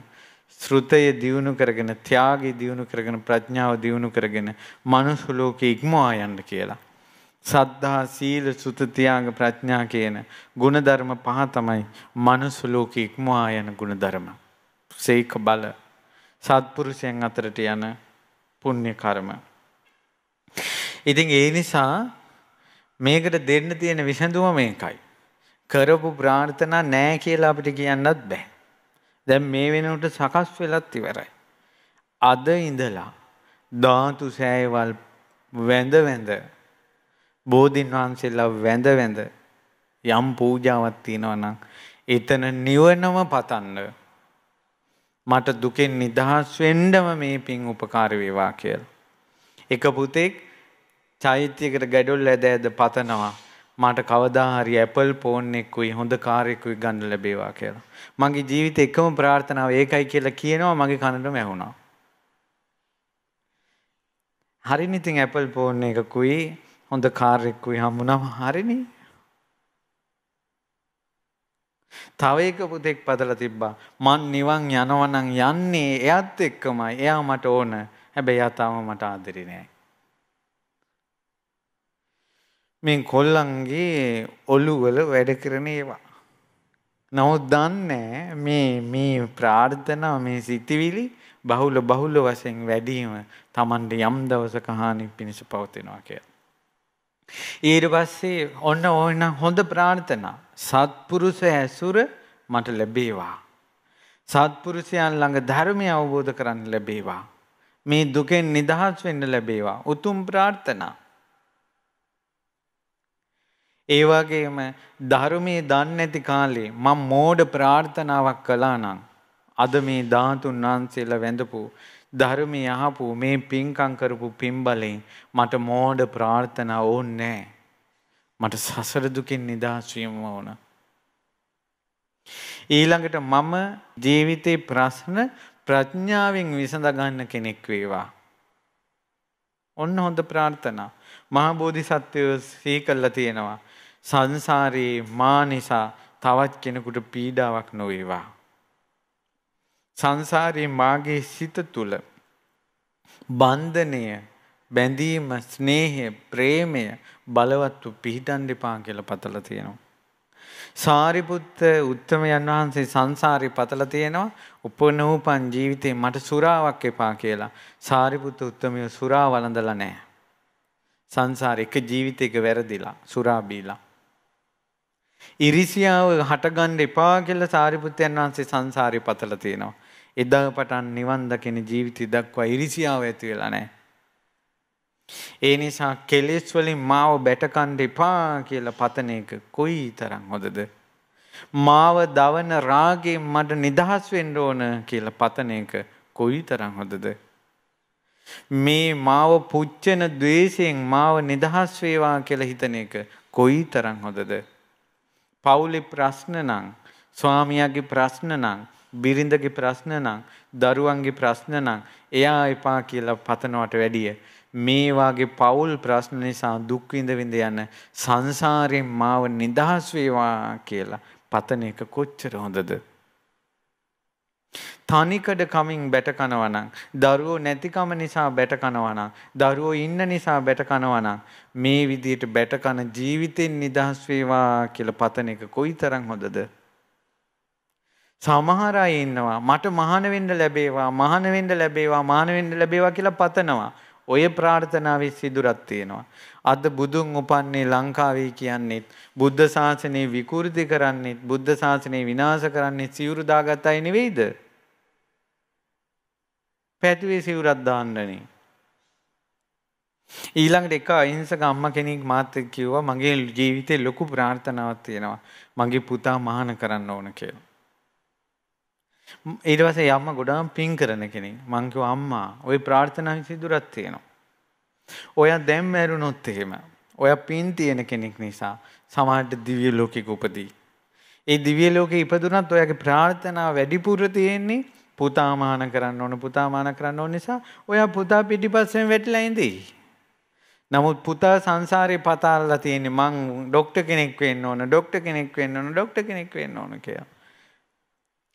Speaker 1: ශ්‍රුතය දියුණු කරගෙන ත්‍යාගය දියුණු කරගෙන ප්‍රඥාව දියුණු කරගෙන මනුස්ස ලෝකෙ ඉක්මවා යන්න කියලා. සද්ධා සීල සුත ත්‍යාග ප්‍රඥා කියන ಗುಣධර්ම පහ තමයි මනුස්ස ලෝකෙ ඉක්මවා යන ಗುಣධර්ම. සේක බල සත්පුරුෂයන් අතරට යන පුණ්‍ය කර්ම. ඉතින් ඒ නිසා මේකට දෙන්න තියෙන විසඳුම මේකයි. කරපු ප්‍රාර්ථනා නෑ කියලා අපිට කියන්නත් බෑ. දැන් මේ වෙනකොට සකස් වෙලත් ඉවරයි. අද ඉඳලා ධාතු සෑයවල් වැඳ වැඳ බෝධින් වහන්සේලා වැඳ වැඳ යම් පූජාවක් තියෙනවා නම් එතන නිවනම පතන්න මට දුකෙන් නිදහස් වෙන්නම මේ පින් උපකාර වේවා කියලා. එක පුතෙක් චෛත්‍යයකට ගැඩොල් ඇද ඇද පතනවා මට කවදා හරි Apple phone එකකුයි හොඳ කාර් එකකුයි ගන්න ලැබේවා කියලා. මගේ ජීවිතේ එකම ප්‍රාර්ථනාව ඒකයි කියලා කියනවා මගේ කනටම ඇහුණා. හරිනේ ඉතින් Apple phone එකකුයි හොඳ කාර් එකකුයි හම්බුනම හරිනේ. තව එක පුතෙක් පතලා තිබ්බා. මං නිවන් යනවා නම් යන්නේ එයත් එක්කමයි. එයා මට ඕන. හැබැයි එයා තාම මට ආදරේ නෑ. මේ කොල්ලන්ගේ ඔළුවල වැඩ කරන ඒවා. නමුත් දන්නේ මේ මේ ප්‍රාර්ථනා මේ සිතිවිලි බහුල බහුල වශයෙන් වැඩිම Tamande යම් දවසක හානි පිණිස පවතිනවා කියලා. ඊට පස්සේ ඔන්න ඕන හොඳ ප්‍රාර්ථනා සත්පුරුෂ ඇසුර මට ලැබේවා. සත්පුරුෂයන් ළඟ ධර්මය අවබෝධ කරගන්න ලැබේවා. මේ දුකෙන් නිදහස් වෙන්න ලැබේවා. උතුම් ප්‍රාර්ථනා. ඒ වගේම ධර්මයේ දන්නේ නැති කාලේ මම මෝඩ ප්‍රාර්ථනාවක් කළා නම් අද මේ ධාතුන් වහන්සේලා වැඳපු ධර්මයේ අහපු මේ පින්කම් කරපු පින්බලෙන් මට මෝඩ ප්‍රාර්ථනා ඕනේ මට සසර දුකින් නිදහස් වීම ඕන. ඊළඟට මම ජීවිතේ ප්‍රශ්න ප්‍රඥාවෙන් විසඳ ගන්න කෙනෙක් වේවා. ඔන්න හොඳ ප්‍රාර්ථනා. මහා බෝධිසත්වයෝ සීකල්ලා තියෙනවා. සංසාරයේ මා නිසා තවත් කෙනෙකුට පීඩාවක් නොවේවා. සංසාරයේ මාගේ සිත තුළ බන්ධනය බැඳීම ස්නේහය ප්‍රේමය බලවත්තු පිහිටන් දෙපා කියලා පතල තියෙනවා. සාරිපුත්ත උත්තමයන් වහන්සේ සංසාරි පතල තියෙනවා උපනූපන් ජීවිතේ මට සුරාවක් එපා කියලා සාරිපුත්ත උත්තමය සුරා වළඳලා නෑ. සංසාර එක ජීවිතයක වැරදිලා සුරාබීලා. ඉරිසියාව හටගන්න එපා කියලා සාරිපුත්යන් වහන්සේ සංසාරේ පතලා තියෙනවා. එදා පටන් නිවන් දකින ජීවිතය දක්වා ඉරිසියාව ඇති වෙලා නැහැ. ඒ නිසා කෙලෙස් වලින් මාව බැටකන්න එපා කියලා පතන එක කොයිතරම් හොඳද? මාව දවන රාගයෙන් මට නිදහස් වෙන්න ඕන කියලා පතන එක කොයිතරම් හොඳද? මේ මාව පුච්චන द्वේෂයෙන් මාව නිදහස් වේවා කියලා හිතන එක කොයිතරම් හොඳද? පවුලේ ප්‍රශ්න නම් ස්වාමියාගේ ප්‍රශ්න නම් බිරිඳගේ ප්‍රශ්න නම් දරුවන්ගේ ප්‍රශ්න නම් එයා එපා කියලා පතනවට වැඩිය මේ වාගේ පවුල් ප්‍රශ්න නිසා දුක් විඳ විඳ යන සංසාරයෙන් මාව නිදහස් වේවා කියලා පතන එක කොච්චර හොඳද තනිකඩ කමින් බැට කනවනම් දරුවෝ නැතිකම නිසා බැට කනවනම් දරුවෝ ඉන්න නිසා බැට කනවනම් මේ විදියට බැට කන ජීවිතෙන් නිදහස් වේවා කියලා පතන එක කොයිතරම් හොඳද සමහර අය ඉන්නවා මට මහාන වෙන්න ලැබේවා මහාන වෙන්න ලැබේවා මහාන වෙන්න ලැබේවා කියලා පතනවා ඔය ප්‍රාර්ථනාවේ සිදුරත් තියෙනවා. අද බුදුන් උපන්නේ ලංකාවේ කියන්නේත් බුද්ධ ශාසනය විකෘති කරන්නේත් බුද්ධ ශාසනය විනාශ කරන්නේ සිවුරු දාගත් අය නෙවෙයිද? පැතුවේ සිවුරක් දාන්නනේ. ඊළඟට එක අහිංසක අම්මා කෙනෙක් මාත් කිව්වා මගේ ජීවිතේ ලොකු ප්‍රාර්ථනාවක් තියෙනවා. මගේ පුතා මහාන කරන්න ඕන කියලා. ඊට පස්සේ අම්ම ගොඩාම් පින් කරන කෙනෙක්. මං කිව්වා අම්මා, ওই ප්‍රාර්ථනා සිදුරක් තියෙනවා. ඔයා දැන් මැරුණොත් එහෙම. ඔයා පින් තියෙන කෙනෙක් නිසා සමහරට දිව්‍ය ලෝකෙක උපදී. ඒ දිව්‍ය ලෝකෙ ඉපදුනත් ඔයාගේ ප්‍රාර්ථනා වැඩිපුර තියෙන්නේ පුතාමාන කරන්න ඕන පුතාමාන කරන්න ඕන නිසා ඔයා පුතා පිටිපස්සෙන් වැටිලා ඉඳී. නමුත් පුතා සංසාරේ පතාලලා තියෙන්නේ මං ડોක්ටර් කෙනෙක් වෙන්න ඕන, ડોක්ටර් කෙනෙක් වෙන්න ඕන, ડોක්ටර් කෙනෙක් වෙන්න ඕන කියලා.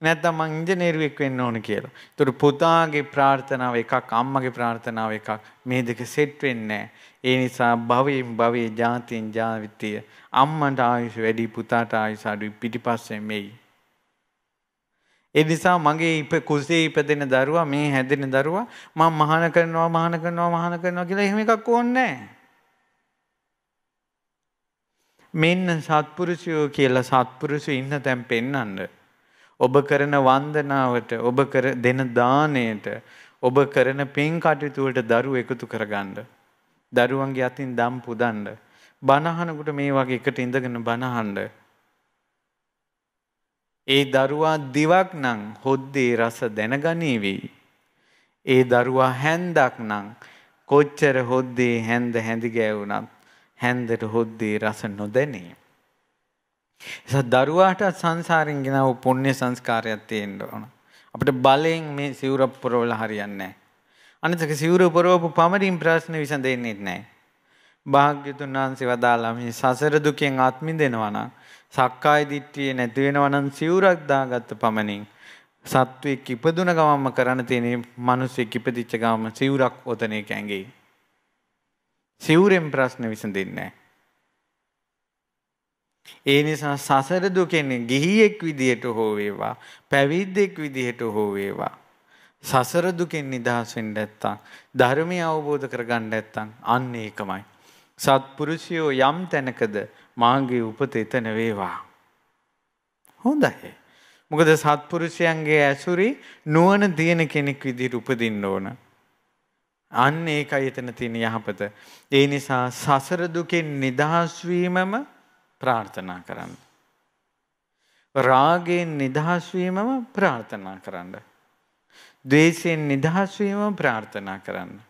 Speaker 1: නැත්තම් මං ඉංජිනේරුවෙක් වෙන්න ඕන කියලා. ඒතර පුතාගේ ප්‍රාර්ථනාව එකක් අම්මගේ ප්‍රාර්ථනාව එකක් මේ දෙක සෙට් වෙන්නේ ඒ නිසා භවයෙන් භවයේ ජාතියෙන් ජාතිය අම්මන්ට ආයුෂ වැඩි පුතාට ආයුෂ අඩුයි පිටිපස්සෙන් මේයි. ඒ නිසා මගේ ඉප කුසේ ඉපදෙන දරුවා මේ හැදෙන දරුවා මම මහාන කරනවා මහාන කරනවා මහාන කරනවා කියලා එහෙම එකක් ඕනේ මෙන්න සත්පුරුෂයෝ කියලා සත්පුරුෂය ඉන්න තැන් පෙන්වන්න. ඔබ කරන වන්දනාවට, ඔබ කර දෙන දාණයට, ඔබ කරන පින් කටයුතුවලට දරුවෝ එකතු කරගන්න. දරුවන්ගේ අතින් දම් පුදන්න. බනහනකට මේ වගේ එකට ඉඳගෙන බනහන්න. ඒ දරුවා දිවක් නම් හොද්දේ රස දැනගනීවි. ඒ දරුවා හැන්දක් නම් කොච්චර හොද්දේ හැන්ද හැඳි ගෑවුනත් හැන්දට හොද්දේ රස නොදැනේ. ඒසත් දරුවාට සංසාරෙන් ගෙනව පුණ්‍ය සංස්කාරයක් තියෙන්න ඕන. අපිට බලයෙන් මේ සිවුර පුරවල හරියන්නේ නැහැ. අනිතක සිවුර පුරවපු පමණින් ප්‍රශ්න විසඳෙන්නේ නැහැ. භාග්‍යතුන් වහන්සේ වදාලා මේ සසර දුකෙන් අත් මිදෙනවා නම් සක්කාය දිට්ඨිය නැති වෙනවා නම් සිවුරක් දාගත්ත පමණින් සත්වෙක් ඉපදුන ගමම්ම කරන්න තියෙන මිනිස්සෙක් ඉපදිච්ච ගමම සිවුරක් ඔතනේ කැඟේ. සිවුරෙන් ප්‍රශ්න විසඳෙන්නේ නැහැ. ඒ නිසා සසර දුකෙන් ගිහියෙක් විදියට හෝ වේවා පැවිද්දෙක් විදියට හෝ වේවා සසර දුකෙන් නිදහස් වෙන්න නැත්තම් ධර්මය අවබෝධ කරගන්න නැත්තම් අන්න ඒකමයි සත්පුරුෂයෝ යම් තැනකද මාගේ උපත එතන වේවා හොඳයි මොකද සත්පුරුෂයන්ගේ ඇසුරි නුවණ තියෙන කෙනෙක් විදියට උපදින්න ඕන අන්න ඒකයි එතන තියෙන යහපත ඒ නිසා සසර දුකෙන් නිදහස් වීමම ප්‍රාර්ථනා කරන්න. රාගයෙන් නිදහස්වීමම ප්‍රාර්ථනා කරන්න. දේශයෙන් නිදහස්වීම ප්‍රාර්ථනා කරන්න.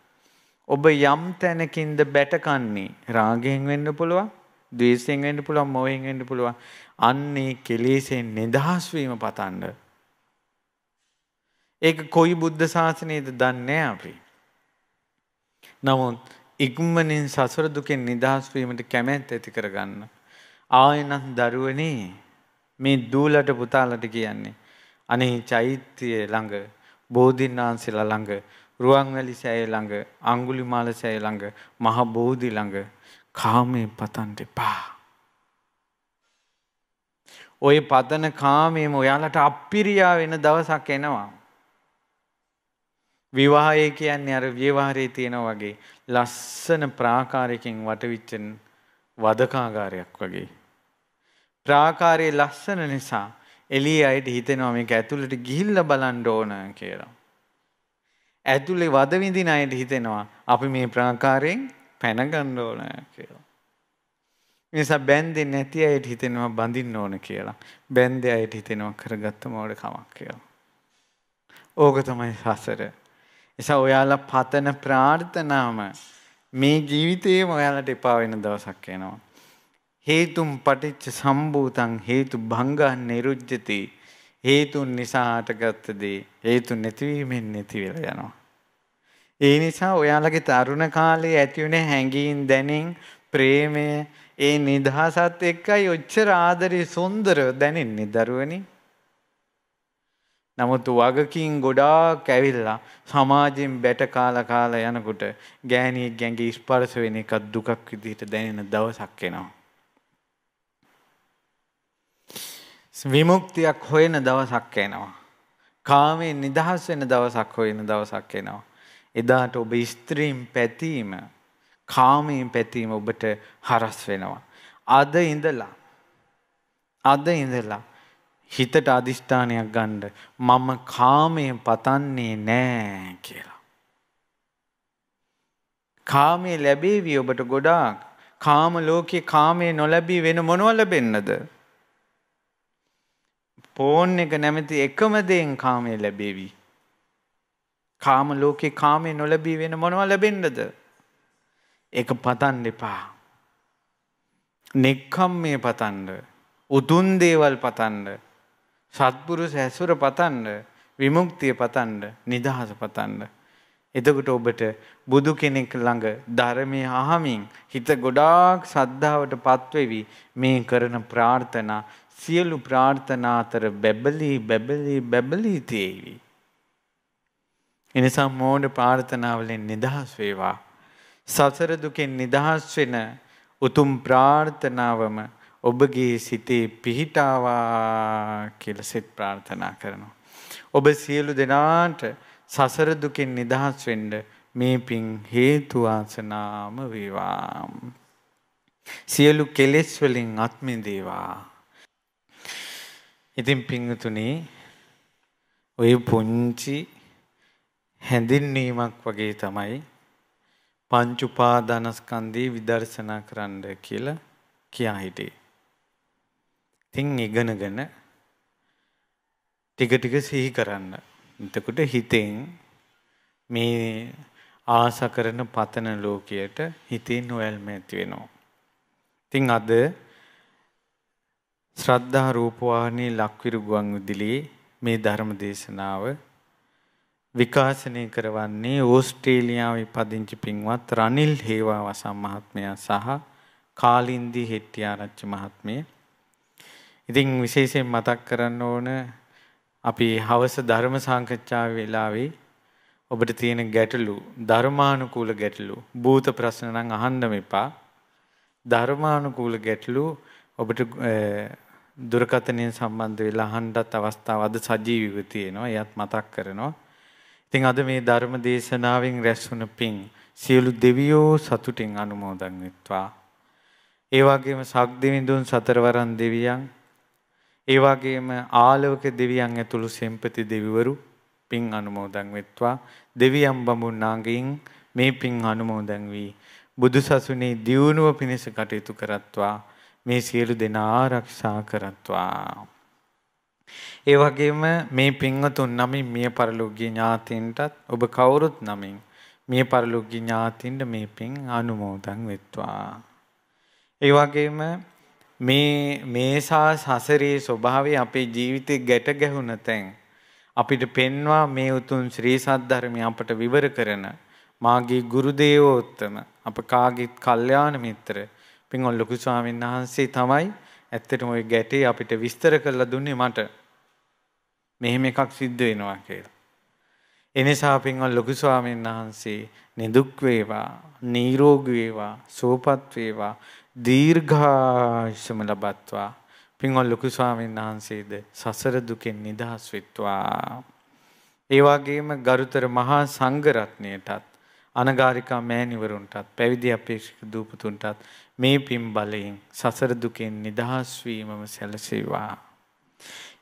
Speaker 1: ඔබ යම් තැනකින්ද බැටකන්නේ රාගෙන් වෙන්න පුළුවන් දේශයෙන් වෙන්න පුළුවන් මොහෙන් වෙන්න පුළුවන් අන්නේ කෙලෙසෙන් නිදහස්වීම පතන්න. ඒක කොයි බුද්ධ ශාසනයේද දන්නේ අපි. නමුත් ඉක්මනින් සසර දුකෙන් නිදහස් වීමට කැමැත්ත ඇති කරගන්න. ආයෙනම් දරුවනේ මේ දූලට පුතාලට කියන්නේ. අනේ චෛත්‍යය ළඟ බෝධීන් වහන්සේලා ළඟ රුවන්වැලි සෑය ළඟ අඟුලිමාල සෑය ළඟ මහ බෝධි ළඟ කාමයේ පතන්න එපා. ওই පතන කාමයේම ඔයාලට අපිරියා වෙන දවසක් එනවා. විවාහය කියන්නේ අර විවාහරේ තියෙනා වගේ ලස්සන ප්‍රාකාරයකින් වටවිච්ච වදකාගාරයක් වගේ. ප්‍රාකාරයේ ලස්සන නිසා එළිය අයට හිතෙනවා මේක ඇතුළට ගිහිල්ලා බලන්න ඕන කියලා. ඇතුළේ වද විඳින අයට හිතෙනවා අපි මේ ප්‍රාකාරයෙන් පැන ගන්න ඕන කියලා. නිසා බැන්දෙන්නේ නැති අයට හිතෙනවා බඳින්න ඕන කියලා. බැන්දේ අයට හිතෙනවා කරගත්ත මෝඩ කමක් කියලා. ඕක තමයි සසර. නිසා ඔයාලා පතන ප්‍රාර්ථනාම මේ ජීවිතේම ඔයාලට එපා වෙන දවසක් එනවා. හේතුම් පටිච්ච සම්භූතං හේතු භංගං නිරුජ්ජති හේතුන් නිසා හටගත්ත දේ හේතු නැතිවීමෙන් නැති වෙලා යනවා. ඒ නිසා ඔයාලගේ තරුණ කාලේ ඇති වුණේ හැඟීම් දැනෙන් ප්‍රේමය ඒ නිදහසත් එක්කයි ඔච්චර ආදරේ සුන්දරව දැනෙන්නේ දරුවනේ. නමුත් වගකින් ගොඩාක් ඇවිල්ලා සමාජයෙන් බැට කාලා කාලා යනකොට ගෑණියෙක් ගැඟි ස්පර්ශ වෙන එකක් දුකක් විදිහට දැනෙන දවසක් එනවා. විමුක්තියක් හොයන දවසක් එනවා. කාමයෙන් නිදහස් වෙන දවසක් හොයන දවසක් එනවා. එදාට ඔබ ස්ත්‍රීන් පැතීම, කාමයෙන් පැතීම ඔබට හරස් වෙනවා. අද ඉඳලා අද ඉඳලා හිතට අදිෂ්ඨානයක් ගන්න මම කාමයෙන් පතන්නේ නෑ කියලා. කාමයේ ලැබේවි ඔබට ගොඩාක්. කාම ලෝකේ කාමයේ නොලැබී වෙන මොනව ලැබෙන්නද? ඕන් එක නැමැති එකම දේෙන් කාමය ලැබේවි. කාම ලෝකේ කාමය නොලැබී වෙන මොනවා ලැබෙන්නද? ඒක පතන්න එපා. නෙක්ඛම්මේ පතන්න, උතුම් දේවල් පතන්න, සත්පුරුෂ ඇසුර පතන්න, විමුක්තිය පතන්න, නිදහස පතන්න. එතකොට ඔබට බුදු කෙනෙක් ළඟ ධර්මය අහමින් හිත ගොඩාක් සද්ධාවට පත්වෙවි මේ කරන ප්‍රාර්ථනා සියලු ප්‍රාර්ථනාතර බැබලී බැබලී බැබලී තියෙවි. එනිසා මෝඩ ප්‍රාර්ථනාවලෙන් නිදහස් වේවා. සසර දුකෙන් නිදහස් වෙන උතුම් ප්‍රාර්ථනාවම ඔබගේ සිතේ පිහිටාවා කියලා සෙත් ප්‍රාර්ථනා කරනවා. ඔබ සියලු දෙනාට සසර දුකෙන් නිදහස් වෙන්න මේ පිං හේතු වාසනාම වේවා. සියලු කෙලෙස් වලින් අත්මිදේවා. ඉතින් පිංගුතුනි ওই පුංචි හැඳින්වීමක් වගේ තමයි පංච උපාදානස්කන්ධේ විදර්ශනා කරන්න කියලා කියා හිටියේ. ඉතින් ඉගෙනගෙන ටික ටික සිහි කරන්න. එතකොට හිතෙන් මේ ආස කරන පතන ලෝකයට හිතේ නොයල්ම ඇති වෙනවා. ඉතින් අද ශ්‍රද්ධා රූපවාහිනී ලක්විරු ගුවන්විදුලියේ මේ ධර්ම දේශනාව විකාශනය කරවන්නේ ඕස්ට්‍රේලියාවේ පදිංචි පින්වත් රනිල් හේවාවසම් මහත්මයා සහ කාලින්දි හෙට්ටිආරච්චි මහත්මිය. ඉතින් විශේෂයෙන් මතක් කරන්න ඕන අපි හවස ධර්ම සාකච්ඡාව වෙලාවේ ඔබට තියෙන ගැටලු ධර්මානුකූල ගැටලු භූත ප්‍රශ්න නම් අහන්න එපා. ධර්මානුකූල ගැටලු ඔබට දුරකතනයෙන් සම්බන්ධ වෙලා අහන්නත් අවස්ථාව අද සජීවීව තියෙනවා. එයත් මතක් කරනවා. ඉතින් අද මේ ධර්ම දේශනාවෙන් රැස් වුණ පිං සියලු දෙවියෝ සතුටින් අනුමෝදන් වෙත්වා. ඒ වගේම සක්දිවිඳුන් සතරවරන් දෙවියන්, ඒ වගේම ආලවක දෙවියන් ඇතුළු සෙන්පති දෙවිවරු පිං අනුමෝදන් වෙත්වා. දෙවියන් බඹුන්නාගෙන් මේ පිං අනුමෝදන් වී බුදුසසුනේ දියුණුව පිණිස කටයුතු කරත්වා. මේ සියලු දෙනා ආරක්ෂා කරත්වා. ඒ වගේම මේ පින්වතුන් නමින් මිය පරලොක්ගේ ඥාතීන්ටත් ඔබ කවුරුත් නමින් මිය පරලොක්ගේ ඥාතීන්ට මේ පින් අනුමෝදන් වෙත්වා. ඒ වගේම මේ මේසා සසරේ ස්වභාවය අපේ ජීවිතේ ගැට ගැහුණ තැන් අපිට පෙන්වා මේ උතුම් ශ්‍රී සද්ධර්මය අපට විවර කරන මාගේ ගුරු දේවෝත්තම අප කාගේත් කල්යාණ මිත්‍ර පින්වල් ලොකු ස්වාමීන් වහන්සේ තමයි ඇත්තටම ওই ගැටේ අපිට විස්තර කරලා දුන්නේ මට. මෙහෙම එකක් සිද්ධ වෙනවා කියලා. එනිසා පින්වල් ලොකු ස්වාමීන් වහන්සේ නිදුක් වේවා, නිරෝගී වේවා, සුවපත් වේවා, දීර්ඝායුෂම ලබත්වා. පින්වල් ලොකු ස්වාමීන් වහන්සේද සසර දුකෙන් නිදහස් වෙත්වා. ඒ වගේම ගරුතර මහා සංඝ රත්නයටත් අනගාരികා මෑණිවරුන්ටත් පැවිදි අපේක්ෂක දූපතුන්ටත් මේ පින් බලයෙන් සසර දුකෙන් නිදහස් වීමම සැලසේවා.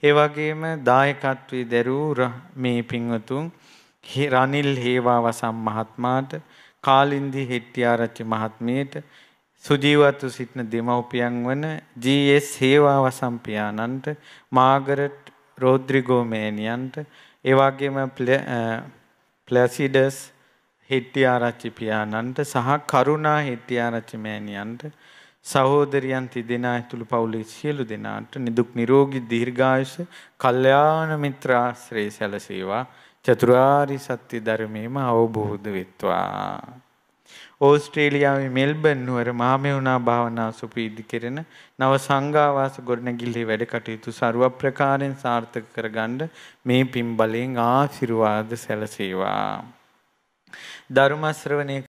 Speaker 1: ඒ වගේම දායකත්වයේ දරූ මේ පින්වතුන් රනිල් හේවාවසම් මහත්මයාට කාලින්දි හෙට්ටිආරච්චි මහත්මියට සුජීවත්ව සිටින දෙමව්පියන් වන ජී.එස්. හේවාවසම් පියාණන්ට මාගරට් රෝද්‍රිගෝ මෑණියන්ට ඒ වගේම ප්ලැසිඩස් හෙට්ටිආරච්චි පියාණන්ට සහ කරුණා හෙට්ටිආරච්චි මෑණියන්ට සහෝදරියන් තිදෙනා ඇතුළු පවුලේ සියලු දෙනාට නිදුක් නිරෝගී දීර්ඝායුෂ කල්යාණ මිත්‍ර ආශ්‍රය සැලසේවා චතුරාරි සත්‍ය ධර්මයේම අවබෝධ වෙත්වා ඕස්ට්‍රේලියාවේ මෙල්බන් නුවර මහමෙවුනා භාවනා සුපීදි කෙරෙන නව සංඝාවාස ගොඩනැගිල්ලේ වැඩ කටයුතු ਸਰව ප්‍රකාරයෙන් සාර්ථක කරගන්න මේ පින් බලයෙන් ආශිර්වාද සැලසේවා ධර්ම ශ්‍රවණය